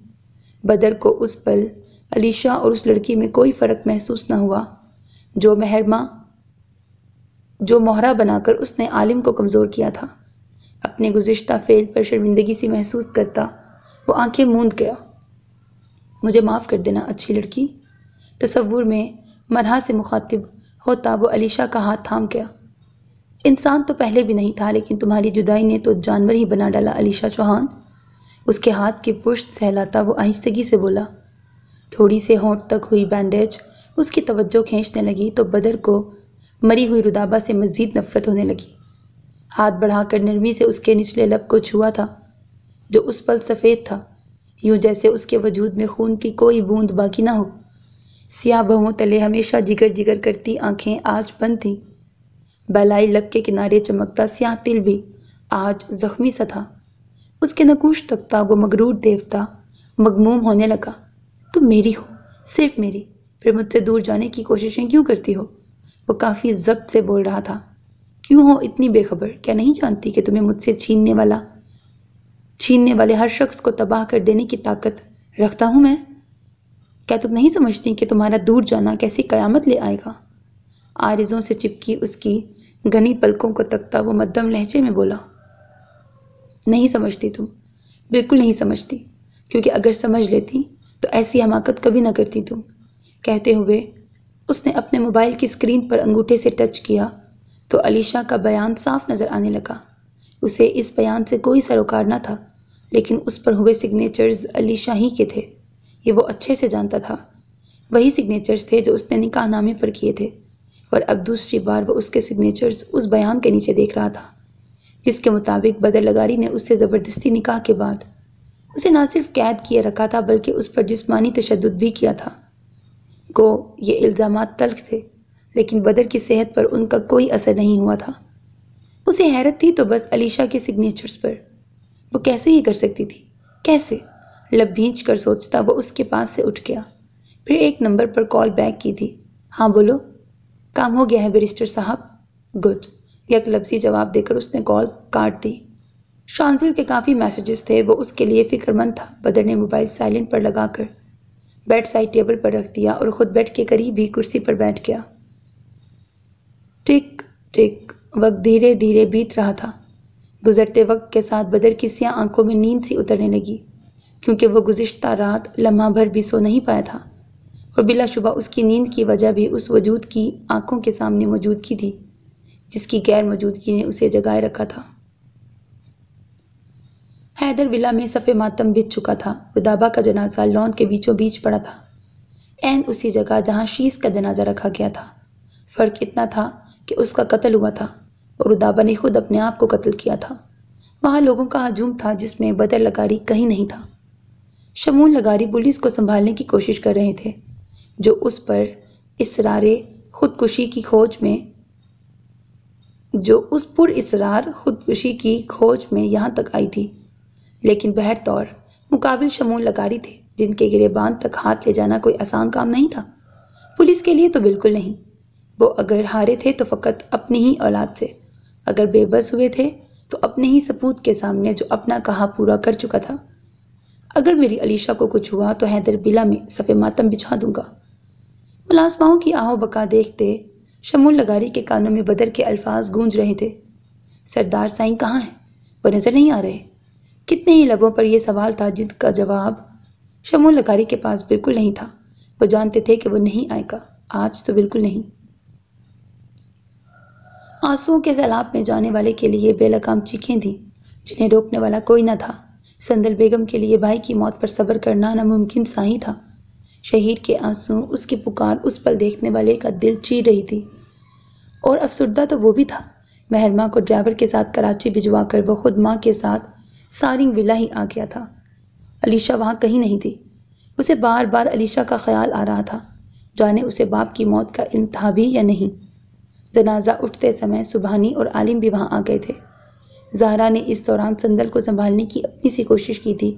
बदर को उस पल अलीशा और उस लड़की में कोई फ़र्क महसूस न हुआ जो महरमा जो मोहरा बनाकर उसने आलिम को कमज़ोर किया था अपने गुज्त फ़ेल पर शर्मिंदगी सी महसूस करता वो आंखें मूंद गया मुझे माफ़ कर देना अच्छी लड़की तस्वूर में मरहा से मुखातिब होता वो अलीशा का हाथ थाम गया इंसान तो पहले भी नहीं था लेकिन तुम्हारी जुदाई ने तो जानवर ही बना डाला अलीशा चौहान उसके हाथ की पुश्त सहलाता वो आहिस्तगी से बोला थोड़ी से होंठ तक हुई बैंडेज उसकी तवज्जो खींचने लगी तो बदर को मरी हुई रुदाबा से मज़ीद नफ़रत होने लगी हाथ बढ़ाकर नरमी से उसके निचले लब को छुआ था जो उस पल सफ़ेद था यूं जैसे उसके वजूद में खून की कोई बूंद बाकी ना हो सियाह बहुओं तले हमेशा जिगर जिगर करती आँखें आज बंद थीं बलाई लब के किनारे चमकता स्याह तिल भी आज ज़ख्मी सा था उसके नकूश तकता वो मगरूर देवता मगमूम होने लगा तुम मेरी हो सिर्फ मेरी फिर मुझसे दूर जाने की कोशिशें क्यों करती हो वो काफ़ी जब्त से बोल रहा था क्यों हो इतनी बेखबर क्या नहीं जानती कि तुम्हें मुझसे छीनने वाला छीनने वाले हर शख्स को तबाह कर देने की ताकत रखता हूँ मैं क्या तुम नहीं समझती कि तुम्हारा दूर जाना कैसी कयामत ले आएगा आरिजों से चिपकी उसकी घनी पलकों को तकता वो मध्यम लहजे में बोला नहीं समझती तुम बिल्कुल नहीं समझती क्योंकि अगर समझ लेती तो ऐसी हमाकत कभी ना करती तू कहते हुए उसने अपने मोबाइल की स्क्रीन पर अंगूठे से टच किया तो अलीशा का बयान साफ नज़र आने लगा उसे इस बयान से कोई सरोकार ना था लेकिन उस पर हुए सिग्नेचर्स अलीशा ही के थे ये वो अच्छे से जानता था वही सिग्नेचर्स थे जो उसने निकाह नामे पर किए थे और अब दूसरी बार वह उसके सिग्नेचर्स उस बयान के नीचे देख रहा था जिसके मुताबिक बदर लगारी ने उससे ज़बरदस्ती निकाह के बाद उसे ना सिर्फ कैद किए रखा था बल्कि उस पर जिसमानी तशद भी किया था गो ये इल्ज़ाम तल्ख थे लेकिन बदर की सेहत पर उनका कोई असर नहीं हुआ था उसे हैरत थी तो बस अलीशा के सिग्नेचर्स पर वो कैसे ये कर सकती थी कैसे लब भींच कर सोचता वो उसके पास से उठ गया फिर एक नंबर पर कॉल बैक की थी हाँ बोलो काम हो गया है बरिस्टर साहब गुड यक लफ्जी जवाब देकर उसने कॉल काट दी शांजिल के काफ़ी मैसेजेस थे वो उसके लिए फ़िक्रमंद था बदर ने मोबाइल साइलेंट पर लगाकर बेड साइड टेबल पर रख दिया और ख़ुद बेड के करीब ही कुर्सी पर बैठ गया टिक टिक वक्त धीरे धीरे बीत रहा था गुजरते वक्त के साथ बदर की सियाँ आंखों में नींद सी उतरने लगी क्योंकि वह गुज्त रात लम्हा भर भी सो नहीं पाया था और बिलाशुबा उसकी नींद की वजह भी उस वजूद की आंखों के सामने मौजूदगी थी जिसकी गैर मौजूदगी ने उसे जगाए रखा था हैदर विला में सफ़े मातम बीत चुका था रुदाबा का जनाजा लॉन के बीचों बीच पड़ा था एन उसी जगह जहाँ शीश का जनाजा रखा गया था फ़र्क इतना था कि उसका कत्ल हुआ था और उदाबा ने खुद अपने आप को कत्ल किया था वहाँ लोगों का हजूम था जिसमें बदर लगारी कहीं नहीं था शमून लगारी पुलिस को संभालने की कोशिश कर रहे थे जो उस पर इसरार खुदकुशी की खोज में जो उस पुर इसरार खुदकुशी की खोज में यहाँ तक आई थी लेकिन बहर तौर मुकाबिल शमून लगारी थे जिनके गिरेबान तक हाथ ले जाना कोई आसान काम नहीं था पुलिस के लिए तो बिल्कुल नहीं वो अगर हारे थे तो फ़कत अपनी ही औलाद से अगर बेबस हुए थे तो अपने ही सपूत के सामने जो अपना कहा पूरा कर चुका था अगर मेरी अलीशा को कुछ हुआ तो हैदर बिला में सफ़े मातम बिछा दूंगा मुलाजमाओं की आहो बका देखते शमूल लगारी के कानों में बदर के अल्फाज गूंज रहे थे सरदार साईं कहाँ हैं वो नज़र नहीं आ रहे कितने ही लबों पर यह सवाल था जिनका जवाब शमूल लकारी के पास बिल्कुल नहीं था वो जानते थे कि वो नहीं आएगा आज तो बिल्कुल नहीं आंसुओं के सैलाब में जाने वाले के लिए बेलकाम चीखें थीं जिन्हें रोकने वाला कोई न था संदल बेगम के लिए भाई की मौत पर सब्र करना नामुमकिन सा ही था शहीद के आंसू उसकी पुकार उस पल देखने वाले का दिल चीर रही थी और अफसरदा तो वो भी था महरमा को ड्राइवर के साथ कराची भिजवा कर वह खुद माँ के साथ सारिंग विला ही आ गया था अलीशा वहाँ कहीं नहीं थी उसे बार बार अलीशा का ख्याल आ रहा था जाने उसे बाप की मौत का इन था भी या नहीं जनाजा उठते समय सुबहानी और आलिम भी वहाँ आ गए थे जहरा ने इस दौरान संदल को संभालने की अपनी सी कोशिश की थी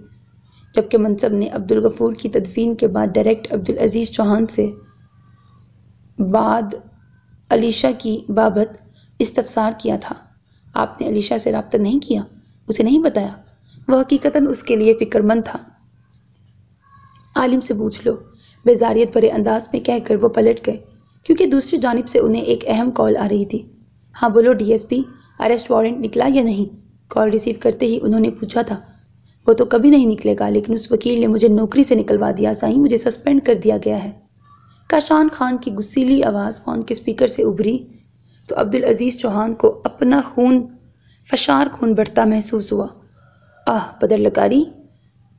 जबकि मनसब ने अब्दुल गफूर की तदफीन के बाद डायरेक्ट अब्दुल अजीज़ चौहान से बाद अलीशा की बाबत इस्तफसार किया था आपने अलीशा से रबता नहीं किया उसे नहीं बताया वह हकीकता उसके लिए फ़िक्रमंद था आलिम से पूछ लो बेजारियत भरे अंदाज में कहकर वो पलट गए क्योंकि दूसरी जानब से उन्हें एक अहम कॉल आ रही थी हाँ बोलो डीएसपी अरेस्ट वारंट निकला या नहीं कॉल रिसीव करते ही उन्होंने पूछा था वो तो कभी नहीं निकलेगा लेकिन उस वकील ने मुझे नौकरी से निकलवा दिया साई मुझे सस्पेंड कर दिया गया है काशान खान की गुस्सीली आवाज़ फ़ोन के स्पीकर से उभरी तो अब्दुल अजीज़ चौहान को अपना खून फशार खून बढ़ता महसूस हुआ आह बदरलकारी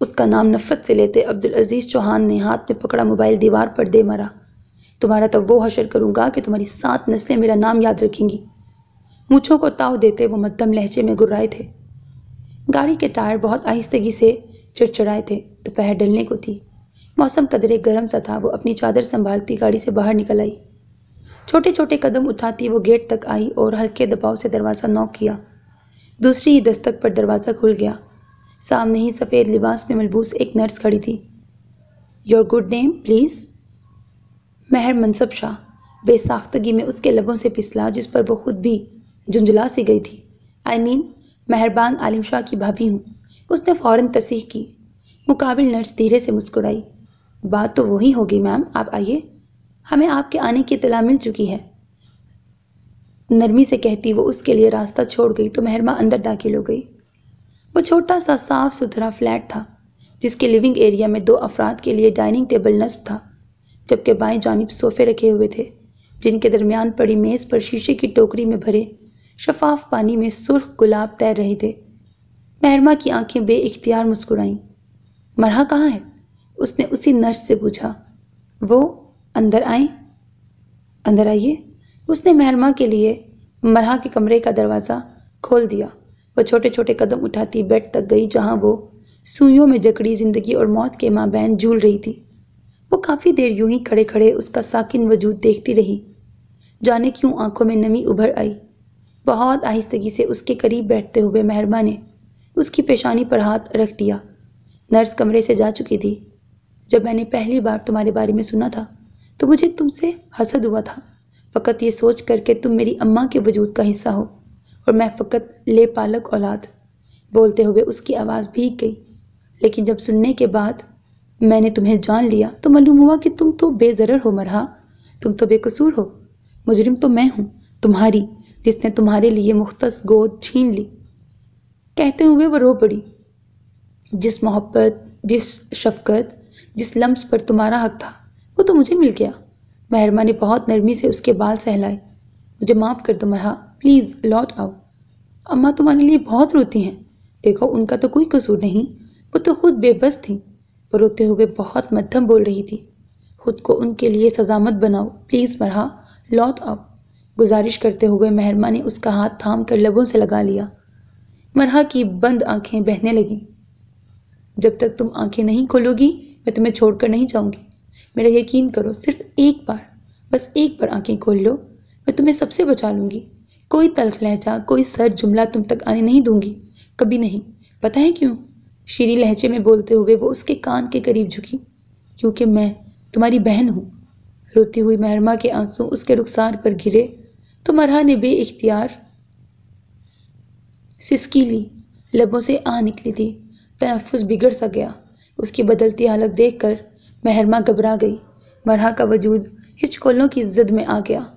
उसका नाम नफ़रत से लेते अब्दुल अजीज़ चौहान ने हाथ में पकड़ा मोबाइल दीवार पर दे मारा तुम्हारा तब वो हशर करूँगा कि तुम्हारी सात नस्लें मेरा नाम याद रखेंगी मूछों को ताव देते वो मद्दम लहजे में गुर्राए थे गाड़ी के टायर बहुत आहिस्तगी से चिड़चिड़ाए थे दोपहर तो डलने को थी मौसम कदरे गर्म सा था वो अपनी चादर संभालती गाड़ी से बाहर निकल आई छोटे छोटे कदम उठाती वो गेट तक आई और हल्के दबाव से दरवाज़ा नॉक किया दूसरी ही दस्तक पर दरवाज़ा खुल गया सामने ही सफ़ेद लिबास में मलबूस एक नर्स खड़ी थी your good name please Mahar Mansab Shah बेसाख्तगी में उसके लबों से पिसला जिस पर वो खुद भी झुंझला सी गई थी आई I मीन mean, मेहरबान आलिम शाह की भाभी हूँ उसने फ़ौरन तसीह की मुकाबिल नर्स धीरे से मुस्कुराई बात तो वही होगी मैम आप आइए हमें आपके आने की इतला मिल चुकी है नरमी से कहती वो उसके लिए रास्ता छोड़ गई तो महरमा अंदर दाखिल हो गई वो छोटा सा साफ सुथरा फ्लैट था जिसके लिविंग एरिया में दो अफराद के लिए डाइनिंग टेबल नस्ब था जबकि बाएं जानब सोफे रखे हुए थे जिनके दरमियान पड़ी मेज़ पर शीशे की टोकरी में भरे शफाफ पानी में सुर्ख गुलाब तैर रहे थे महरमा की आंखें बे इख्तियार मुस्कुराईं मरहा कहाँ है उसने उसी नर्स से पूछा वो अंदर आए अंदर आइए उसने महरमा के लिए मरहा के कमरे का दरवाज़ा खोल दिया वह छोटे छोटे कदम उठाती बेड तक गई जहाँ वो सुइयों में जकड़ी जिंदगी और मौत के माँ बहन झूल रही थी वो काफ़ी देर यूं ही खड़े खड़े उसका साकिन वजूद देखती रही जाने क्यों आंखों में नमी उभर आई बहुत आहिस्तगी से उसके करीब बैठते हुए मेहरमा ने उसकी पेशानी पर हाथ रख दिया नर्स कमरे से जा चुकी थी जब मैंने पहली बार तुम्हारे बारे में सुना था तो मुझे तुमसे हसद हुआ था फ़कत ये सोच करके तुम मेरी अम्मा के वजूद का हिस्सा हो और मैं फ़कत ले पालक औलाद बोलते हुए उसकी आवाज़ भीग गई लेकिन जब सुनने के बाद मैंने तुम्हें जान लिया तो मालूम हुआ कि तुम तो बेजर हो मरहा तुम तो बेकसूर हो मुजरिम तो मैं हूँ तुम्हारी जिसने तुम्हारे लिए मुख्त गोद छीन ली कहते हुए वो रो पड़ी जिस मोहब्बत जिस शफकत जिस लम्स पर तुम्हारा हक था वो तो मुझे मिल गया महरमा ने बहुत नरमी से उसके बाल सहलाए मुझे माफ़ कर दो मरहा प्लीज़ लौट आओ अम्मा तुम्हारे लिए बहुत रोती हैं देखो उनका तो कोई कसूर नहीं वो तो खुद बेबस थी वो रोते हुए बहुत मध्यम बोल रही थी खुद को उनके लिए सजा मत बनाओ प्लीज़ मरहा लौट आओ गुजारिश करते हुए मेहरमा ने उसका हाथ थाम कर लबों से लगा लिया मरहा की बंद आंखें बहने लगीं जब तक तुम आंखें नहीं खोलोगी मैं तुम्हें छोड़कर नहीं जाऊंगी मेरा यकीन करो सिर्फ एक बार बस एक बार आंखें खोल लो मैं तुम्हें सबसे बचा लूँगी कोई तल्ख लहजा कोई सर जुमला तुम तक आने नहीं दूंगी कभी नहीं पता है क्यों शीरी लहजे में बोलते हुए वो उसके कान के करीब झुकी क्योंकि मैं तुम्हारी बहन हूँ रोती हुई महरमा के आंसू उसके रुखसार पर गिरे तो मरहा ने बे इख्तियार सिसकी ली लबों से आ निकली थी तनफ़ बिगड़ सा गया उसकी बदलती हालत देख कर महरमा घबरा गई मरहा का वजूद हिचकोलों की जद में आ गया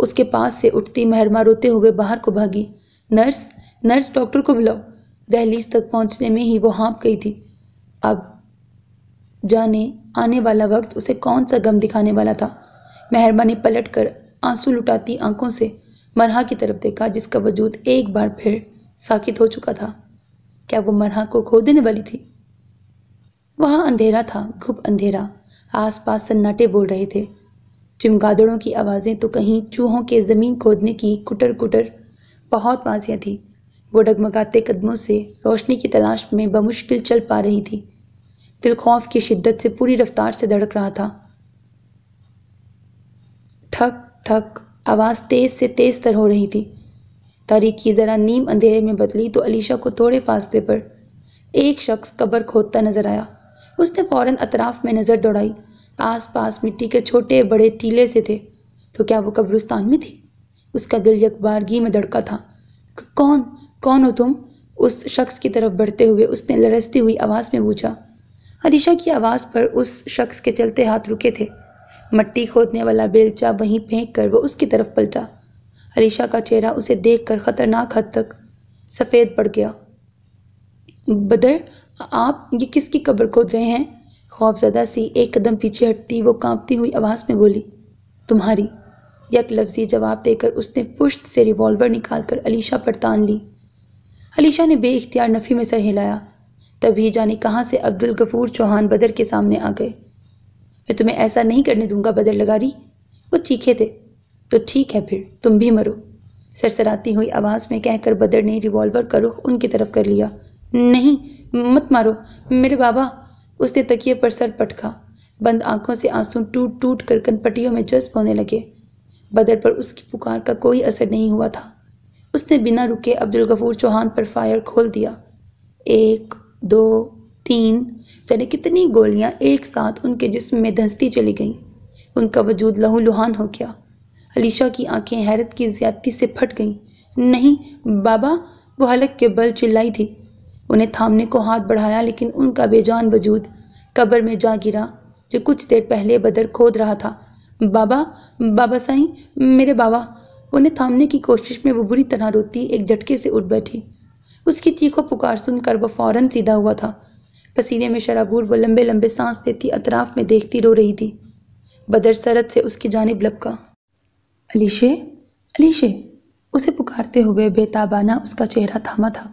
उसके पास से उठती महरमा रोते हुए बाहर को भागी नर्स नर्स डॉक्टर को बुलाओ दहलीज तक पहुंचने में ही वो हाँप गई थी अब जाने आने वाला वक्त उसे कौन सा गम दिखाने वाला था महरमा ने पलट कर आंसू लुटाती आंखों से मरहा की तरफ देखा जिसका वजूद एक बार फिर साकित हो चुका था क्या वो मरहा को खो देने वाली थी वहाँ अंधेरा था घुप अंधेरा आसपास सन्नाटे बोल रहे थे चमगादड़ों की आवाज़ें तो कहीं चूहों के ज़मीन खोदने की कुटर कुटर बहुत वाजियाँ थीं वो डगमगाते कदमों से रोशनी की तलाश में बमुश्किल चल पा रही थी दिल खौफ की शिद्दत से पूरी रफ्तार से धड़क रहा था ठक ठक आवाज़ तेज़ से तेज़ तर हो रही थी तारीखी ज़रा नीम अंधेरे में बदली तो अलीशा को थोड़े फासले पर एक शख्स कब्र खोदता नज़र आया उसने फ़ौरन अतराफ़ में नज़र दौड़ाई आसपास मिट्टी के छोटे बड़े टीले से थे तो क्या वो कब्रिस्तान में थी उसका दिल यकबारगी में धड़का था कौन कौन हो तुम उस शख्स की तरफ बढ़ते हुए उसने लड़सती हुई आवाज़ में पूछा अलीशा की आवाज़ पर उस शख्स के चलते हाथ रुके थे मट्टी खोदने वाला बेलचा वहीं फेंक कर वह उसकी तरफ पलटा अलीशा का चेहरा उसे देख कर ख़तरनाक हद तक सफ़ेद पड़ गया बदर आप ये किसकी कब्र खोद रहे हैं खौफजदा सी एक कदम पीछे हटती वो कांपती हुई आवाज़ में बोली तुम्हारी यक लफ्जी जवाब देकर उसने पुश्त से रिवॉल्वर निकालकर अलीशा पर तान ली अलीशा ने बेख्तियार नफ़ी में सर हिलाया तभी जाने कहाँ से अब्दुल गफूर चौहान बदर के सामने आ गए मैं तुम्हें ऐसा नहीं करने दूंगा बदर लगारी वो चीखे थे तो ठीक है फिर तुम भी मरो सरसराती हुई आवाज़ में कहकर बदर ने रिवॉल्वर का रुख उनकी तरफ कर लिया नहीं मत मारो मेरे बाबा उसने तकिए पर सर पटका बंद आंखों से आंसू टूट टूट कर कनपटियों में जज्ब होने लगे बदर पर उसकी पुकार का कोई असर नहीं हुआ था उसने बिना रुके अब्दुल गफूर चौहान पर फायर खोल दिया एक दो तीन यानी कितनी गोलियां एक साथ उनके जिस्म में धंसती चली गईं उनका वजूद लहूलुहान हो गया अलीशा की आंखें हैरत की ज्यादती से फट गईं नहीं बाबा वो हलक के बल चिल्लाई थी उन्हें थामने को हाथ बढ़ाया लेकिन उनका बेजान वजूद कब्र में जा गिरा जो कुछ देर पहले बदर खोद रहा था बाबा बाबा साईं मेरे बाबा उन्हें थामने की कोशिश में वो बुरी तरह रोती एक झटके से उठ बैठी उसकी चीखों पुकार सुनकर वह फौरन सीधा हुआ था पसीने में शराबूर वो लंबे लंबे सांस लेती अतराफ में देखती रो रही थी बदर सरद से उसकी जानब लपका अलीशे अलीशे उसे पुकारते हुए बेताबाना उसका चेहरा थामा था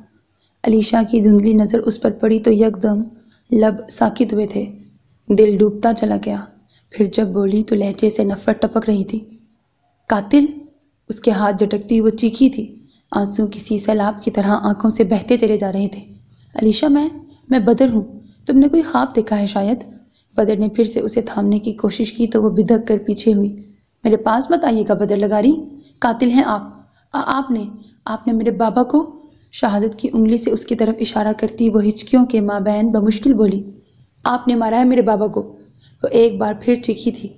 अलीशा की धुंधली नज़र उस पर पड़ी तो यकदम लब साकित हुए थे दिल डूबता चला गया फिर जब बोली तो लहजे से नफरत टपक रही थी कातिल उसके हाथ झटकती वो चीखी थी आंसू किसी सैलाब की तरह आंखों से बहते चले जा रहे थे अलीशा मैं मैं बदर हूँ तुमने कोई ख्वाब देखा है शायद बदर ने फिर से उसे थामने की कोशिश की तो वो भिधक कर पीछे हुई मेरे पास मत आइएगा बदर लगा रही कातिल हैं आप आ, आपने आपने मेरे बाबा को शहादत की उंगली से उसकी तरफ इशारा करती वो हिचकियों के माँ माबैन बमुश्किल बोली आपने मारा है मेरे बाबा को वो तो एक बार फिर चीखी थी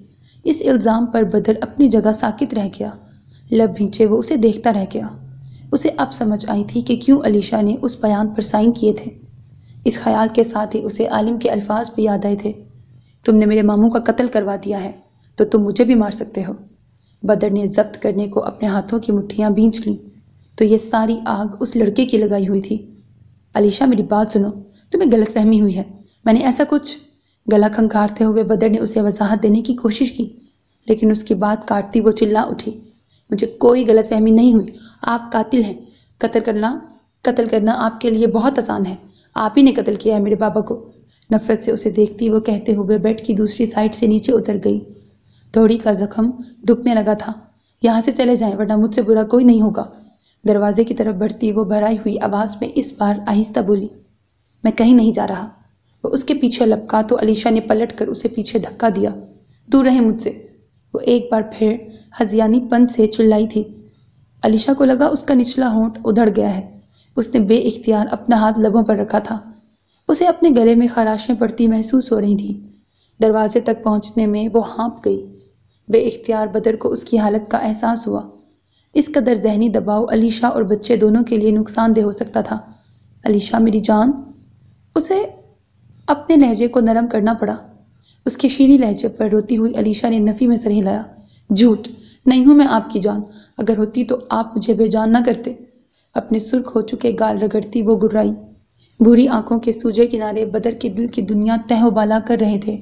इस इल्ज़ाम पर बदल अपनी जगह साकित रह गया लब भींचे वो उसे देखता रह गया उसे अब समझ आई थी कि क्यों अलीशा ने उस बयान पर साइन किए थे इस ख्याल के साथ ही उसे आलिम के अल्फाज भी याद आए थे तुमने मेरे मामू का कत्ल करवा दिया है तो तुम मुझे भी मार सकते हो बदर ने जब्त करने को अपने हाथों की मुठ्ठियाँ बींच लीं तो ये सारी आग उस लड़के की लगाई हुई थी अलीशा मेरी बात सुनो तुम्हें गलत फहमी हुई है मैंने ऐसा कुछ गला खंकारते हुए बदर ने उसे वजाहत देने की कोशिश की लेकिन उसकी बात काटती वो चिल्ला उठी मुझे कोई गलत फहमी नहीं हुई आप कातिल हैं कत्ल करना कत्ल करना आपके लिए बहुत आसान है आप ही ने कत्ल किया है मेरे बाबा को नफरत से उसे देखती वो कहते हुए बेड की दूसरी साइड से नीचे उतर गई थोड़ी का जख्म दुखने लगा था यहाँ से चले जाएं वरना मुझसे बुरा कोई नहीं होगा दरवाजे की तरफ बढ़ती वो भराई हुई आवाज़ में इस बार आहिस्ता बोली मैं कहीं नहीं जा रहा वो उसके पीछे लपका तो अलीशा ने पलट कर उसे पीछे धक्का दिया दूर रहे मुझसे वो एक बार फिर हजियानी हजियानीपन से चिल्लाई थी अलीशा को लगा उसका निचला होंठ उधड़ गया है उसने बेख्तियार अपना हाथ लबों पर रखा था उसे अपने गले में खराशें पड़ती महसूस हो रही थी दरवाजे तक पहुँचने में वो हाँप गई इख्तियार बदर को उसकी हालत का एहसास हुआ इस कदर जहनी दबाव अलीशा और बच्चे दोनों के लिए नुकसानदेह हो सकता था अलीशा मेरी जान उसे अपने लहजे को नरम करना पड़ा उसके शीरी लहजे पर रोती हुई अलीशा ने नफ़ी में सर हिलाया झूठ नहीं हूँ मैं आपकी जान अगर होती तो आप मुझे बेजान ना करते अपने सुर्ख हो चुके गाल रगड़ती वो गुर्राई भूरी आंखों के सूजे किनारे बदर के दिल की दुनिया तह उबाला कर रहे थे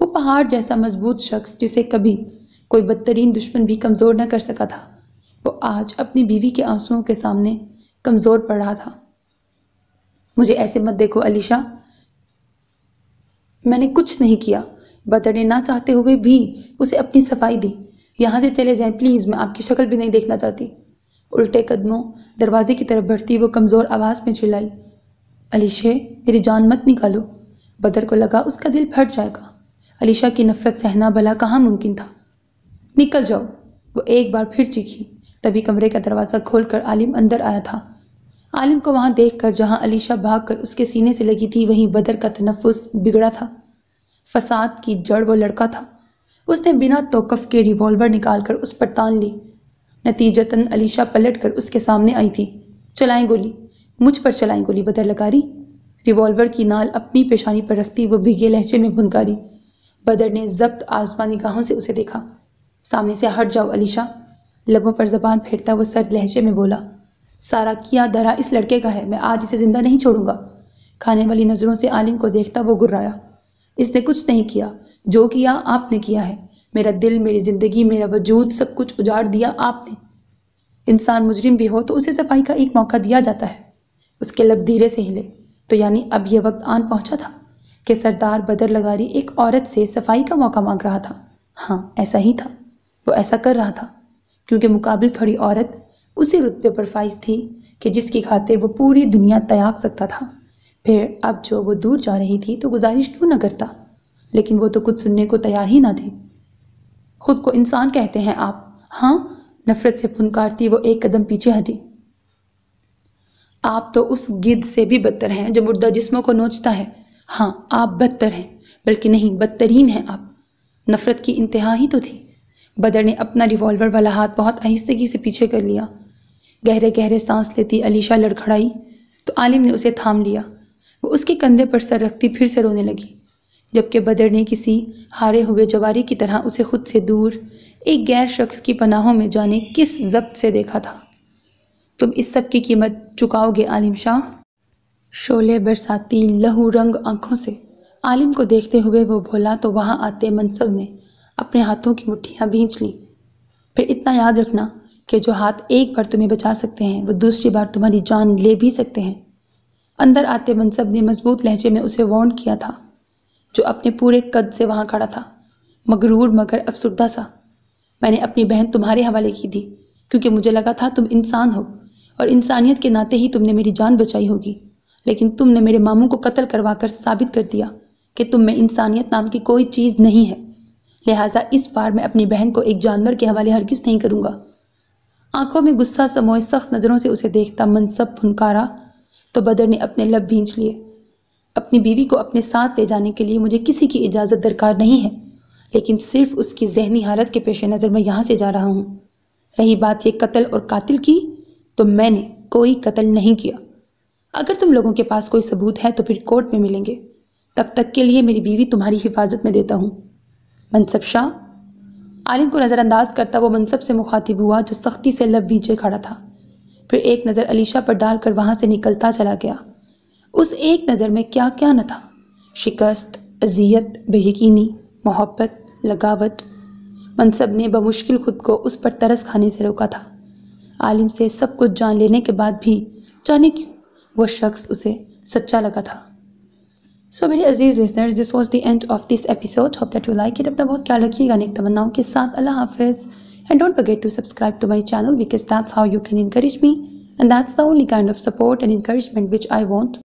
वो पहाड़ जैसा मजबूत शख्स जिसे कभी कोई बदतरीन दुश्मन भी कमज़ोर न कर सका था वो आज अपनी बीवी के आंसुओं के सामने कमज़ोर पड़ रहा था मुझे ऐसे मत देखो अलीशा मैंने कुछ नहीं किया बदड़े ना चाहते हुए भी उसे अपनी सफाई दी यहाँ से चले जाएं प्लीज़ मैं आपकी शक्ल भी नहीं देखना चाहती उल्टे कदमों दरवाजे की तरफ बढ़ती वो कमज़ोर आवाज़ में चिल्लाई अलीशे मेरी जान मत निकालो बदर को लगा उसका दिल फट जाएगा अलीशा की नफ़रत सहना भला कहाँ मुमकिन था निकल जाओ वो एक बार फिर चीखी तभी कमरे का दरवाज़ा खोलकर आलिम अंदर आया था आलिम को वहाँ देख कर जहाँ अलीशा भाग कर उसके सीने से लगी थी वहीं बदर का तनफुस बिगड़ा था फसाद की जड़ वो लड़का था उसने बिना तोकफ के रिवॉल्वर निकालकर उस पर तान ली नतीजतन अलीशा पलट कर उसके सामने आई थी चलाएं गोली मुझ पर चलाएं गोली बदर लगा रही रिवॉल्वर की नाल अपनी पेशानी पर रखती वो भीगे लहजे में भुनकारी बदर ने जब्त आसमानी गाहों से उसे देखा सामने से हट जाओ अलीशा लबों पर जबान फेरता वो सर लहजे में बोला सारा किया धरा इस लड़के का है मैं आज इसे ज़िंदा नहीं छोड़ूंगा खाने वाली नज़रों से आलिम को देखता वो गुर्राया इसने कुछ नहीं किया जो किया आपने किया है मेरा दिल मेरी ज़िंदगी मेरा वजूद सब कुछ उजाड़ दिया आपने इंसान मुजरिम भी हो तो उसे सफाई का एक मौका दिया जाता है उसके लब धीरे से हिले तो यानी अब यह वक्त आन पहुंचा था कि सरदार बदर लगारी एक औरत से सफाई का मौका मांग रहा था हाँ ऐसा ही था वो ऐसा कर रहा था क्योंकि मुकाबल खड़ी औरत उसी रुतबे पर फाइज थी कि जिसकी खातिर वो पूरी दुनिया तयाग सकता था फिर अब जो वो दूर जा रही थी तो गुजारिश क्यों ना करता लेकिन वो तो कुछ सुनने को तैयार ही ना थी खुद को इंसान कहते हैं आप हाँ नफरत से फुनकारती वो एक कदम पीछे हटी आप तो उस गिद्ध से भी बदतर हैं जो मुर्दा जिस्मों को नोचता है हाँ आप बदतर हैं बल्कि नहीं बदतरीन हैं आप नफरत की इंतहा ही तो थी बदर ने अपना रिवॉल्वर वाला हाथ बहुत आहिस्तगी से पीछे कर लिया गहरे गहरे सांस लेती अलीशा लड़खड़ाई तो आलिम ने उसे थाम लिया वो उसके कंधे पर सर रखती फिर से रोने लगी जबकि बदर ने किसी हारे हुए जवारी की तरह उसे खुद से दूर एक गैर शख्स की पनाहों में जाने किस जब्त से देखा था तुम इस सब की कीमत चुकाओगे आलिम शाह शोले बरसाती लहू रंग आंखों से आलिम को देखते हुए वो बोला तो वहाँ आते मनसब ने अपने हाथों की मुट्ठियाँ भींच ली फिर इतना याद रखना कि जो हाथ एक बार तुम्हें बचा सकते हैं वो दूसरी बार तुम्हारी जान ले भी सकते हैं अंदर आते मनसब ने मजबूत लहजे में उसे वॉन्ड किया था जो अपने पूरे कद से वहाँ खड़ा था मगरूर मगर अफसरदा सा मैंने अपनी बहन तुम्हारे हवाले की थी क्योंकि मुझे लगा था तुम इंसान हो और इंसानियत के नाते ही तुमने मेरी जान बचाई होगी लेकिन तुमने मेरे मामू को कत्ल करवा कर साबित कर दिया कि तुम में इंसानियत नाम की कोई चीज़ नहीं है लिहाजा इस बार मैं अपनी बहन को एक जानवर के हवाले हरगिज नहीं करूँगा आंखों में गुस्सा समोए सख्त नज़रों से उसे देखता मनसब फुनकारा तो बदर ने अपने लब भींच लिए अपनी बीवी को अपने साथ ले जाने के लिए मुझे किसी की इजाज़त दरकार नहीं है लेकिन सिर्फ उसकी जहनी हालत के पेश नज़र मैं यहाँ से जा रहा हूँ रही बात ये कत्ल और कातिल की तो मैंने कोई कत्ल नहीं किया अगर तुम लोगों के पास कोई सबूत है तो फिर कोर्ट में मिलेंगे तब तक के लिए मेरी बीवी तुम्हारी हिफाजत में देता हूँ मनसब शाह आलिम को नज़रअंदाज करता वो मनसब से मुखातिब हुआ जो सख्ती से लब बीचे खड़ा था फिर एक नज़र अलीशा पर डालकर वहाँ से निकलता चला गया उस एक नज़र में क्या क्या न था शिकस्त अजियत बेयकीनी मोहब्बत लगावट मनसब ने बमुश्किल खुद को उस पर तरस खाने से रोका था आलिम से सब कुछ जान लेने के बाद भी जाने क्यों वह शख्स उसे सच्चा लगा था सो मेरे अजीज़ listeners this was the end of this episode hope that you like it अपना बहुत ख्याल रखिएगा नेक तमन्नाओं के साथ अल्लाह हाफिज़ and don't forget to subscribe to my channel because that's how you can encourage me and that's the only kind of support and encouragement which I want